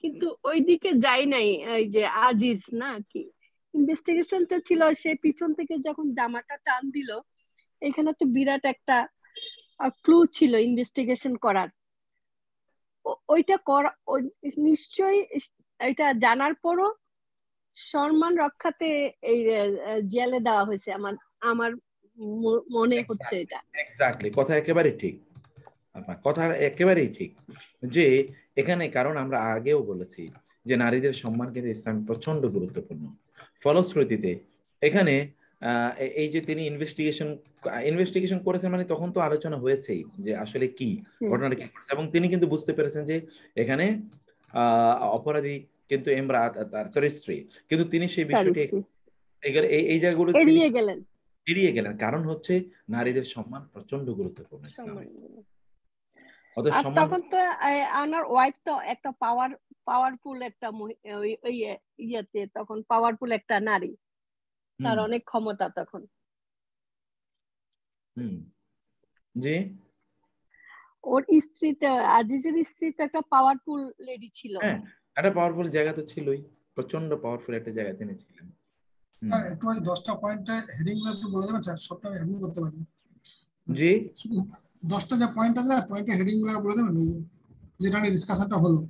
Speaker 3: কিন্তু ওইদিকে যাই নাই এই যে আজিজ না কি ইনভেস্টিগেশনটা ছিল সে পিছন থেকে যখন জামাটা টান দিল এখানে একটা বিরাট একটা ক্লু ছিল ইনভেস্টিগেশন করার ওইটা করা নিশ্চয়ই এটা জানার পরও সম্মান রক্ষাতে এই জেলে দেওয়া হয়েছে আমার আমার মনে হচ্ছে এটা
Speaker 1: এক্স্যাক্টলি কথা একেবারে ঠিক আপনার আচ্ছা, কথা একেবারেই ঠিক যে এখানে কারণ আমরা আগেও বলেছি যে নারীদের সম্মান কিন্তু ইসলাম প্রচন্ড গুরুত্বপূর্ণ ফলশ্রুতিতে এখানে এই যে তিনি ইনভেস্টিগেশন ইনভেস্টিগেশন করেছেন মানে তখন তো আলোচনা হয়েছেই যে আসলে কি ঘটনাটা কি এবং তিনি কিন্তু বুঝতে পেরেছেন যে এখানে অপরাধী কিন্তু এমরা তার চরিত্রী কিন্তু তিনি সেই বিষয়টি এই এই জায়গাগুলো এড়িয়ে গেলেন এড়িয়ে গেলেন কারণ হচ্ছে নারীদের সম্মান প্রচন্ড গুরুত্বপূর্ণ তখন
Speaker 3: তো আনার ওয়াইফ তো একটা পাওয়ার পাওয়ারফুল একটা ইয়ে, ইয়েতে তখন পাওয়ারফুল একটা নারী তার অনেক ক্ষমতা তখন জি ওর স্ত্রী আজিজের স্ত্রী একটা পাওয়ারফুল লেডি ছিল
Speaker 1: হ্যাঁ একটা পাওয়ারফুল জায়গা তো ছিলই প্রচন্ড পাওয়ারফুল একটা জায়গা তিনি ছিলেন হ্যাঁ,
Speaker 4: একটু ওই দশটা পয়েন্টটা হেডিং বলে দেবেন স্যার সবটা হেডিং করতে পারবেন জি দশটা যে পয়েন্ট আছে না পয়েন্টের হেডিং গুলো বলে দেবেন যেটা নিয়ে ডিসকাশনটা হলো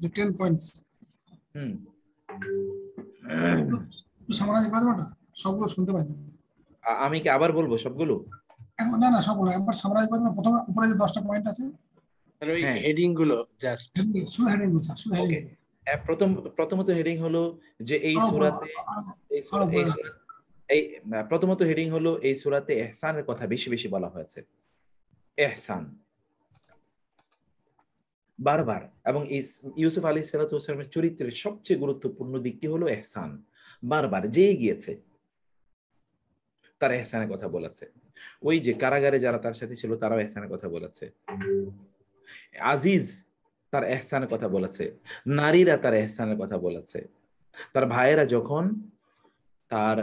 Speaker 4: যে টেন পয়েন্টস হুম সামারাইজ করে দেবেন সবগুলো শুনতে পাই
Speaker 1: আমি কি আবার বলবো সবগুলো
Speaker 4: না না সবগুলো একবার সামারাইজ করে দেবেন প্রথমে উপরে যে দশটা পয়েন্ট আছে
Speaker 1: ওই হেডিং হ্যাঁ। গুলো জাস্ট শুধু হেডিং গুলো শুধু হেডিং প্রথম প্রথমত হেডিং হলো যে এই সূরাতে এই সূরাতে এই প্রথমত হেডিং হলো এই সুরাতে এহসানের কথা বেশি বেশি বলা হয়েছে এহসান বারবার এবং ইউসুফ আলী সালাতামের চরিত্রের সবচেয়ে গুরুত্বপূর্ণ দিকটি হলো এহসান বারবার যেই গিয়েছে তার এহসানের কথা বলেছে ওই যে কারাগারে যারা তার সাথে ছিল তারাও এহসানের কথা বলেছে আজিজ তার এহসানের কথা বলেছে নারীরা তার এহসানের কথা বলেছে তার ভাইয়েরা যখন তার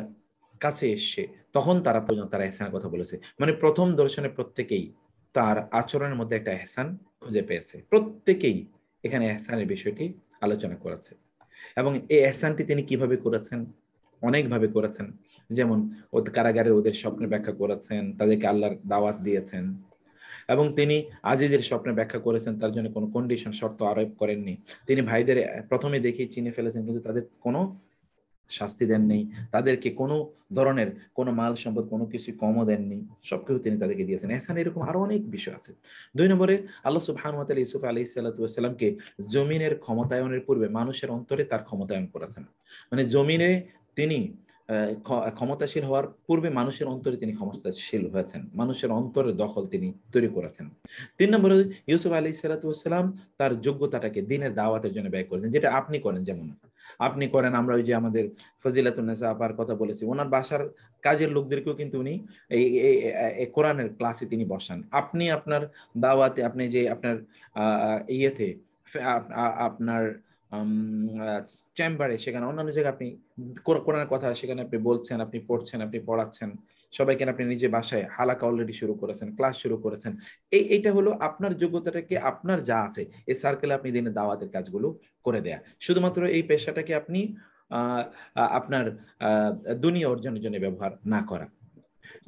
Speaker 1: কাছে এসছে তখন তারা তারা এহসানের কথা বলেছে মানে প্রথম দর্শনে প্রত্যেকেই তার আচরণের মধ্যে একটা এহসান খুঁজে পেয়েছে প্রত্যেকেই এখানে এহসানের বিষয়টি আলোচনা করেছে এবং এই এহসানটি তিনি কিভাবে করেছেন অনেকভাবে করেছেন যেমন কারাগারে ওদের স্বপ্নে ব্যাখ্যা করেছেন তাদেরকে আল্লাহর দাওয়াত দিয়েছেন এবং তিনি আজিজের স্বপ্নে ব্যাখ্যা করেছেন তার জন্য কোনো কন্ডিশন শর্ত আরোপ করেননি তিনি ভাইদের প্রথমে দেখে চিনে ফেলেছেন কিন্তু তাদের কোনো শাস্তি দেননি তাদেরকে কোনো ধরনের কোনো মাল সম্পদ কোনো কিছু কমও দেননি সবকিছু তিনি তাদেরকে দিয়েছেন এহসান এরকম আরো অনেক বিষয় আছে দুই নম্বরে আল্লাহ সুবহান ওয়া তাআলা ইউসুফ আলাইহিস জমিনের ক্ষমতায়নের পূর্বে মানুষের অন্তরে তার ক্ষমতায়ন করেছেন মানে জমিনে তিনি ক্ষমতাশীল হওয়ার পূর্বে মানুষের অন্তরে তিনি ক্ষমতাশীল হয়েছেন মানুষের অন্তরে দখল তিনি তৈরি করেছেন তিন নম্বরে ইউসুফ আলী সালাতাম তার যোগ্যতাটাকে দিনের দাওয়াতের জন্য ব্যয় করেছেন যেটা আপনি করেন যেমন আপনি করেন আমরা ওই যে আমাদের ফজিলাতুন্নেসা আপার কথা বলেছি ওনার বাসার কাজের লোকদেরকেও কিন্তু উনি এই কোরআনের ক্লাসে তিনি বসান আপনি আপনার দাওয়াতে আপনি যে আপনার ইয়েতে আপনার চেম্বারে সেখানে অন্যান্য জায়গায় আপনি কোরআনের কথা সেখানে আপনি বলছেন আপনি পড়ছেন আপনি পড়াচ্ছেন সবাইকে আপনি নিজে বাসায় হালাকা অলরেডি শুরু করেছেন ক্লাস শুরু করেছেন এই এটা হলো আপনার যোগ্যতাটাকে আপনার যা আছে এই সার্কেলে আপনি দিনে দাওয়াতের কাজগুলো করে দেয়া শুধুমাত্র এই পেশাটাকে আপনি আপনার দুনিয়া অর্জনের জন্য ব্যবহার না করা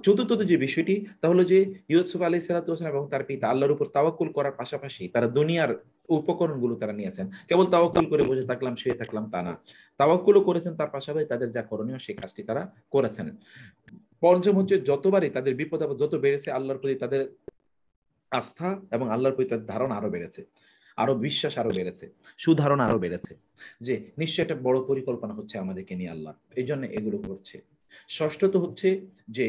Speaker 1: চতুর্থত যে বিষয়টি তা হলো যে ইউসুফ আলী সালাতাম এবং তার পিতা আল্লাহর উপর তাওয়াক্কুল করার পাশাপাশি তারা দুনিয়ার উপকরণ গুলো তারা নিয়েছেন কেবল তাওয়াক্কুল করে বসে থাকলাম শুয়ে থাকলাম তা না তাওয়াক্কুলও করেছেন তার পাশাপাশি তাদের যা করণীয় সেই কাজটি তারা করেছেন পঞ্চম হচ্ছে যতবারই তাদের বিপদ আপদ যত বেড়েছে আল্লাহর প্রতি তাদের আস্থা এবং আল্লাহর প্রতি তাদের ধারণা আরো বেড়েছে আরো বিশ্বাস আরো বেড়েছে সুধারণা আরো বেড়েছে যে নিশ্চয় একটা বড় পরিকল্পনা হচ্ছে আমাদেরকে নিয়ে আল্লাহ এই জন্য এগুলো করছে ষষ্ঠত হচ্ছে যে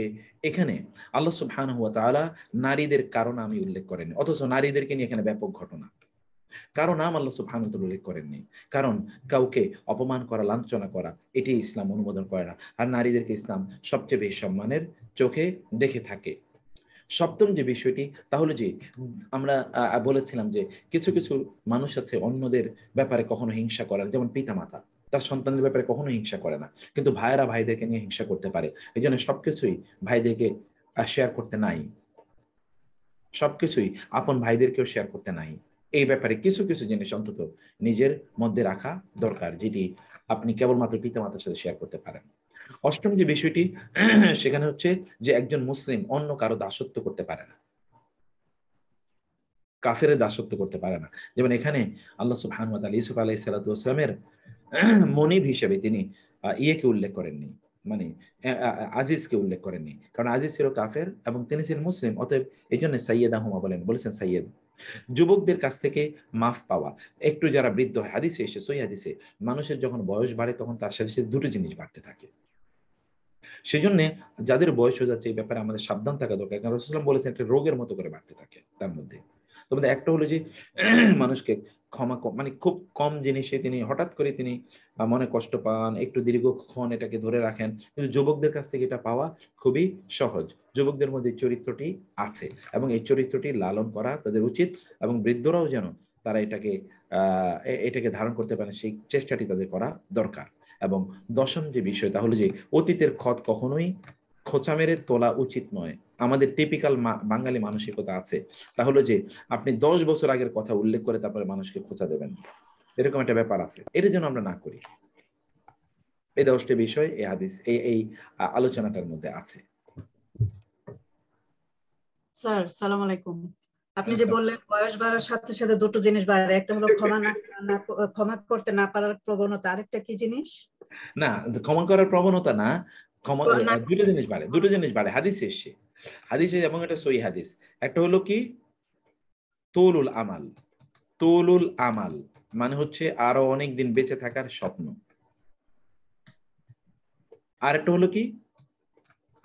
Speaker 1: এখানে আল্লাহ সুহান হুয়া তালা নারীদের কারণ আমি উল্লেখ করেন অথচ নারীদেরকে নিয়ে এখানে ব্যাপক ঘটনা কারো নাম আল্লাহ সুবহানত উল্লেখ করেননি কারণ কাউকে অপমান করা লাঞ্ছনা করা এটি ইসলাম অনুমোদন করে না আর নারীদেরকে ইসলাম সবচেয়ে বেশি সম্মানের চোখে দেখে থাকে সপ্তম যে বিষয়টি তাহলে যে আমরা বলেছিলাম যে কিছু কিছু মানুষ আছে অন্যদের ব্যাপারে কখনো হিংসা করার যেমন পিতামাতা তার সন্তানের ব্যাপারে কখনো হিংসা করে না কিন্তু ভাইয়েরা ভাইদেরকে নিয়ে হিংসা করতে পারে এই জন্য সবকিছুই ভাইদেরকে শেয়ার করতে নাই সবকিছুই আপন ভাইদেরকেও শেয়ার করতে নাই এই ব্যাপারে কিছু কিছু জিনিস অন্তত নিজের মধ্যে রাখা দরকার যেটি আপনি কেবলমাত্র পিতা মাতার সাথে শেয়ার করতে পারেন অষ্টম যে বিষয়টি সেখানে হচ্ছে যে একজন মুসলিম অন্য কারো দাসত্ব করতে পারে না কাফের দাসত্ব করতে পারে না যেমন এখানে আল্লাহ সুবহানুয়াদ আলী ইসুফ আলাই সালাতামের মনিব হিসেবে তিনি ইয়েকে উল্লেখ করেননি মানে আজিজকে উল্লেখ করেননি কারণ আজিজ ছিল কাফের এবং তিনি ছিলেন মুসলিম অতএব এই জন্য সাইয়েদ আহমা বলেন বলেছেন সাইয়েদ যুবকদের কাছ থেকে মাফ পাওয়া একটু যারা বৃদ্ধ হয় হাদিসে এসে সই হাদিসে মানুষের যখন বয়স বাড়ে তখন তার সাথে সাথে দুটো জিনিস বাড়তে থাকে সেই জন্য যাদের বয়স হয়ে যাচ্ছে এই ব্যাপারে আমাদের সাবধান থাকা দরকার কারণ রসুলাম বলেছেন একটা রোগের মতো করে বাড়তে থাকে তার মধ্যে তোমাদের একটা হলো যে মানুষকে ক্ষমা মানে খুব কম জিনিসে তিনি হঠাৎ করে তিনি মনে কষ্ট পান একটু দীর্ঘক্ষণ এটাকে ধরে রাখেন কিন্তু যুবকদের কাছ থেকে এটা পাওয়া খুবই সহজ যুবকদের মধ্যে চরিত্রটি আছে এবং এই চরিত্রটি লালন করা তাদের উচিত এবং বৃদ্ধরাও যেন তারা এটাকে এটাকে ধারণ করতে পারে সেই চেষ্টাটি তাদের করা দরকার এবং দশম যে বিষয় তাহলে যে অতীতের ক্ষত কখনোই খোঁচা মেরে তোলা উচিত নয় আমাদের টিপিক্যাল বাঙালি মানসিকতা আছে তাহলে যে আপনি দশ বছর আগের কথা উল্লেখ করে তারপরে মানুষকে খোঁচা দেবেন এরকম একটা ব্যাপার আছে এটা যেন আমরা না করি এই দশটি বিষয় এই হাদিস এই এই আলোচনাটার মধ্যে আছে
Speaker 3: স্যার সালাম আলাইকুম আপনি যে বললেন বয়স বাড়ার সাথে সাথে দুটো জিনিস বাড়ে একটা হলো ক্ষমা না ক্ষমা করতে না পারার প্রবণতা আরেকটা কি জিনিস
Speaker 1: না ক্ষমা করার প্রবণতা না ক্ষমতা দুটো জিনিস বাড়ে দুটো জিনিস বাড়ে হাদিস এসছে হাদিস এবং এটা সই হাদিস একটা হলো কি আমাল আমাল মানে হচ্ছে আরো অনেক দিন বেঁচে থাকার স্বপ্ন একটা হলো কি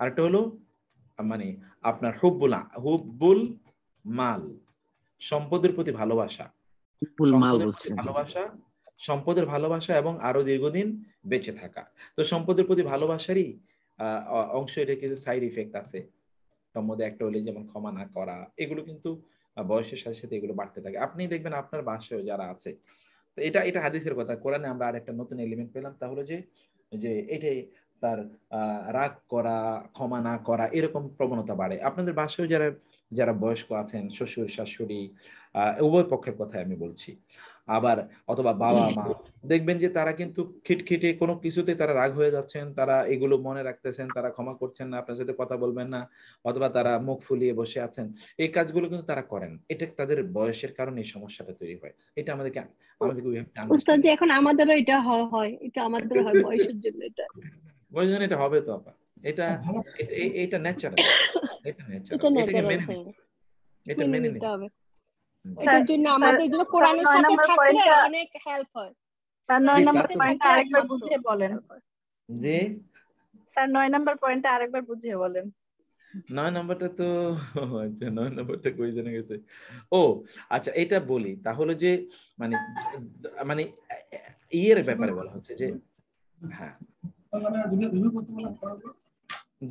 Speaker 1: একটা হলো মানে আপনার হুব্বুল হুব্বুল মাল সম্পদের প্রতি ভালোবাসা ভালোবাসা সম্পদের ভালোবাসা এবং আরো দীর্ঘদিন বেঁচে থাকা তো সম্পদের প্রতি ভালোবাসারই অংশ এটা কিছু সাইড ইফেক্ট আছে তার মধ্যে একটা হলে যেমন ক্ষমা না করা এগুলো কিন্তু বয়সের সাথে সাথে এগুলো বাড়তে থাকে আপনি দেখবেন আপনার বাসায় যারা আছে এটা এটা হাদিসের কথা কোরআনে আমরা আর একটা নতুন এলিমেন্ট পেলাম তা হলো যে যে এটাই তার রাগ করা ক্ষমা না করা এরকম প্রবণতা বাড়ে আপনাদের বাসায় যারা যারা বয়স্ক আছেন শ্বশুর শাশুড়ি উভয় পক্ষের কথাই আমি বলছি আবার অথবা বাবা মা দেখবেন যে তারা কিন্তু খিটখিটে কোনো কিছুতে তারা রাগ হয়ে যাচ্ছেন তারা এগুলো মনে রাখতেছেন তারা ক্ষমা করছেন না আপনার সাথে কথা বলবেন না অথবা তারা মুখ ফুলিয়ে বসে আছেন এই কাজগুলো কিন্তু তারা করেন এটা তাদের বয়সের কারণে এই সমস্যাটা তৈরি হয় এটা আমাদেরকে আমাদেরকে
Speaker 3: এখন আমাদেরও এটা হয় এটা আমাদের হয় বয়সের জন্য এটা
Speaker 1: বয়সের এটা হবে তো আপা এটা হ্যাঁ, এটা ন্যাচারাল এটা ন্যাচারাল এটা মেনে এটা মেনে
Speaker 2: নিতে
Speaker 3: হবে এটার জন্য আমাদের জন্য কোরআনের সাথে থাকলে অনেক হেল্প হয় স্যার নয় নম্বর পয়েন্ট আরেকবার বুঝিয়ে বলেন জি স্যার নয় নম্বর পয়েন্টটা আরেকবার বুঝিয়ে বলেন
Speaker 1: নয় নম্বরটা তো আচ্ছা নয় নম্বরটা কই জানা গেছে ও আচ্ছা এটা বলি তাহলে যে মানে মানে ইয়ের ব্যাপারে বলা হচ্ছে যে হ্যাঁ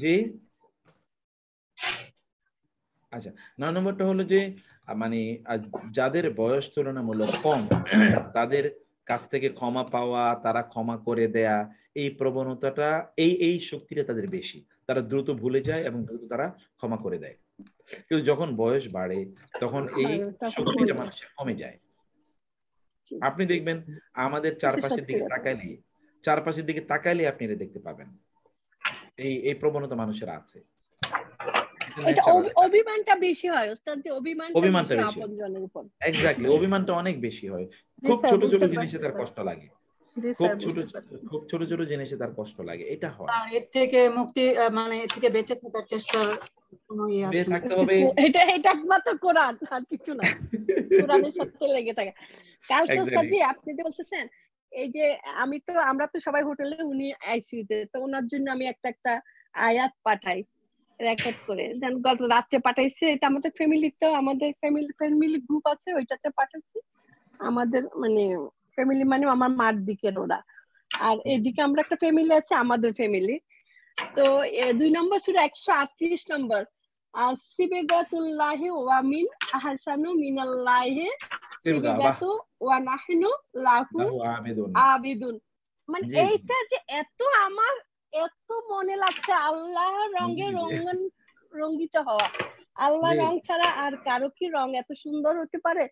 Speaker 1: জি আচ্ছা নয় নম্বরটা হলো যে মানে যাদের বয়স তুলনামূলক কম তাদের কাছ থেকে ক্ষমা পাওয়া তারা ক্ষমা করে দেয়া এই প্রবণতাটা এই এই শক্তিটা তাদের বেশি তারা দ্রুত ভুলে যায় এবং দ্রুত তারা ক্ষমা করে দেয় কিন্তু যখন বয়স বাড়ে তখন এই শক্তিটা মানুষের কমে যায় আপনি দেখবেন আমাদের চারপাশের দিকে তাকাইলে চারপাশের দিকে তাকাইলে আপনি এটা দেখতে পাবেন এই এই প্রবণতা মানুষের আছে
Speaker 3: অভিমানটা বেশি হয় ওস্তাদ যে অভিমানটা
Speaker 1: অভিমানটা অনেক বেশি হয় খুব ছোট ছোট জিনিসে তার কষ্ট লাগে খুব ছোট খুব ছোট ছোট জিনিসে তার কষ্ট লাগে এটা হয়
Speaker 3: এর থেকে মুক্তি মানে এর থেকে বেঁচে থাকার চেষ্টা
Speaker 1: ইয়ে থাকতে হবে
Speaker 3: এটা এটা একমাত্র কোরআন আর কিছু না কোরআনের সাথে লেগে থাকে কাল তো জি আপনি যে বলতেছেন এই যে আমি তো আমরা তো সবাই হোটেলে উনি আইসিইউতে তো ওনার জন্য আমি একটা একটা আয়াত পাঠাই রেকর্ড করে দেন গত রাত্রে পাঠাইছে এটা আমাদের ফ্যামিলিতে আমাদের ফ্যামিলি ফ্যামিলি গ্রুপ আছে ওইটাতে পাঠাচ্ছি আমাদের মানে ফ্যামিলি মানে আমার মার দিকের ওরা আর এদিকে আমরা একটা ফ্যামিলি আছে আমাদের ফ্যামিলি তো দুই নম্বর ছিল একশো আটত্রিশ নম্বর সিবেগাতুল্লাহি ওয়া মিন আহসানু মিনাল্লাহি
Speaker 2: সিবেগাতু
Speaker 3: ওয়া নাহনু লাহু আবিদুন মানে এইটা যে এত আমার এত মনে লাগছে আল্লাহ রঙে রঙন রঙ্গিত হওয়া আল্লাহ রং ছাড়া আর কারো কি রং এত সুন্দর হতে পারে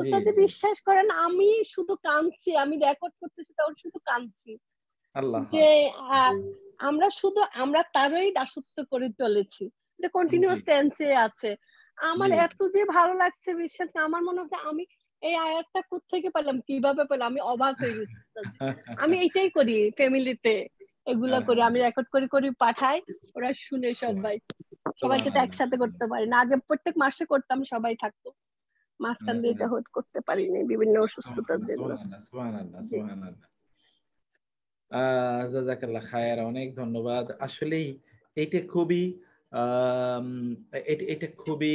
Speaker 3: ওস্তাদ বিশ্বাস করেন আমি শুধু কাঁদছি আমি রেকর্ড করতেছি তখন শুধু কাঁদছি যে আমরা শুধু আমরা তারই দাসত্ব করে চলেছি এটা কন্টিনিউয়াস টেন্সে আছে আমার এত যে ভালো লাগছে বিশ্বাস আমার মনে হয় আমি এই আয়াতটা কোথ থেকে পেলাম কিভাবে পেলাম আমি অবাক হয়ে গেছি আমি এটাই করি ফ্যামিলিতে এগুলো হ্যাঁ। করি আমি রেকর্ড করে করি পাঠাই ওরা শুনে আচ্ছা। সবাই সবাই তো হ্যাঁ। একসাথে করতে পারি না আগে প্রত্যেক মাসে করতাম সবাই থাকতো মাঝখান হ্যাঁ। দিয়ে এটা হোট করতে পারিনি বিভিন্ন অসুস্থতার জন্য
Speaker 1: জাজাকাল্লাহ খায়ের অনেক ধন্যবাদ আসলেই এটা খুবই এটা খুবই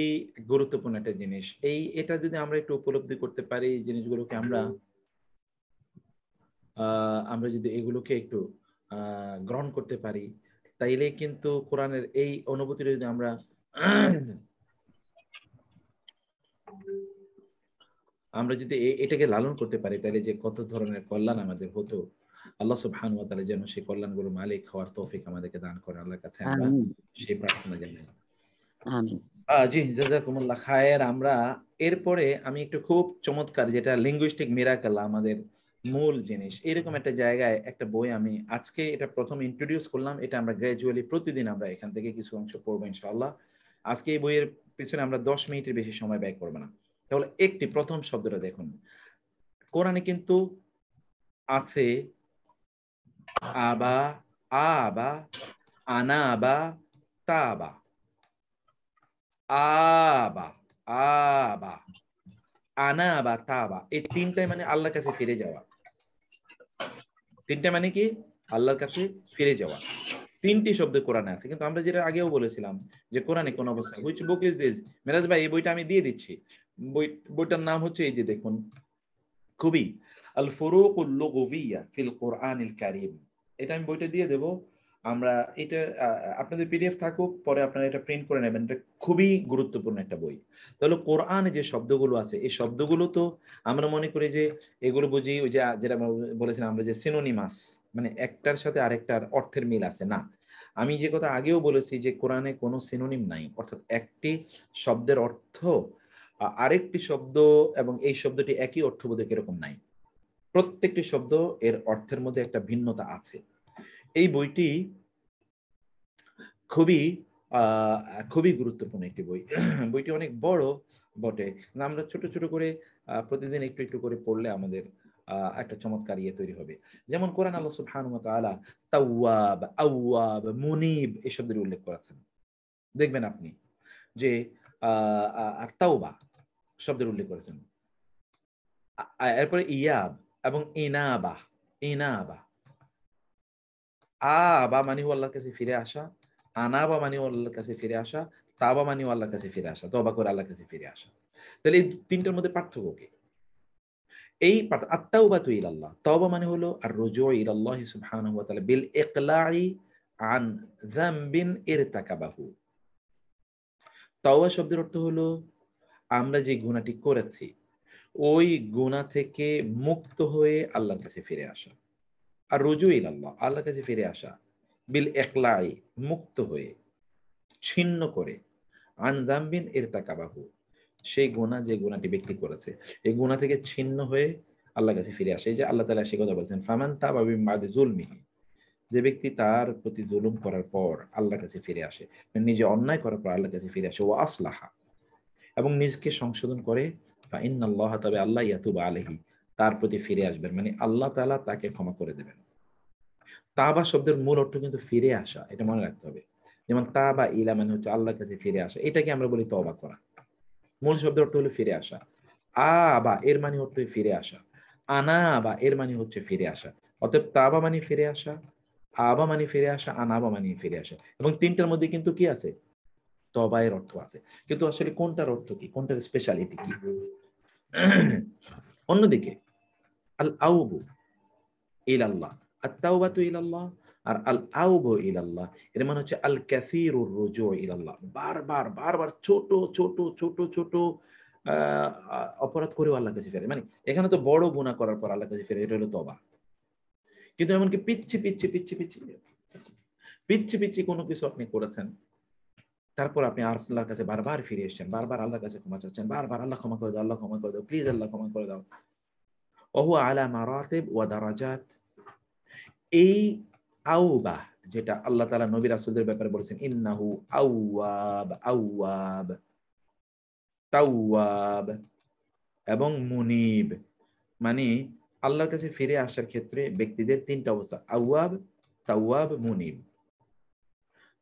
Speaker 1: গুরুত্বপূর্ণ একটা জিনিস এই এটা যদি আমরা একটু উপলব্ধি করতে পারি জিনিসগুলোকে আমরা আমরা যদি এগুলোকে একটু গ্রহণ করতে পারি তাইলে কিন্তু কোরআনের এই অনুভূতি যদি আমরা আমরা যদি এটাকে লালন করতে পারি তাহলে যে কত ধরনের কল্যাণ আমাদের হতো আল্লাহ সুবহান ওয়া তাআলা যেন সেই কল্যাণগুলো মালিক হওয়ার তৌফিক আমাদেরকে দান করে আল্লাহর কাছে আমরা সেই প্রার্থনা জানাই আমিন জি খায়ের আমরা এরপরে আমি একটু খুব চমৎকার যেটা লিঙ্গুইস্টিক মিরাকল আমাদের মূল জিনিস এরকম একটা জায়গায় একটা বই আমি আজকে এটা প্রথম ইন্ট্রোডিউস করলাম এটা আমরা গ্র্যাজুয়ালি প্রতিদিন আমরা এখান থেকে কিছু অংশ পড়বো ইনশাল্লাহ আজকে এই বইয়ের পিছনে আমরা দশ মিনিটের বেশি সময় ব্যয় করবো না তাহলে একটি প্রথম শব্দটা দেখুন কোরআনে কিন্তু আছে আবা আবা আনা আবা তাবা আবা আবা আনা আবা তাবা এই তিনটাই মানে আল্লাহর কাছে ফিরে যাওয়া তিনটা মানে কি আল্লাহর কাছে ফিরে যাওয়া তিনটি শব্দ কোরআনে আছে কিন্তু আমরা যেটা আগেও বলেছিলাম যে কোরআনে কোন অবস্থায় which book is this Meraj ভাই এই বইটা আমি দিয়ে দিচ্ছি বই বইটার নাম হচ্ছে এই যে দেখুন খুবই আল ফরুকুল লুগুবিয়া ফিল ইল কারীম এটা আমি বইটা দিয়ে দেবো আমরা এটা আপনাদের পিডিএফ থাকুক পরে আপনারা এটা প্রিন্ট করে নেবেন এটা খুবই গুরুত্বপূর্ণ একটা বই তাহলে কোরআন যে শব্দগুলো আছে এই শব্দগুলো তো আমরা মনে করি যে এগুলো বুঝি ওই যে যেটা বলেছিলাম আমরা যে সিনোনিমাস মানে একটার সাথে আরেকটার অর্থের মিল আছে না আমি যে কথা আগেও বলেছি যে কোরআনে কোনো সিনোনিম নাই অর্থাৎ একটি শব্দের অর্থ আরেকটি শব্দ এবং এই শব্দটি একই অর্থবোধক এরকম নাই প্রত্যেকটি শব্দ এর অর্থের মধ্যে একটা ভিন্নতা আছে এই বইটি খুবই খুবই গুরুত্বপূর্ণ একটি বই বইটি অনেক বড় বটে আমরা ছোট ছোট করে প্রতিদিন একটু একটু করে পড়লে আমাদের একটা চমৎকার ইয়ে তৈরি হবে যেমন কোরআন আল্লাহ সুবহানাহু ওয়া তাওয়াব আওয়াব মুনিব এই শব্দের উল্লেখ করেছেন দেখবেন আপনি যে তাওবা শব্দের উল্লেখ করেছেন এরপরে ইয়াব এবং ইনাবা ইনাবা আ বা মানে আল্লাহর কাছে ফিরে আসা আনা বা মানে আল্লাহর কাছে ফিরে আসা তা বা মানে আল্লাহর কাছে ফিরে আসা তবা করে আল্লাহর কাছে ফিরে আসা তাহলে এই তিনটার মধ্যে পার্থক্য কি এই আত্মাউবা তুই আল্লাহ তবা মানে হলো আর রোজো ইলাল্লাহ আল্লাহ ওয়া তাআলা বিল ইকলাই আন যামবিন ইরতাকাবাহু তাওবা শব্দের অর্থ হলো আমরা যে গুণাটি করেছি ওই গুণা থেকে মুক্ত হয়ে আল্লাহর কাছে ফিরে আসা আর রুজু ইল্লাহ আল্লাহর কাছে ফিরে আসা বিল একলাই মুক্ত হয়ে ছিন্ন করে আনজামবিন এর তাকাবাহু সেই গোনা যে গুণাটি ব্যক্তি করেছে এই গুণা থেকে ছিন্ন হয়ে আল্লাহ কাছে ফিরে আসে যে আল্লাহ তালা সে কথা বলছেন ফামান তা বাবি মাদি জুলমিহি যে ব্যক্তি তার প্রতি জুলুম করার পর আল্লাহর কাছে ফিরে আসে নিজে অন্যায় করার পর আল্লাহর কাছে ফিরে আসে ও আসলাহা এবং নিজকে সংশোধন করে বা আল্লাহ তবে আল্লাহ ইয়াতুবা আলহী তার প্রতি ফিরে আসবেন মানে আল্লাহ তালা তাকে ক্ষমা করে দেবেন তাবা শব্দের মূল অর্থ কিন্তু ফিরে আসা এটা মনে রাখতে হবে যেমন তা বা ইলা মানে হচ্ছে আল্লাহর কাছে ফিরে আসা এটাকে আমরা বলি তবা করা মূল শব্দের অর্থ হলো ফিরে আসা আ বা এর মানে হচ্ছে ফিরে আসা আনা বা এর মানে হচ্ছে ফিরে আসা অতএব তাবা মানে ফিরে আসা আবা মানে ফিরে আসা আনাবা মানে ফিরে আসা এবং তিনটার মধ্যে কিন্তু কি আছে তবায়ের অর্থ আছে কিন্তু আসলে কোনটার অর্থ কি কোনটার স্পেশালিটি কি অন্যদিকে আল আউবু ইলাল্লাহ আর তাওবাতু ইলাল্লাহ আর আল আউবু ইলাল্লাহ এর মানে হচ্ছে আল কাসিরুর রুজু ইলাল্লাহ বারবার বারবার ছোট ছোট ছোট ছোট অপরাধ করেও আল্লাহ কাছে ফেরে মানে এখানে তো বড় গুণা করার পর আল্লাহ কাছে ফেরে এটা হলো তবা কিন্তু এমনকি পিচ্ছি পিচ্ছি পিচ্ছি পিচ্ছি পিচ্ছি পিচ্ছি কোনো কিছু আপনি করেছেন তারপর আপনি আল্লাহর কাছে বারবার ফিরে এসছেন বারবার আল্লাহর কাছে ক্ষমা চাচ্ছেন বারবার আল্লাহ ক্ষমা করে দাও আল্লাহ ক্ষমা করে দাও প্লিজ আল্লাহ ক্ষমা করে দাও আলা ওয়া দারাজাত এই যেটা আল্লাহ নবী ব্যাপারে বলেছেন ইন্নাহু আউয়াব আউয়াব তাওয়াব এবং মুনিব মানে আল্লাহর কাছে ফিরে আসার ক্ষেত্রে ব্যক্তিদের তিনটা অবস্থা আউয়াব তাওয়াব মুনিব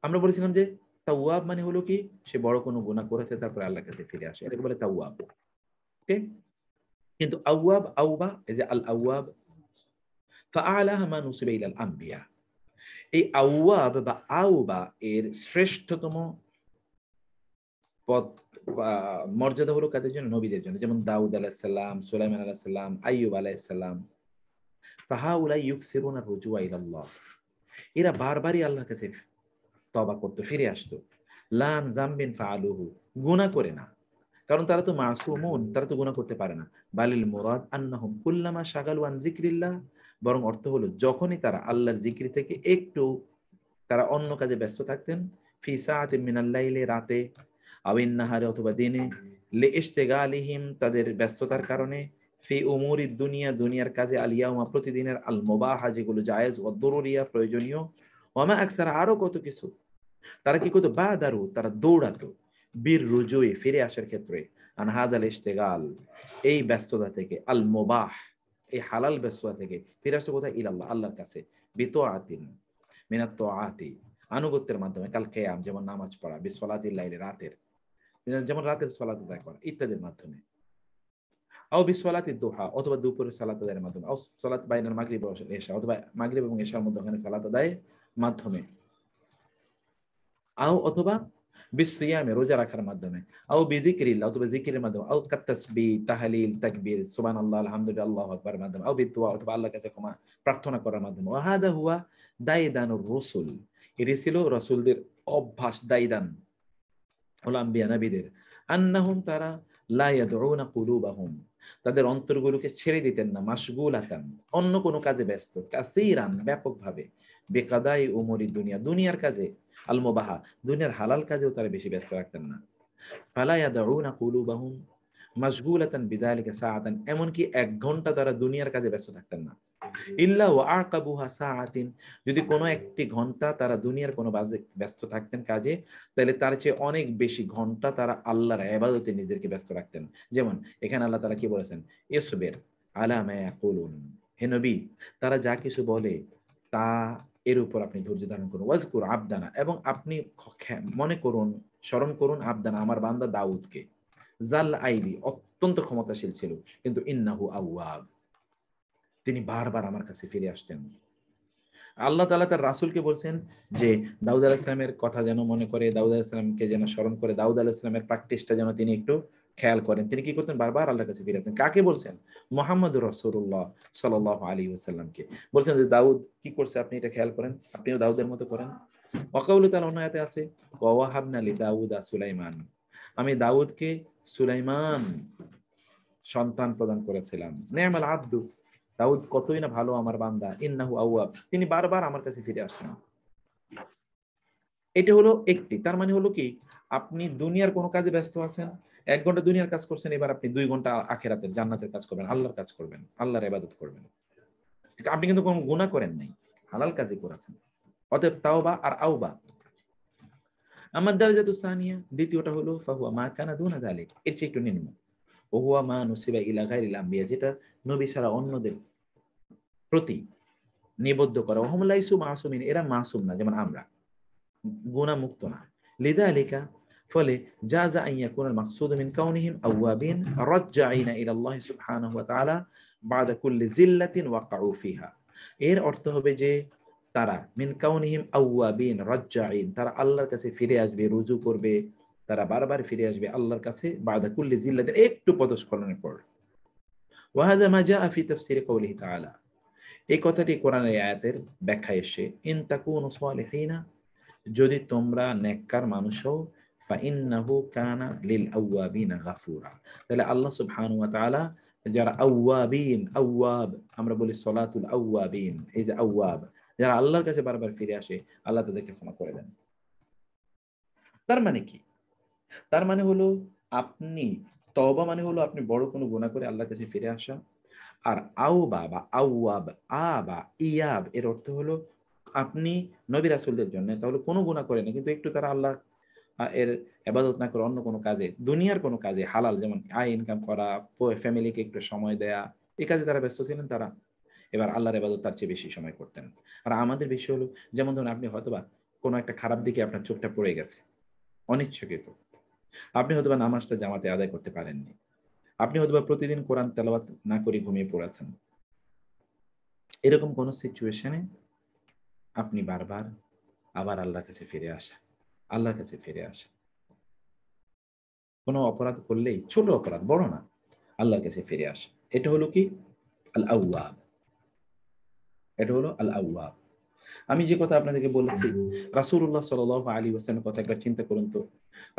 Speaker 1: আমরা বলেছিলাম যে তাওয়াব মানে হলো কি সে বড় কোনো গুণা করেছে তারপরে আল্লাহর কাছে ফিরে আসে এটাকে বলে তাওয়াব ওকে কিন্তু আউয়াব আউবা এই যে আল আউয়াব আম্বিয়া এই আউয়াব বা আউবা এর শ্রেষ্ঠতম পদ মর্যাদা হলো কাদের জন্য নবীদের জন্য যেমন দাউদ আলাহিসাল্লাম সুলাইমান আলাহিসাল্লাম আইয়ুব আলাহিসাল্লাম ফাহাউলাই ইউকসিরুনা রুজুয়া ইলাল্লাহ এরা বারবারই আল্লাহর কাছে তবা করতো ফিরে আসতো লাম জামবিন ফাআলুহু গুনাহ করে না কারণ তারা তো মাসুমুন তারা তো গুণা করতে পারে না বালিল মুরাদ আন্নাহুম কুল্লামা শাগাল ওয়ান জিক্রিল্লাহ বরং অর্থ হলো যখনই তারা আল্লাহর জিক্রি থেকে একটু তারা অন্য কাজে ব্যস্ত থাকতেন ফি সাআতি মিনাল্লাইলে রাতে আবিন নাহারে অথবা দিনে লে ইশতিগালিহিম তাদের ব্যস্ততার কারণে ফি উমুরি দুনিয়া দুনিয়ার কাজে আলিয়াউমা প্রতিদিনের আল মোবাহা যেগুলো জায়েজ ও দরুরিয়া প্রয়োজনীয় ওয়ামা আকসার আরো কত কিছু তারা কি করতো বা দারু তারা দৌড়াতো বীর রুজুই ফিরে আসার ক্ষেত্রে আনহাদ আল ইস্তেগাল এই ব্যস্ততা থেকে আল মোবাহ এই হালাল ব্যস্ততা থেকে ফিরে আসছে কোথায় ইল আল্লাহ আল্লাহর কাছে বিত আতিন মিনাত্ত আতি আনুগত্যের মাধ্যমে কাল কেয়াম যেমন নামাজ পড়া বি সলাতিল্লাইলে রাতের যেমন রাতের সলাত আদায় করা ইত্যাদির মাধ্যমে আও বি সলাতি দোহা অথবা দুপুরে সালাত আদায়ের মাধ্যমে আও সলাত বাইনার মাগরিব এশা অথবা মাগরিব এবং এশার মধ্যে ওখানে সালাত আদায়ের মাধ্যমে আও অথবা বিশ্রিয়ামে রোজা রাখার মাধ্যমে আও বিজিক্রিল্লা অথবা জিকিরের মাধ্যমে আও কাত্তাসবি তাহালিল তাকবির সুবান আল্লাহ আলহামদুলিল্লাহ আল্লাহ আকবার মাধ্যমে আও বিদুয়া অথবা আল্লাহর কাছে ক্ষমা প্রার্থনা করার মাধ্যমে ওয়াহাদা হুয়া দায়দানুর রসুল এটি ছিল রসুলদের অভ্যাস দায়দান ওলাম্বিয়া নাবিদের আন্নাহুম তারা লা ইয়াদউনা কুলুবাহুম তাদের অন্তরগুলোকে ছেড়ে দিতেন না মাসগুল আতেন অন্য কোনো কাজে ব্যস্ত কাসিরান ব্যাপকভাবে বেকাদাই উমরি দুনিয়া দুনিয়ার কাজে আলমোবাহা দুনিয়ার হালাল কাজেও তারা বেশি ব্যস্ত রাখতেন না ফালাইয়া কুলু বাহুন মাসগুল আতান সা সাহাতান এমনকি এক ঘন্টা তারা দুনিয়ার কাজে ব্যস্ত থাকতেন না সাআতিন যদি কোনো একটি ঘন্টা তারা দুনিয়ার কোনো বাজে ব্যস্ত থাকতেন কাজে তাহলে তার চেয়ে অনেক বেশি ঘন্টা তারা আল্লাহর ইবাদতে নিজেদেরকে ব্যস্ত রাখতেন যেমন এখানে আল্লাহ তারা কি বলেছেন এসবের আলা হে নবী তারা যা কিছু বলে তা এর উপর আপনি ধৈর্য ধারণ করুন ওয়াজকুর আবদানা এবং আপনি মনে করুন স্মরণ করুন আবদানা আমার বান্দা দাউদকে জাল আইদি অত্যন্ত ক্ষমতাশীল ছিল কিন্তু ইন্নাহু আউ তিনি বারবার আমার কাছে ফিরে আসতেন আল্লাহ তালা তার রাসুলকে বলছেন যে দাউদ আলাহ ইসলামের কথা যেন মনে করে দাউদ আলাহ ইসলামকে যেন স্মরণ করে দাউদ আলাহ ইসলামের প্র্যাকটিসটা যেন তিনি একটু খেয়াল করেন তিনি কি করতেন বারবার আল্লাহর কাছে ফিরে আসেন কাকে বলছেন মোহাম্মদ রসুল্লাহ সাল আলী ওসাল্লামকে বলছেন যে দাউদ কি করছে আপনি এটা খেয়াল করেন আপনিও দাউদের মতো করেন অকাউল তার অনায়াতে আছে ওয়াহাবনা লি দাউদা সুলাইমান আমি দাউদকে সুলাইমান সন্তান প্রদান করেছিলাম নেমাল আব্দু দাউদ কতই না ভালো আমার বান্দা ইন্নাহু আওয়াব তিনি বারবার আমার কাছে ফিরে আসেন এটা হলো একটি তার মানে হলো কি আপনি দুনিয়ার কোনো কাজে ব্যস্ত আছেন এক ঘন্টা দুনিয়ার কাজ করছেন এবার আপনি দুই ঘন্টা আখেরাতের জান্নাতের কাজ করবেন আল্লাহর কাজ করবেন আল্লাহর ইবাদত করবেন আপনি কিন্তু কোনো গুণা করেন নাই হালাল কাজই করেছেন অতএব তাওবা আর আউবা আমার দারজাতু সানিয়া দ্বিতীয়টা হলো ফাহুয়া মা কানা দুনা দালিক এর চেয়ে একটু নিম্ন যেটা নবী ছাড়া অন্যদের প্রতি নিবদ্ধ করা এরা মাসুম না যেমন আমরা না লিদা ফলে যা যা আইয়া কোন মাকসুদ মিন কাউনিহিম ইলা আল্লাহ সুবহানাহু ওয়া তাআলা বাদা কুল্লি জিল্লাতিন ওয়াকাউ ফিহা এর অর্থ হবে যে তারা মিন কাউনিহিম আওয়াবিন রাজ্জাইন তারা আল্লাহর কাছে ফিরে আসবে রুজু করবে তারা বারবার ফিরে আসবে আল্লাহর কাছে বাদাকুল্লি জিল্লাদের একটু পদস্খলনের পর ওয়াহাদা মাজা আফি তফসিরে এই কথাটি আয়াতের ব্যাখ্যা এসে যদি তোমরা নেককার মানুষ হও ফাইন্নাহু কানা লিল আউয়াবিনা গাফুরা তাহলে আল্লাহ ওয়া তাআলা যারা আউয়াবিন আউয়াব আমরা বলি সলাতুল আউয়াবিন এই যে আউয়াব যারা আল্লাহর কাছে বারবার ফিরে আসে আল্লাহ তাদেরকে ক্ষমা করে দেন তার মানে কি তার মানে হলো আপনি তবা মানে হলো আপনি বড় কোনো গোনা করে আল্লাহর কাছে ফিরে আসা আর আউ বা আউয়াব আ বা ইয়াব এর অর্থ হলো আপনি নবী রাসুলদের জন্য তাহলে কোনো গুণা করে না কিন্তু একটু তারা আল্লাহ এর হেফাজত না করে অন্য কোনো কাজে দুনিয়ার কোনো কাজে হালাল যেমন আয় ইনকাম করা ফ্যামিলিকে একটু সময় দেয়া এই কাজে তারা ব্যস্ত ছিলেন তারা এবার আল্লাহর এবাদত তার চেয়ে বেশি সময় করতেন আর আমাদের বিষয় হলো যেমন ধরুন আপনি হয়তোবা কোনো একটা খারাপ দিকে আপনার চোখটা পড়ে গেছে অনিচ্ছকৃত আপনি হয়তো নামাজটা জামাতে আদায় করতে পারেননি আপনি হয়তো প্রতিদিন কোরআন তেলাবাত না করে ঘুমিয়ে পড়েছেন এরকম কোন সিচুয়েশনে আপনি বারবার আবার আল্লাহর কাছে ফিরে আসা আল্লাহর কাছে ফিরে আসা কোনো অপরাধ করলেই ছোট অপরাধ বড় না আল্লাহর কাছে ফিরে আসা এটা হলো কি আল আউয়াব এটা হলো আল আউয়াব আমি যে কথা আপনাদেরকে বলেছি রাসুল্লাহ সাল আলী ওয়াসাল্লামের কথা একবার চিন্তা করুন তো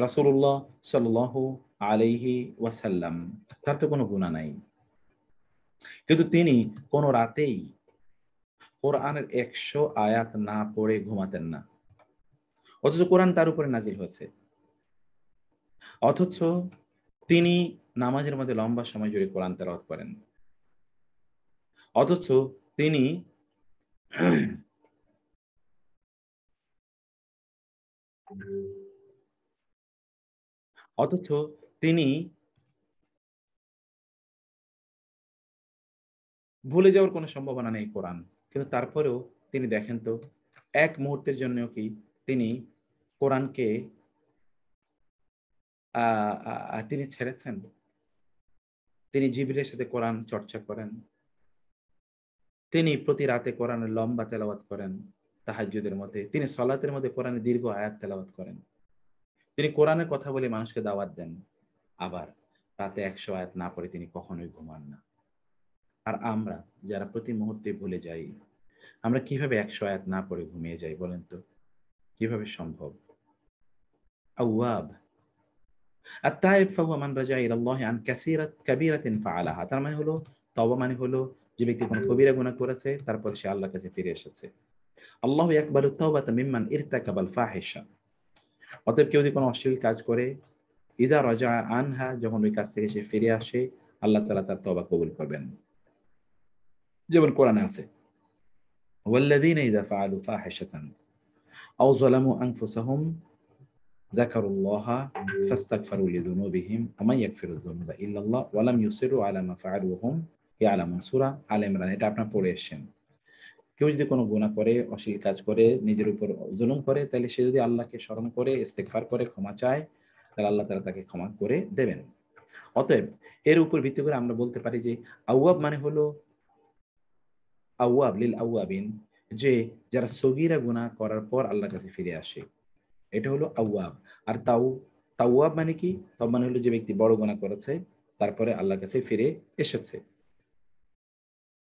Speaker 1: রাসুল্লাহ সাল আলাইহি ওয়াসাল্লাম তার তো কোনো গুণা নাই কিন্তু তিনি কোন রাতেই কোরআনের একশো আয়াত না পড়ে ঘুমাতেন না অথচ কোরআন তার উপরে নাজিল হয়েছে অথচ তিনি নামাজের মধ্যে লম্বা সময় জুড়ে কোরআন তেলাওয়াত করেন অথচ তিনি
Speaker 2: অথচ তিনি
Speaker 1: ভুলে যাওয়ার কোনো সম্ভাবনা নেই কোরআন কিন্তু তারপরেও তিনি দেখেন তো এক মুহূর্তের জন্য কি তিনি কোরআনকে তিনি ছেড়েছেন তিনি জিবিরের সাথে কোরআন চর্চা করেন তিনি প্রতি রাতে কোরআনের লম্বা তেলাওয়াত করেন তাহাজুদের মধ্যে তিনি সলাতের মধ্যে কোরআনে দীর্ঘ আয়াত তেলাবাত করেন তিনি কোরআনের কথা বলে মানুষকে দাওয়াত দেন আবার রাতে একশো আয়াত না পড়ে তিনি কখনোই ঘুমান না আর আমরা যারা প্রতি মুহূর্তে ভুলে যাই আমরা কিভাবে একশো আয়াত না পড়ে ঘুমিয়ে যাই বলেন তো কিভাবে সম্ভব আউয়াব আত্মায়েব ফাহুয়া মান রাজা ইরাল্লাহি আন কাসিরাত কাবিরাতিন ফাআলাহা তার মানে হলো তবা মানে হলো যে ব্যক্তি কোনো কবিরা গুণা করেছে তারপর সে আল্লাহর কাছে ফিরে এসেছে আল্লাহ একবার তাওবাতা মিম্মান ইরতাকাবাল ফাহিশা অতএব কেউ যদি কোনো অশ্লীল কাজ করে ইজা রজা আনহা যখন ওই কাজ থেকে সে ফিরে আসে আল্লাহ তালা তার তবা কবুল করবেন যেমন কোরআনে আছে والذين إذا فعلوا فاحشة أو ظلموا أنفسهم ذكروا الله فاستغفروا لذنوبهم ومن يغفر الذنوب إلا الله ولم يصروا على ما فعلوا وهم يعلمون سورة আপনার পড়ে এসেছেন কেউ যদি কোনো গুণা করে অশ্লীল কাজ করে নিজের উপর জুলুম করে তাহলে সে যদি আল্লাহকে স্মরণ করে ইস্তেকফার করে ক্ষমা চায় তাহলে আল্লাহ তারা তাকে ক্ষমা করে দেবেন অতএব এর উপর ভিত্তি করে আমরা বলতে পারি যে আউয়াব মানে হলো আউয়াব লীল আউয়াবিন যে যারা সগিরা গুণা করার পর আল্লাহর কাছে ফিরে আসে এটা হলো আউয়াব আর তাও তাওয়াব মানে কি তাও মানে হলো যে ব্যক্তি বড় গুণা করেছে তারপরে আল্লাহর কাছে ফিরে এসেছে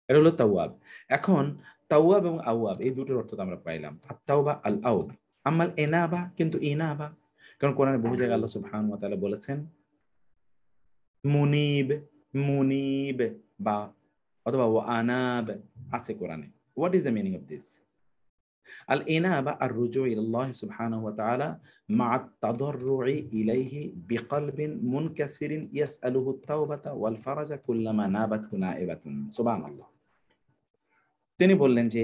Speaker 1: এটা হলো তাওয়াব এখন তাওয়াব এবং আওয়াব এই দুটোর অর্থ তো আমরা পাইলাম আত্মাওবা আল আউব আমাল এনাবা কিন্তু এনাবা কারণ কোরআনে বহু জায়গায় আল্লাহ সুবহান ওয়া তাআলা বলেছেন মুনিব মুনিব বা অথবা ও আনাব আছে কোরআনে what is the meaning of this আল এনাবা আর রুজু ইল্লাহ সুবহানাহু ওয়া তাআলা মা তাদাররুই ইলাইহি বিকলবিন মুনকাসিরিন ইয়াসআলুহু তাওবাতা ওয়াল ফারাজা কুল্লামা নাবাত কুনাইবাতুন সুবহানাল্লাহ তিনি বললেন যে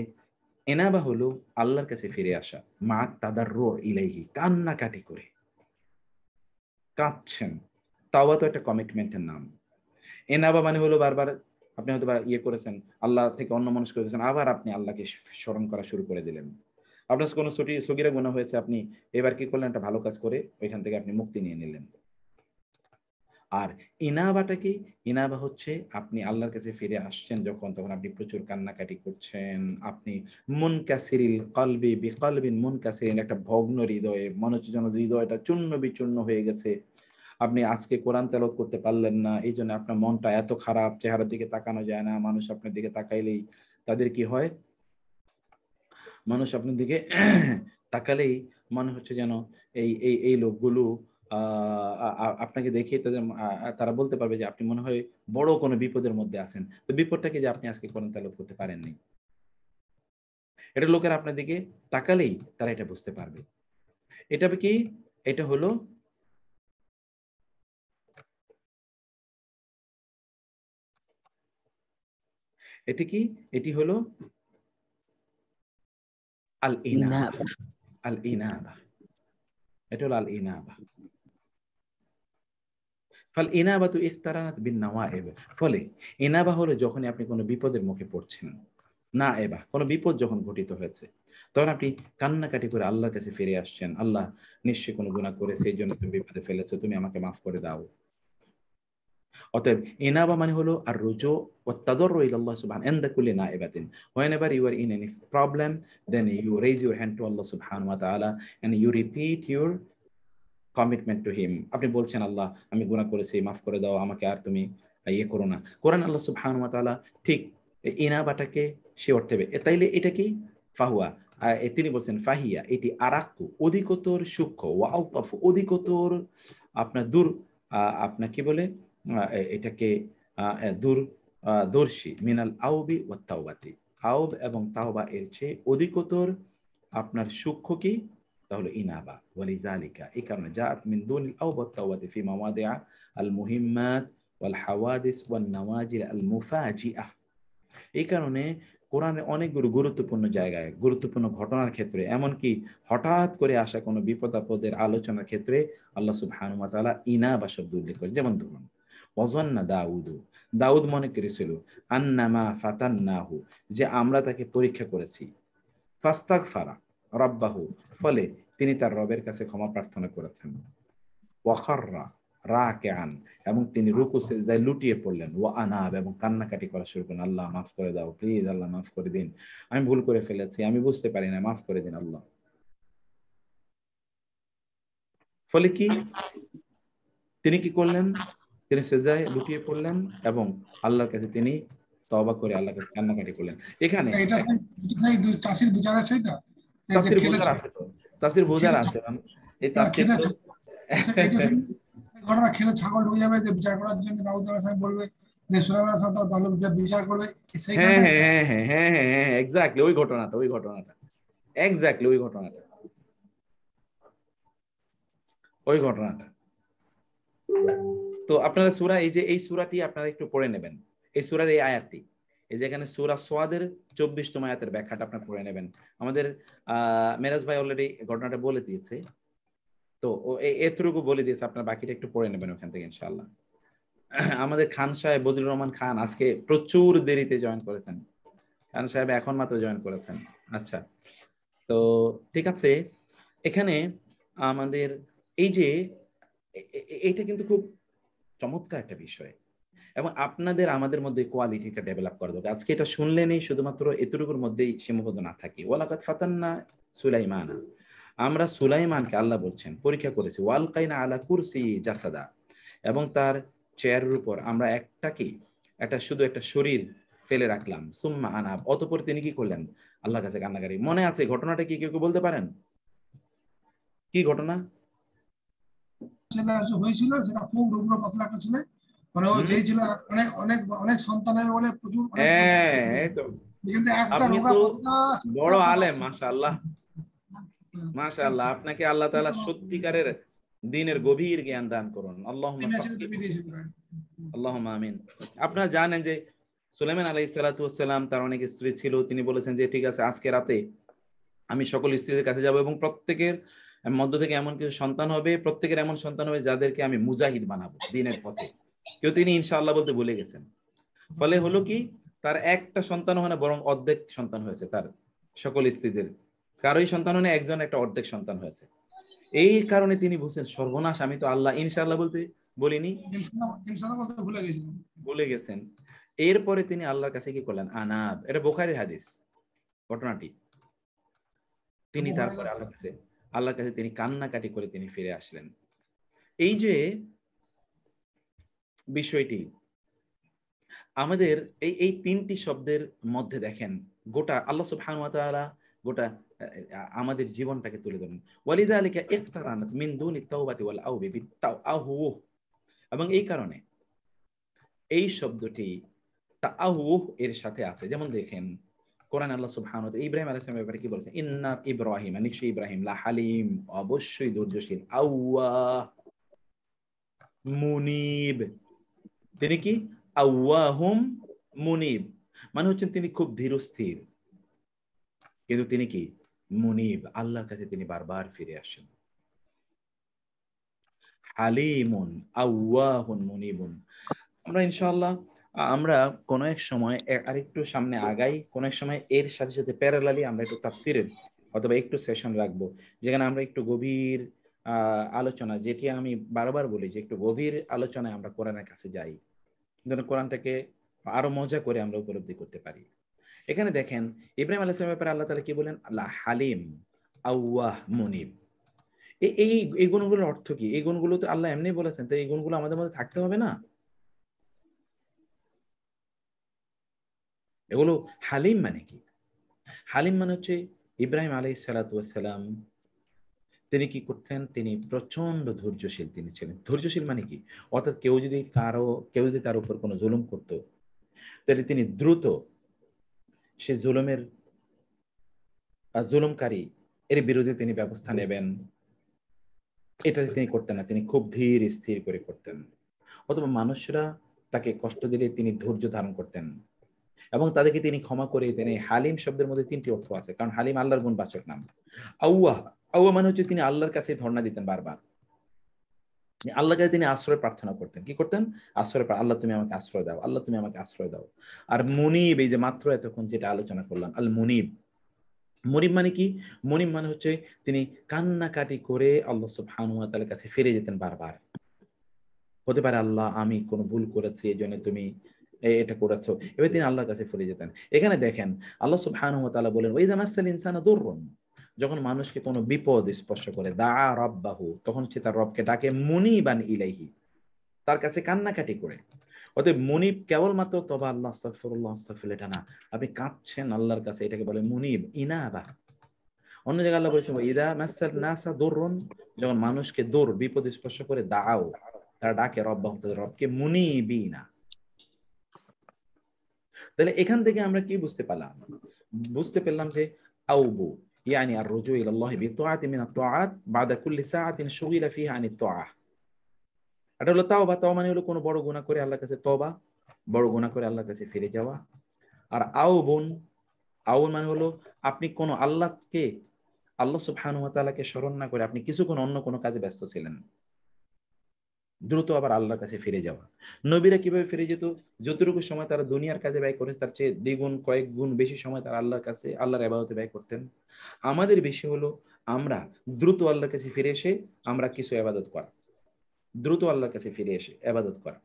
Speaker 1: এনাবা হলো আল্লাহর কাছে ফিরে আসা মা তাদার রো ইলাইহি কান্নাকাটি করে কাঁপছেন তাওয়া তো একটা কমিটমেন্টের নাম এনাবা মানে হলো বারবার আপনি হয়তো ইয়ে করেছেন আল্লাহ থেকে অন্য মানুষ করে দিয়েছেন আবার আপনি আল্লাহকে স্মরণ করা শুরু করে দিলেন আপনার কোনো সগিরা গুণা হয়েছে আপনি এবার কি করলেন একটা ভালো কাজ করে ওইখান থেকে আপনি মুক্তি নিয়ে নিলেন আর ইনাবাটা কি ইনাবা হচ্ছে আপনি আল্লাহর কাছে ফিরে আসছেন যখন তখন আপনি প্রচুর কান্নাকাটি করছেন আপনি মন কাসিরিল কলবি বিকলবিন মন ক্যাসিরিন একটা ভগ্ন হৃদয়ে মনে হচ্ছে যেন হৃদয়টা চূর্ণ বিচূর্ণ হয়ে গেছে আপনি আজকে কোরআন তেলত করতে পারলেন না এই জন্য আপনার মনটা এত খারাপ চেহারার দিকে তাকানো যায় না মানুষ আপনার দিকে তাকাইলেই তাদের কি হয় মানুষ আপনার দিকে তাকালেই মনে হচ্ছে যেন এই এই এই লোকগুলো আপনাকে দেখে তারা বলতে পারবে যে আপনি মনে হয় বড় কোনো বিপদের মধ্যে আছেন তো বিপদটাকে যে আপনি আজকে কোরআন তালত করতে পারেননি এটা লোকের আপনার দিকে তাকালেই তারা এটা বুঝতে পারবে এটা কি এটা হলো
Speaker 2: এটি কি এটি
Speaker 1: হলো আল ইনাবা আল ইনাবা এটা হলো আল ইনাবা ইখতারানাত বিন ফলে হলো আপনি কোনো বিপদের মুখে পড়ছেন না এবা কোনো বিপদ যখন ঘটিত হয়েছে তখন আপনি কান্নাকাটি করে আল্লাহর কাছে ফিরে আসছেন আল্লাহ কোনো গুণা করে সেই জন্য তুমি বিপদে ফেলেছো তুমি আমাকে মাফ করে দাও অতএব এনাবা মানে হলো আর রুজো অত্যাদর রইল আল্লাহ সুবহান দা কুল্লি না এবাতিন whenever you are in any problem then you raise your hand to আল্লাহ সুবহান ওয়া তাআলা and you repeat your commitment to him আপনি বলছেন আল্লাহ আমি গুণা করেছি মাফ করে দাও আমাকে আর তুমি ইয়ে করো না কোরআন আল্লাহ সুবাহানুয়া তালা ঠিক বাটাকে সে অর্থে তাইলে এটা কি ফাহুয়া তিনি বলছেন ফাহিয়া এটি আরাক্কু অধিকতর সূক্ষ্ম ওয়াউফ অধিকতর আপনার দূর আপনার কি বলে এটাকে দূর দর্শী মিনাল আউবি ও তাওবাতি আউব এবং তাওবা এর চেয়ে অধিকতর আপনার সূক্ষ্ম কি তাহলে ইনাবা ওয়ালিজালিকা এই কারণে যা মিন দুন আও বাতাওয়াতি ফি মাওয়াদিআ আল মুহিম্মাত ওয়াল হাওয়াদিস ওয়ান নাওয়াজির আল মুফাজিআ এই কারণে কোরআনে অনেকগুলো গুরুত্বপূর্ণ জায়গায় গুরুত্বপূর্ণ ঘটনার ক্ষেত্রে এমনকি হঠাৎ করে আসা কোনো বিপদাপদের আলোচনার ক্ষেত্রে আল্লাহ সুবহানাহু ওয়া তাআলা ইনাবা শব্দ উল্লেখ করে যেমন ধরুন ওয়াজান্না দাউদু দাউদ মনে করেছিল আন্নামা ফাতান্নাহু যে আমরা তাকে পরীক্ষা করেছি ফাস্তাগফারা রব্বাহু ফলে তিনি তার রবের কাছে ক্ষমা প্রার্থনা করেছেন ওয়াখাররা রা আন এবং তিনি রুকু সেজদায় লুটিয়ে পড়লেন ও আনাব এবং কান্নাকাটি করা শুরু করলেন আল্লাহ মাফ করে দাও প্লিজ আল্লাহ মাফ করে দিন আমি ভুল করে ফেলেছি আমি বুঝতে পারি না মাফ করে দিন আল্লাহ ফলে কি তিনি কি করলেন তিনি সেজায় লুটিয়ে পড়লেন এবং আল্লাহর কাছে তিনি তবা করে আল্লাহর কাছে কান্নাকাটি করলেন এখানে এটা
Speaker 4: চাষির বিচার আছে এটা
Speaker 1: ওই ঘটনাটা ওই ঘটনাটা ওই ঘটনাটা ওই ঘটনাটা তো আপনারা সুরা এই যে এই সুরাটি আপনারা একটু পড়ে নেবেন এই সুরার এই আয়াতটি এই যে এখানে সুরা সোয়াদের চব্বিশ তম আয়াতের ব্যাখ্যাটা আপনার পড়ে নেবেন আমাদের আহ মেরাজ ভাই অলরেডি ঘটনাটা বলে দিয়েছে তো এতটুকু বলে দিয়েছে আপনার বাকিটা একটু পড়ে নেবেন ওখান থেকে ইনশাল্লাহ আমাদের খান সাহেব বজরুর রহমান খান আজকে প্রচুর দেরিতে জয়েন করেছেন খান সাহেব এখন মাত্র জয়েন করেছেন আচ্ছা তো ঠিক আছে এখানে আমাদের এই যে এটা কিন্তু খুব চমৎকার একটা বিষয় এবং আপনাদের আমাদের মধ্যে কোয়ালিটিটা ডেভেলপ করা দরকার আজকে এটা শুনলে নেই শুধুমাত্র এতটুকুর মধ্যেই সীমাবদ্ধ না থাকি ওয়ালাকাত ফাতান্না সুলাইমানা আমরা সুলাইমানকে আল্লাহ বলছেন পরীক্ষা করেছি ওয়াল কাইনা আলা কুরসি জাসাদা এবং তার চেয়ারের উপর আমরা একটা কি একটা শুধু একটা শরীর ফেলে রাখলাম সুম্মা আনাব অতপর তিনি কি করলেন আল্লাহর কাছে কান্নাকারি মনে আছে ঘটনাটা কি কেউ কেউ বলতে পারেন কি ঘটনা
Speaker 4: ছেলে হয়েছিল সেটা খুব রুগ্ন পাতলা একটা ছেলে মানে মানে
Speaker 1: হ্যাঁ, বড় আলেম আপনাকে আল্লাহ সত্যিকারের দিনের গভীর জ্ঞান দান করুন আল্লাহ আমিন আপনারা জানেন যে সুলেমান আলাই সালাতাম তার অনেক স্ত্রী ছিল তিনি বলেছেন যে ঠিক আছে আজকে রাতে আমি সকল স্ত্রীদের কাছে যাব এবং প্রত্যেকের মধ্য থেকে এমন কিছু সন্তান হবে প্রত্যেকের এমন সন্তান হবে যাদেরকে আমি মুজাহিদ বানাবো দিনের পথে কেউ তিনি ইনশাআল্লাহ বলতে বলে গেছেন ফলে হলো কি তার একটা সন্তান হয় না বরং অর্ধেক সন্তান হয়েছে তার সকল স্ত্রীদের কারোই সন্তান হয় না একজন একটা অর্ধেক সন্তান হয়েছে এই কারণে তিনি বুঝছেন সর্বনাশ আমি তো আল্লাহ ইনশাআল্লাহ বলতে বলিনি বলে গেছেন এরপরে তিনি আল্লাহর কাছে কি করলেন আনাব এটা বোখারের হাদিস ঘটনাটি তিনি তারপরে আল্লাহ কাছে আল্লাহর কাছে তিনি কান্নাকাটি করে তিনি ফিরে আসলেন এই যে বিষয়টি আমাদের এই এই তিনটি শব্দের মধ্যে দেখেন গোটা আল্লাহ সুবহানুয়াতালা গোটা আমাদের জীবনটাকে তুলে ধরেন ওয়ালিদা আলিকা ইফতারানাত মিন দুনি তাওবাতি ওয়াল তাও বিতাআহু এবং এই কারণে এই শব্দটি তা তাআহু এর সাথে আছে যেমন দেখেন কোরআন আল্লাহ সুবহান ইব্রাহিম আলাইহিস ব্যাপারে কি বলেছে ইন্না ইব্রাহিম নিশ্চয় ইব্রাহিম লা হালিম অবশ্যই ধৈর্যশীল আউয়া মুনিব তিনি কি আউয়াহুম মুনিব মানে হচ্ছেন তিনি খুব ধীরস্থির কিন্তু তিনি কি মুনিব আল্লাহর কাছে তিনি বারবার ফিরে আসেন হালিমুন আউয়াহুন মুনিবুন আমরা ইনশাআল্লাহ আমরা কোন এক সময় আরেকটু সামনে আগাই কোনো এক সময় এর সাথে সাথে প্যারালালি আমরা একটু তাফসিরের অথবা একটু সেশন রাখবো যেখানে আমরা একটু গভীর আলোচনা যেটি আমি বারবার বলি যে একটু গভীর আলোচনায় আমরা কোরআনের কাছে যাই যেন কোরআনটাকে আরো মজা করে আমরা উপলব্ধি করতে পারি এখানে দেখেন ইব্রাহিম আলাহ ইসলামের ব্যাপারে আল্লাহ তালা কি বলেন আল্লাহ হালিম আউ্বাহ মুনিব এই এই গুণগুলোর অর্থ কি এই গুণগুলো তো আল্লাহ এমনি বলেছেন তো এই গুণগুলো আমাদের মধ্যে থাকতে হবে না এগুলো হালিম মানে কি হালিম মানে হচ্ছে ইব্রাহিম আলহ সালাতাম তিনি কি করতেন তিনি প্রচন্ড ধৈর্যশীল তিনি ছিলেন ধৈর্যশীল মানে কি অর্থাৎ কেউ যদি কারো কেউ যদি তার উপর কোনো জুলুম করত তাহলে তিনি দ্রুত সে জুলুমের জুলুমকারী এর বিরুদ্ধে তিনি ব্যবস্থা নেবেন এটা তিনি করতেন না তিনি খুব ধীর স্থির করে করতেন অথবা মানুষরা তাকে কষ্ট দিলে তিনি ধৈর্য ধারণ করতেন এবং তাদেরকে তিনি ক্ষমা করে দিতেন হালিম শব্দের মধ্যে তিনটি অর্থ আছে কারণ হালিম আল্লাহর গুণ বাচক নাম আউয়া আউয়া মানে হচ্ছে তিনি আল্লাহর কাছে ধর্ণা দিতেন বারবার আল্লাহ কাছে তিনি আশ্রয় প্রার্থনা করতেন কি করতেন আশ্রয় আল্লাহ তুমি আমাকে আশ্রয় দাও আল্লাহ তুমি আমাকে আশ্রয় দাও আর মুনিব এই যে মাত্র এতক্ষণ যেটা আলোচনা করলাম আল মুনিব মনিব মানে কি মনিব মানে হচ্ছে তিনি কান্নাকাটি করে আল্লাহ সুবহানুয়াতার কাছে ফিরে যেতেন বারবার হতে পারে আল্লাহ আমি কোনো ভুল করেছি এই জন্য তুমি এটা করেছো এবার তিনি আল্লাহর কাছে ফিরে যেতেন এখানে দেখেন আল্লাহ সুবহানুয়াতালা বলেন ওই জামাসাল ইনসানা দুর্রন যখন মানুষকে কোনো বিপদ স্পর্শ করে দা রব্বাহু তখন সে তার রবকে ডাকে মুনিবান ইলাইহি তার কাছে কান্নাকাটি করে অতএব মুনিব কেবলমাত্র তবা আল্লাহ আস্তাকফরুল্লাহ আস্তাকফিল এটা না আপনি কাঁদছেন আল্লাহর কাছে এটাকে বলে মুনিব ইনাবা অন্য জায়গায় আল্লাহ বলেছেন ইদা মাসাল নাসা দুরুন যখন মানুষকে দূর বিপদ স্পর্শ করে দাও তারা ডাকে রব্বাহু তাদের রবকে মুনিবিনা তাহলে এখান থেকে আমরা কি বুঝতে পারলাম বুঝতে পেলাম যে আউবু يعني الرجوع إلى الله بطاعة من الطاعات بعد كل ساعة شغل فيها عن الطاعة এটা হলো তাওবা তাও মানে হলো কোনো বড় গুণা করে আল্লাহর কাছে তবা বড় গুণা করে আল্লাহর কাছে ফিরে যাওয়া আর আও বোন আও মানে হলো আপনি কোনো আল্লাহকে আল্লাহ সুবহানাহু ওয়া স্মরণ না করে আপনি কিছুক্ষণ অন্য কোনো কাজে ব্যস্ত ছিলেন দ্রুত আবার আল্লাহর কাছে ফিরে যাওয়া নবীরা কিভাবে ফিরে যেত যতটুকু সময় তারা দুনিয়ার কাজে ব্যয় করেন তার চেয়ে দ্বিগুণ কয়েক গুণ বেশি সময় তারা আল্লাহর কাছে আল্লাহর এবাদতে ব্যয় করতেন আমাদের বেশি হলো আমরা দ্রুত আল্লাহর কাছে ফিরে এসে আমরা কিছু আবাদত করা দ্রুত আল্লাহর কাছে ফিরে এসে আবাদত করা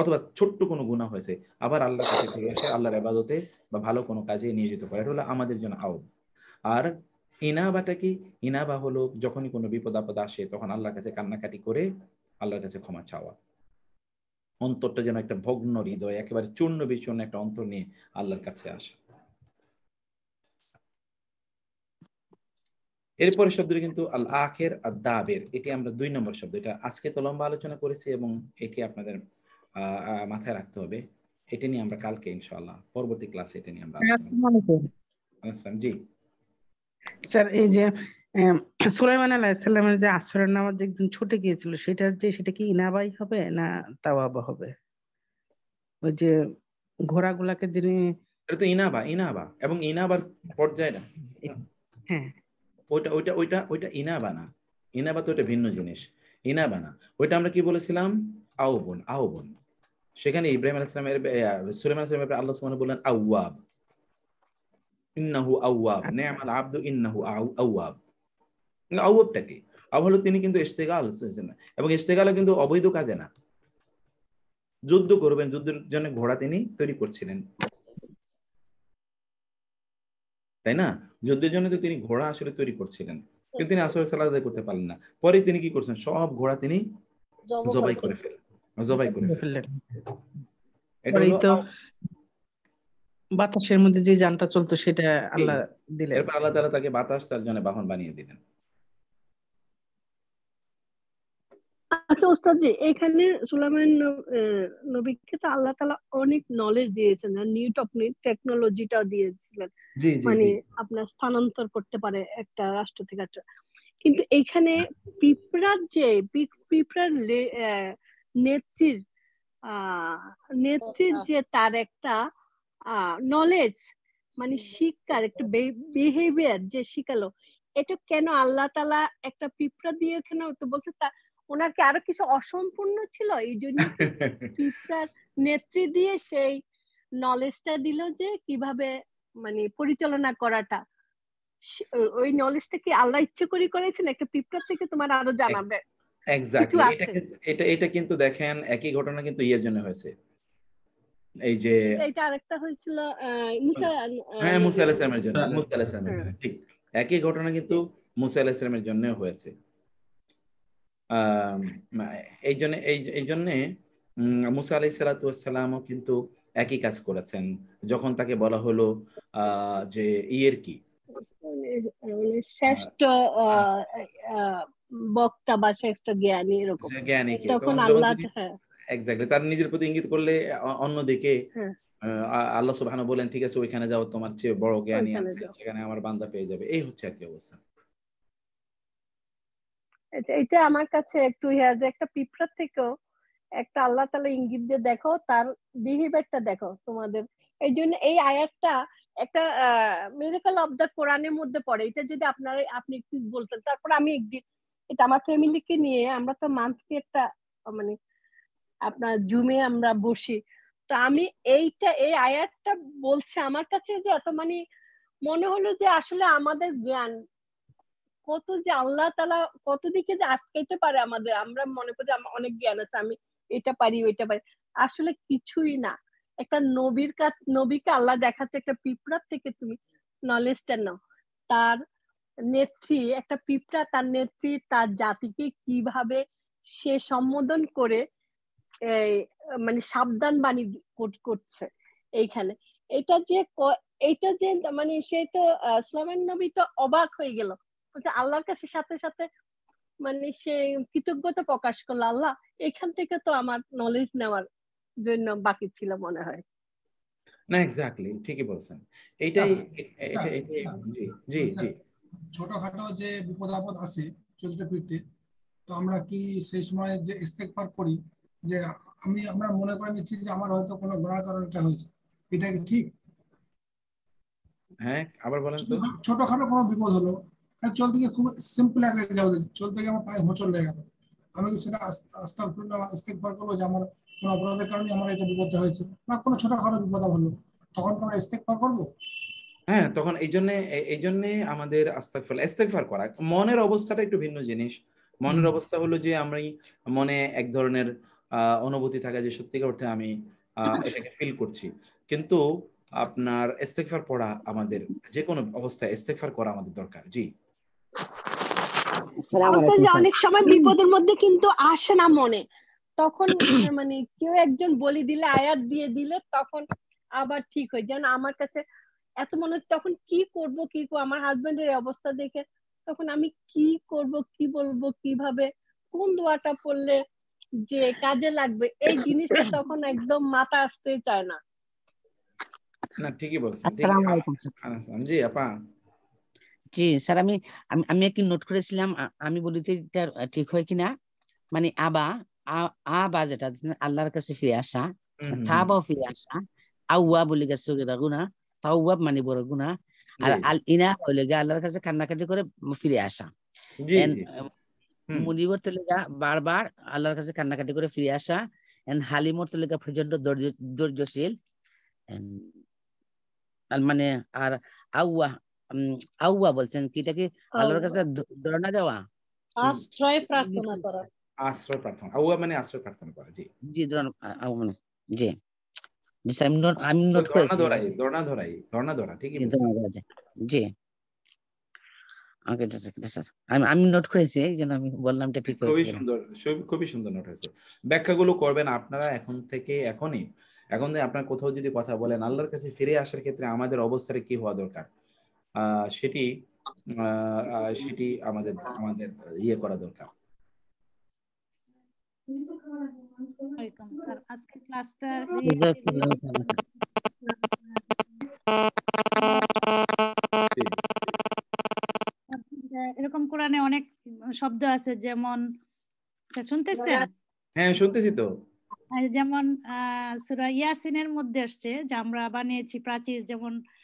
Speaker 1: অথবা ছোট্ট কোনো গুণা হয়েছে আবার আল্লাহর কাছে ফিরে এসে আল্লাহর আবাদতে বা ভালো কোনো কাজে নিয়োজিত করা এটা হলো আমাদের জন্য আওয়াজ আর ইনাবাটা কি ইনাবা হলো যখনই কোনো বিপদ আপদ আসে তখন আল্লাহর কাছে কান্নাকাটি করে আল্লাহর কাছে ক্ষমা চাওয়া অন্তরটা যেন একটা ভগ্ন হৃদয় একেবারে চূর্ণ বিচূর্ণ একটা অন্তর নিয়ে আল্লাহর কাছে আসা এরপরে শব্দটি কিন্তু আল আখের আর দাবের এটি আমরা দুই নম্বর শব্দ এটা আজকে তো লম্বা আলোচনা করেছি এবং এটি আপনাদের মাথায় রাখতে হবে এটা নিয়ে আমরা কালকে ইনশাআল্লাহ পরবর্তী ক্লাসে এটা নিয়ে আমরা জি
Speaker 4: স্যার এই যে সুলাইমান
Speaker 3: আলাহিসাল্লামের যে আসরের নামাজ একদিন ছুটে গিয়েছিল সেটার যে সেটা কি ইনাবাই হবে না
Speaker 1: তাওয়াবা হবে
Speaker 3: ওই যে ঘোড়াগুলাকে যিনি
Speaker 1: এটা তো ইনাবা ইনাবা এবং ইনাবার পর্যায়ে না হ্যাঁ ওইটা ওইটা ওইটা ওইটা ইনাবা না ইনাবা তো ওইটা ভিন্ন জিনিস ইনাবা না ওইটা আমরা কি বলেছিলাম আউবন আউবন সেখানে ইব্রাহিম আলাহ ইসলামের সুলাইমান ইসলামের ব্যাপারে আল্লাহ সুমান বললেন আউয়াব ইন্নাহু আউয়াব নেমাল আব্দু ইন্নাহু আউয়াব অভাবটা কি অভাব তিনি কিন্তু ইস্তেগাল হয়েছেন এবং ইস্তেগালও কিন্তু অবৈধ কাজে না যুদ্ধ করবেন যুদ্ধের জন্য ঘোড়া তিনি তৈরি করছিলেন তাই না যুদ্ধের জন্য তো তিনি ঘোড়া আসলে তৈরি করছিলেন কিন্তু তিনি আসলে সালাদ করতে পারলেন না পরে তিনি কি করছেন সব ঘোড়া তিনি
Speaker 3: জবাই করে ফেলেন
Speaker 1: জবাই করে ফেললেন
Speaker 3: বাতাসের মধ্যে যে যানটা
Speaker 4: চলতো সেটা
Speaker 1: আল্লাহ দিলেন এরপর আল্লাহ তাকে বাতাস তার জন্য বাহন বানিয়ে দিলেন
Speaker 3: আচ্ছা ওস্তাদজি এখানে সুলাইমান নবীকে তো আল্লাহ তালা অনেক নলেজ দিয়েছেন আর নিউ টেকনোলজিটা দিয়েছিলেন মানে আপনার স্থানান্তর করতে পারে একটা রাষ্ট্র থেকে একটা কিন্তু এখানে পিঁপড়ার যে পিঁপড়ার নেত্রীর নেত্রীর যে তার একটা নলেজ মানে শিক্ষার একটা বিহেভিয়ার যে শিখালো এটা কেন আল্লাহ তালা একটা পিঁপড়া দিয়ে কেন তো বলছে তা ওনার কি আরো কিছু অসম্পূর্ণ ছিল এই জন্য পিঁপড়ার নেত্রী দিয়ে সেই নলেজটা দিল যে কিভাবে মানে পরিচালনা করাটা ওই নলেজটা কি আল্লাহ ইচ্ছে করে করেছেন একটা পিঁপড়া থেকে তোমার আরো জানাবে
Speaker 1: এটা এটা কিন্তু দেখেন একই ঘটনা কিন্তু ইয়ের জন্য হয়েছে এই যে
Speaker 3: এটা আরেকটা হয়েছিল মুসা হ্যাঁ মুসা আলাইহিস সালামের জন্য মুসা আলাইহিস সালামের হ্যাঁ।
Speaker 1: ঠিক একই ঘটনা কিন্তু মুসা আলাইহিস সালামের জন্য হয়েছে এই জন্য এই জন্যে মুসা আলাই সালাতামও কিন্তু একই কাজ করেছেন যখন তাকে বলা হলো যে ইয়ের কি
Speaker 3: মানে শ্রেষ্ঠ হ্যাঁ। বক্তা বা শ্রেষ্ঠ জ্ঞানী এরকম হ্যাঁ, জ্ঞানী তখন আল্লাহ
Speaker 1: এক্স্যাক্টলি তার নিজের প্রতি ইঙ্গিত করলে অন্যদিকে হ্যাঁ। আল্লাহ সুবহানাহু বলেন ঠিক আছে ওইখানে যাও তোমার চেয়ে বড় জ্ঞানী আছে সেখানে আমার বান্দা পেয়ে যাবে এই হচ্ছে আর কি অবস্থা
Speaker 3: এটা আমার কাছে একটু ইয়া যে একটা পিঁপড়ার থেকেও একটা আল্লাহ তালা ইঙ্গিত দিয়ে দেখো তার বিহেভিয়ারটা দেখো তোমাদের এই জন্য এই আয়াতটা একটা মেরিকাল অফ দ্য কোরআনের মধ্যে পড়ে এটা যদি আপনারা আপনি একটু বলতেন তারপর আমি একদিন এটা আমার ফ্যামিলিকে নিয়ে আমরা তো মান্থলি একটা মানে আপনার জুমে আমরা বসি তো আমি এইটা এই আয়াতটা বলছে আমার কাছে যে এত মানে মনে হলো যে আসলে আমাদের জ্ঞান কত যে আল্লাহ তালা কত দিকে যে আটকাইতে পারে আমাদের আমরা মনে করি অনেক জ্ঞান আছে আমি এটা পারি ওইটা পারি আসলে কিছুই না একটা নবীর কাছ নবীকে আল্লাহ দেখাচ্ছে একটা পিঁপড়ার থেকে তুমি নলেজটা নাও তার নেত্রী একটা পিঁপড়া তার নেত্রী তার জাতিকে কিভাবে সে সম্বোধন করে মানে সাবধান বাণী করছে এইখানে এটা যে এটা যে মানে সে তো সোলামান নবী তো অবাক হয়ে গেল বলছে আল্লাহর কাছে সাথে সাথে মানে সে কৃতজ্ঞতা প্রকাশ করলো আল্লাহ এখান থেকে তো আমার নলেজ নেওয়ার জন্য বাকি ছিল মনে হয়
Speaker 1: না এক্স্যাক্টলি ঠিকই বলছেন এইটাই জি জি
Speaker 4: ছোটখাটো যে বিপদ আপদ আছে চলতে ফিরতে তো আমরা কি সেই সময় যে পার করি যে আমি আমরা মনে করে নিচ্ছি যে আমার হয়তো কোনো গোড়ার কারণে এটা হয়েছে এটা কি ঠিক
Speaker 1: হ্যাঁ আবার বলেন তো
Speaker 4: ছোটখাটো কোনো বিপদ হলো হ্যাঁ, খুব সিম্পল যাবে আমার পায়ে লেগে গেল আমি কি সেটা আস্থা করবো যে আমার কোনো অপরাধের কারণে আমার এটা হয়েছে বা কোনো বিপদ হলো তখন করবো
Speaker 1: হ্যাঁ তখন এই এই আমাদের করা মনের অবস্থাটা একটু ভিন্ন জিনিস মনের অবস্থা হলো যে আমি মনে এক ধরনের অনুভূতি থাকে যে সত্যিকার অর্থে আমি এটাকে ফিল করছি কিন্তু আপনার এস্তেকফার পড়া আমাদের যে কোনো অবস্থায় এস্তেকফার করা আমাদের দরকার জি অনেক
Speaker 3: সময় বিপদের মধ্যে কিন্তু আসে না মনে তখন মানে কেউ একজন বলি দিলে আয়াত দিয়ে দিলে তখন আবার ঠিক হয় যেন আমার কাছে এত মনে তখন কি করব কি করবো আমার হাজবেন্ডের অবস্থা দেখে তখন আমি কি করব কি বলবো কিভাবে কোন দোয়াটা পড়লে যে কাজে লাগবে এই জিনিসটা তখন একদম মাথা আসতে চায় না
Speaker 1: না ঠিকই বলছেন আচ্ছা, জি আপা
Speaker 3: জি স্যার আমি আমি একটি নোট করেছিলাম আমি বলিতে এটা ঠিক হয় কিনা মানে আবা আবা যেটা আল্লাহর কাছে ফিরে আসা থাবাও ফিরে আসা আউয়া বলে গেছে গুনা তাওয়াব মানে বড় গুনা আর আল ইনা হলে গা আল্লাহর কাছে কান্নাকাটি করে ফিরে আসা মুনিবর তলিকা বারবার আল্লাহর কাছে কান্নাকাটি করে ফিরে আসা এন হালিমর তলিকা প্রচন্ড ধৈর্যশীল মানে আর আউয়া আউয়া বলছেন কি এটাকে আল্লাহর কাছে ধরনা দেওয়া আশ্রয় প্রার্থনা করা
Speaker 1: আশ্রয় প্রার্থনা আউয়া মানে আশ্রয় প্রার্থনা করা জি জি আউয়া মানে, জি জি ধরনা ধরাই ধরনা ধরাই ধরনা ধরা
Speaker 3: জি আগে স্যার আমি আমি নোট করেছি এই
Speaker 1: জন্য আমি বললাম এটা ঠিক খুবই সুন্দর খুবই সুন্দর নোট হয়েছে ব্যাখ্যাগুলো করবেন আপনারা এখন থেকে এখনই এখন আপনার কোথাও যদি কথা বলেন আল্লাহর কাছে ফিরে আসার ক্ষেত্রে আমাদের অবস্থাটা কি হওয়া দরকার সেটি সেটি আমাদের আমাদের ইয়ে করা দরকার
Speaker 3: এরকম কোরআনে অনেক শব্দ আছে যেমন শুনতেছেন
Speaker 1: হ্যাঁ শুনতেছি তো
Speaker 3: যেমন সূরা ইয়াসিনের মধ্যে আসছে যে আমরা বানিয়েছি প্রাচীর যেমন আহ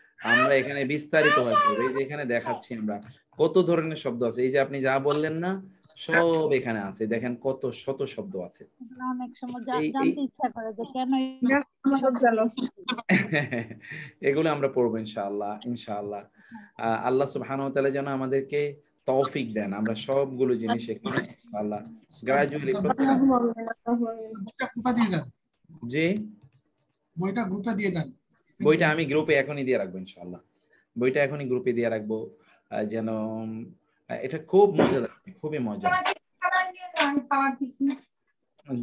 Speaker 1: আমরা এখানে বিস্তারিত এখানে দেখাচ্ছি আমরা কত ধরনের শব্দ আছে এই যে আপনি যা বললেন না সব এখানে আছে দেখেন কত শত শব্দ আছে এগুলো আমরা পড়বো ইনশাআল্লাহ ইনশাআল্লাহ আল্লাহ সুবহানাহু ওয়া তাআলা যেন আমাদেরকে তৌফিক দেন আমরা সবগুলো জিনিস এখানে আল্লাহ গ্রাজুয়ালি জি বইটা গ্রুপে দিয়ে দেন বইটা আমি গ্রুপে এখনই দিয়ে রাখবো ইনশাল্লাহ বইটা এখনই গ্রুপে দিয়ে রাখবো যেন এটা খুব মজাদার খুবই মজা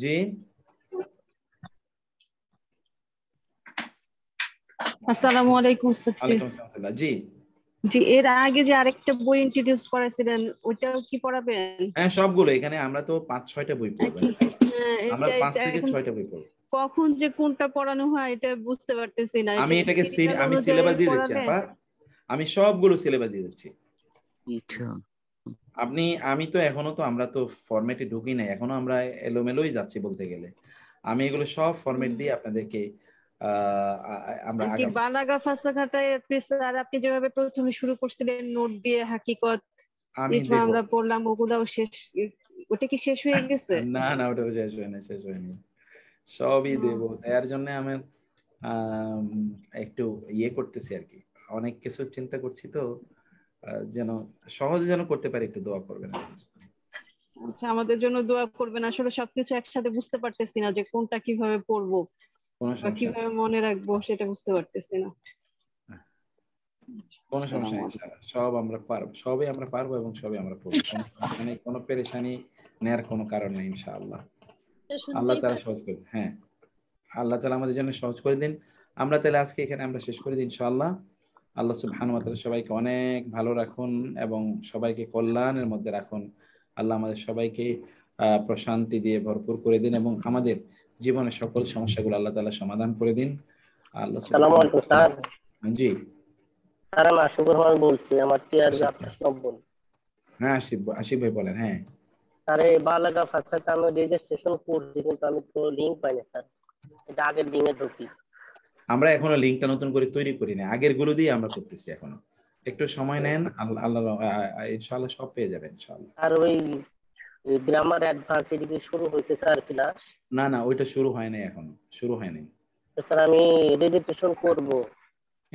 Speaker 1: জি
Speaker 3: আসসালামু আলাইকুম জি জি এর আগে যে আরেকটা বই ইন্ট্রোডিউস করেছিলেন ওটাও কি পড়াবেন
Speaker 1: হ্যাঁ সবগুলো এখানে আমরা তো হ্যাঁ, পাঁচ ছয়টা বই পড়ব
Speaker 3: আমরা পাঁচ থেকে ছয়টা বই পড়ব কখন যে কোনটা পড়ানো হয় এটা বুঝতে পারতেছি না আমি এটাকে আমি সিলেবাস দিয়ে দিচ্ছি আপা
Speaker 1: আমি সবগুলো সিলেবাস দিয়ে দিচ্ছি আচ্ছা। আপনি আমি তো এখনো তো আমরা তো ফরম্যাটে ঢুকি নাই এখনো আমরা এলোমেলোই যাচ্ছি বলতে গেলে আমি এগুলো সব ফরম্যাট দিয়ে আপনাদেরকে আমরা কি
Speaker 3: বালাগা ফাসাঘাটায় স্যার আপনি যেভাবে প্রথমে শুরু করছিলেন নোট দিয়ে হাকিকত আমি আমরা পড়লাম ওগুলাও শেষ ওটা কি শেষ হয়ে গেছে না
Speaker 1: না ওটা শেষ হয়নি শেষ হয়নি সবই দেব দেওয়ার জন্য আমি একটু ইয়ে করতেছি আর কি অনেক কিছু চিন্তা করছি তো যেন সহজে যেন করতে পারি একটু দোয়া করবেন
Speaker 3: আচ্ছা আমাদের জন্য দোয়া করবেন আসলে সবকিছু একসাথে বুঝতে পারতেছি না যে কোনটা কিভাবে পড়বো কিভাবে মনে রাখবো সেটা বুঝতে পারতেছি না
Speaker 1: আচ্ছা। কোন সমস্যা নেই সব আমরা পারব সবই আমরা পারবো এবং সবই আমরা পড়বো মানে কোনো পেরেশানি নেয়ার কোনো কারণ নেই ইনশাআল্লাহ আল্লাহ তালা সহজ করে হ্যাঁ আল্লাহ তালা আমাদের জন্য সহজ করে দিন আমরা তাহলে আজকে এখানে আমরা শেষ করে দিই ইনশাআল্লাহ আল্লাহ সুবহান সবাইকে অনেক ভালো রাখুন এবং সবাইকে কল্যাণের মধ্যে রাখুন আল্লাহ আমাদের সবাইকে প্রশান্তি দিয়ে ভরপুর করে দিন এবং আমাদের জীবনের সকল সমস্যাগুলো আল্লাহ তালা সমাধান করে দিন আল্লাহ জি হ্যাঁ আশিফ ভাই বলেন হ্যাঁ
Speaker 3: স্যার এই বালাগা ফাঁসা আমি রেজিস্ট্রেশন করছি কিন্তু আমি তো লিংক পাই না স্যার এটা আগের লিঙ্কে ঢুকি
Speaker 1: আমরা এখনো লিংকটা নতুন করে তৈরি করি না আগের গুলো দিয়ে আমরা করতেছি এখনো একটু সময় নেন আল্লাহ ইনশাআল্লাহ সব পেয়ে যাবেন ইনশাআল্লাহ
Speaker 3: আর ওই গ্রামার অ্যাডভান্স এদিকে শুরু হয়েছে স্যার ক্লাস
Speaker 1: না না ওইটা শুরু হয় নাই এখনো শুরু হয় নাই
Speaker 4: স্যার আমি রেজিস্ট্রেশন করব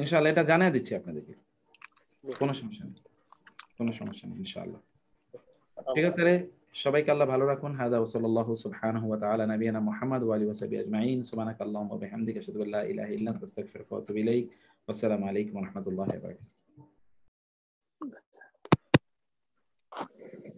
Speaker 1: ইনশাআল্লাহ এটা জানিয়ে দিচ্ছি আপনাদেরকে কোনো সমস্যা নেই কোনো সমস্যা নেই ইনশাআল্লাহ আচ্ছা। ঠিক আছে সবাইকে আল্লাহ ভালো রাখুন হাদা ওসল্লাহ সুবহানাহু ওয়া তাআলা নবিয়ানা মুহাম্মদ ওয়া আলিহি ওয়া সাহবিহি আজমাইন সুবহানাক আল্লাহুম্মা ওয়া বিহামদিকা আশহাদু আল্লা ইলাহা ইল্লা আনতা আস্তাগফিরুকা ওয়া আতুবু ইলাইক ওয়া আসসালামু আলাইকুম ওয়া রাহমাতুল্লাহি ওয়া বারাকাতুহু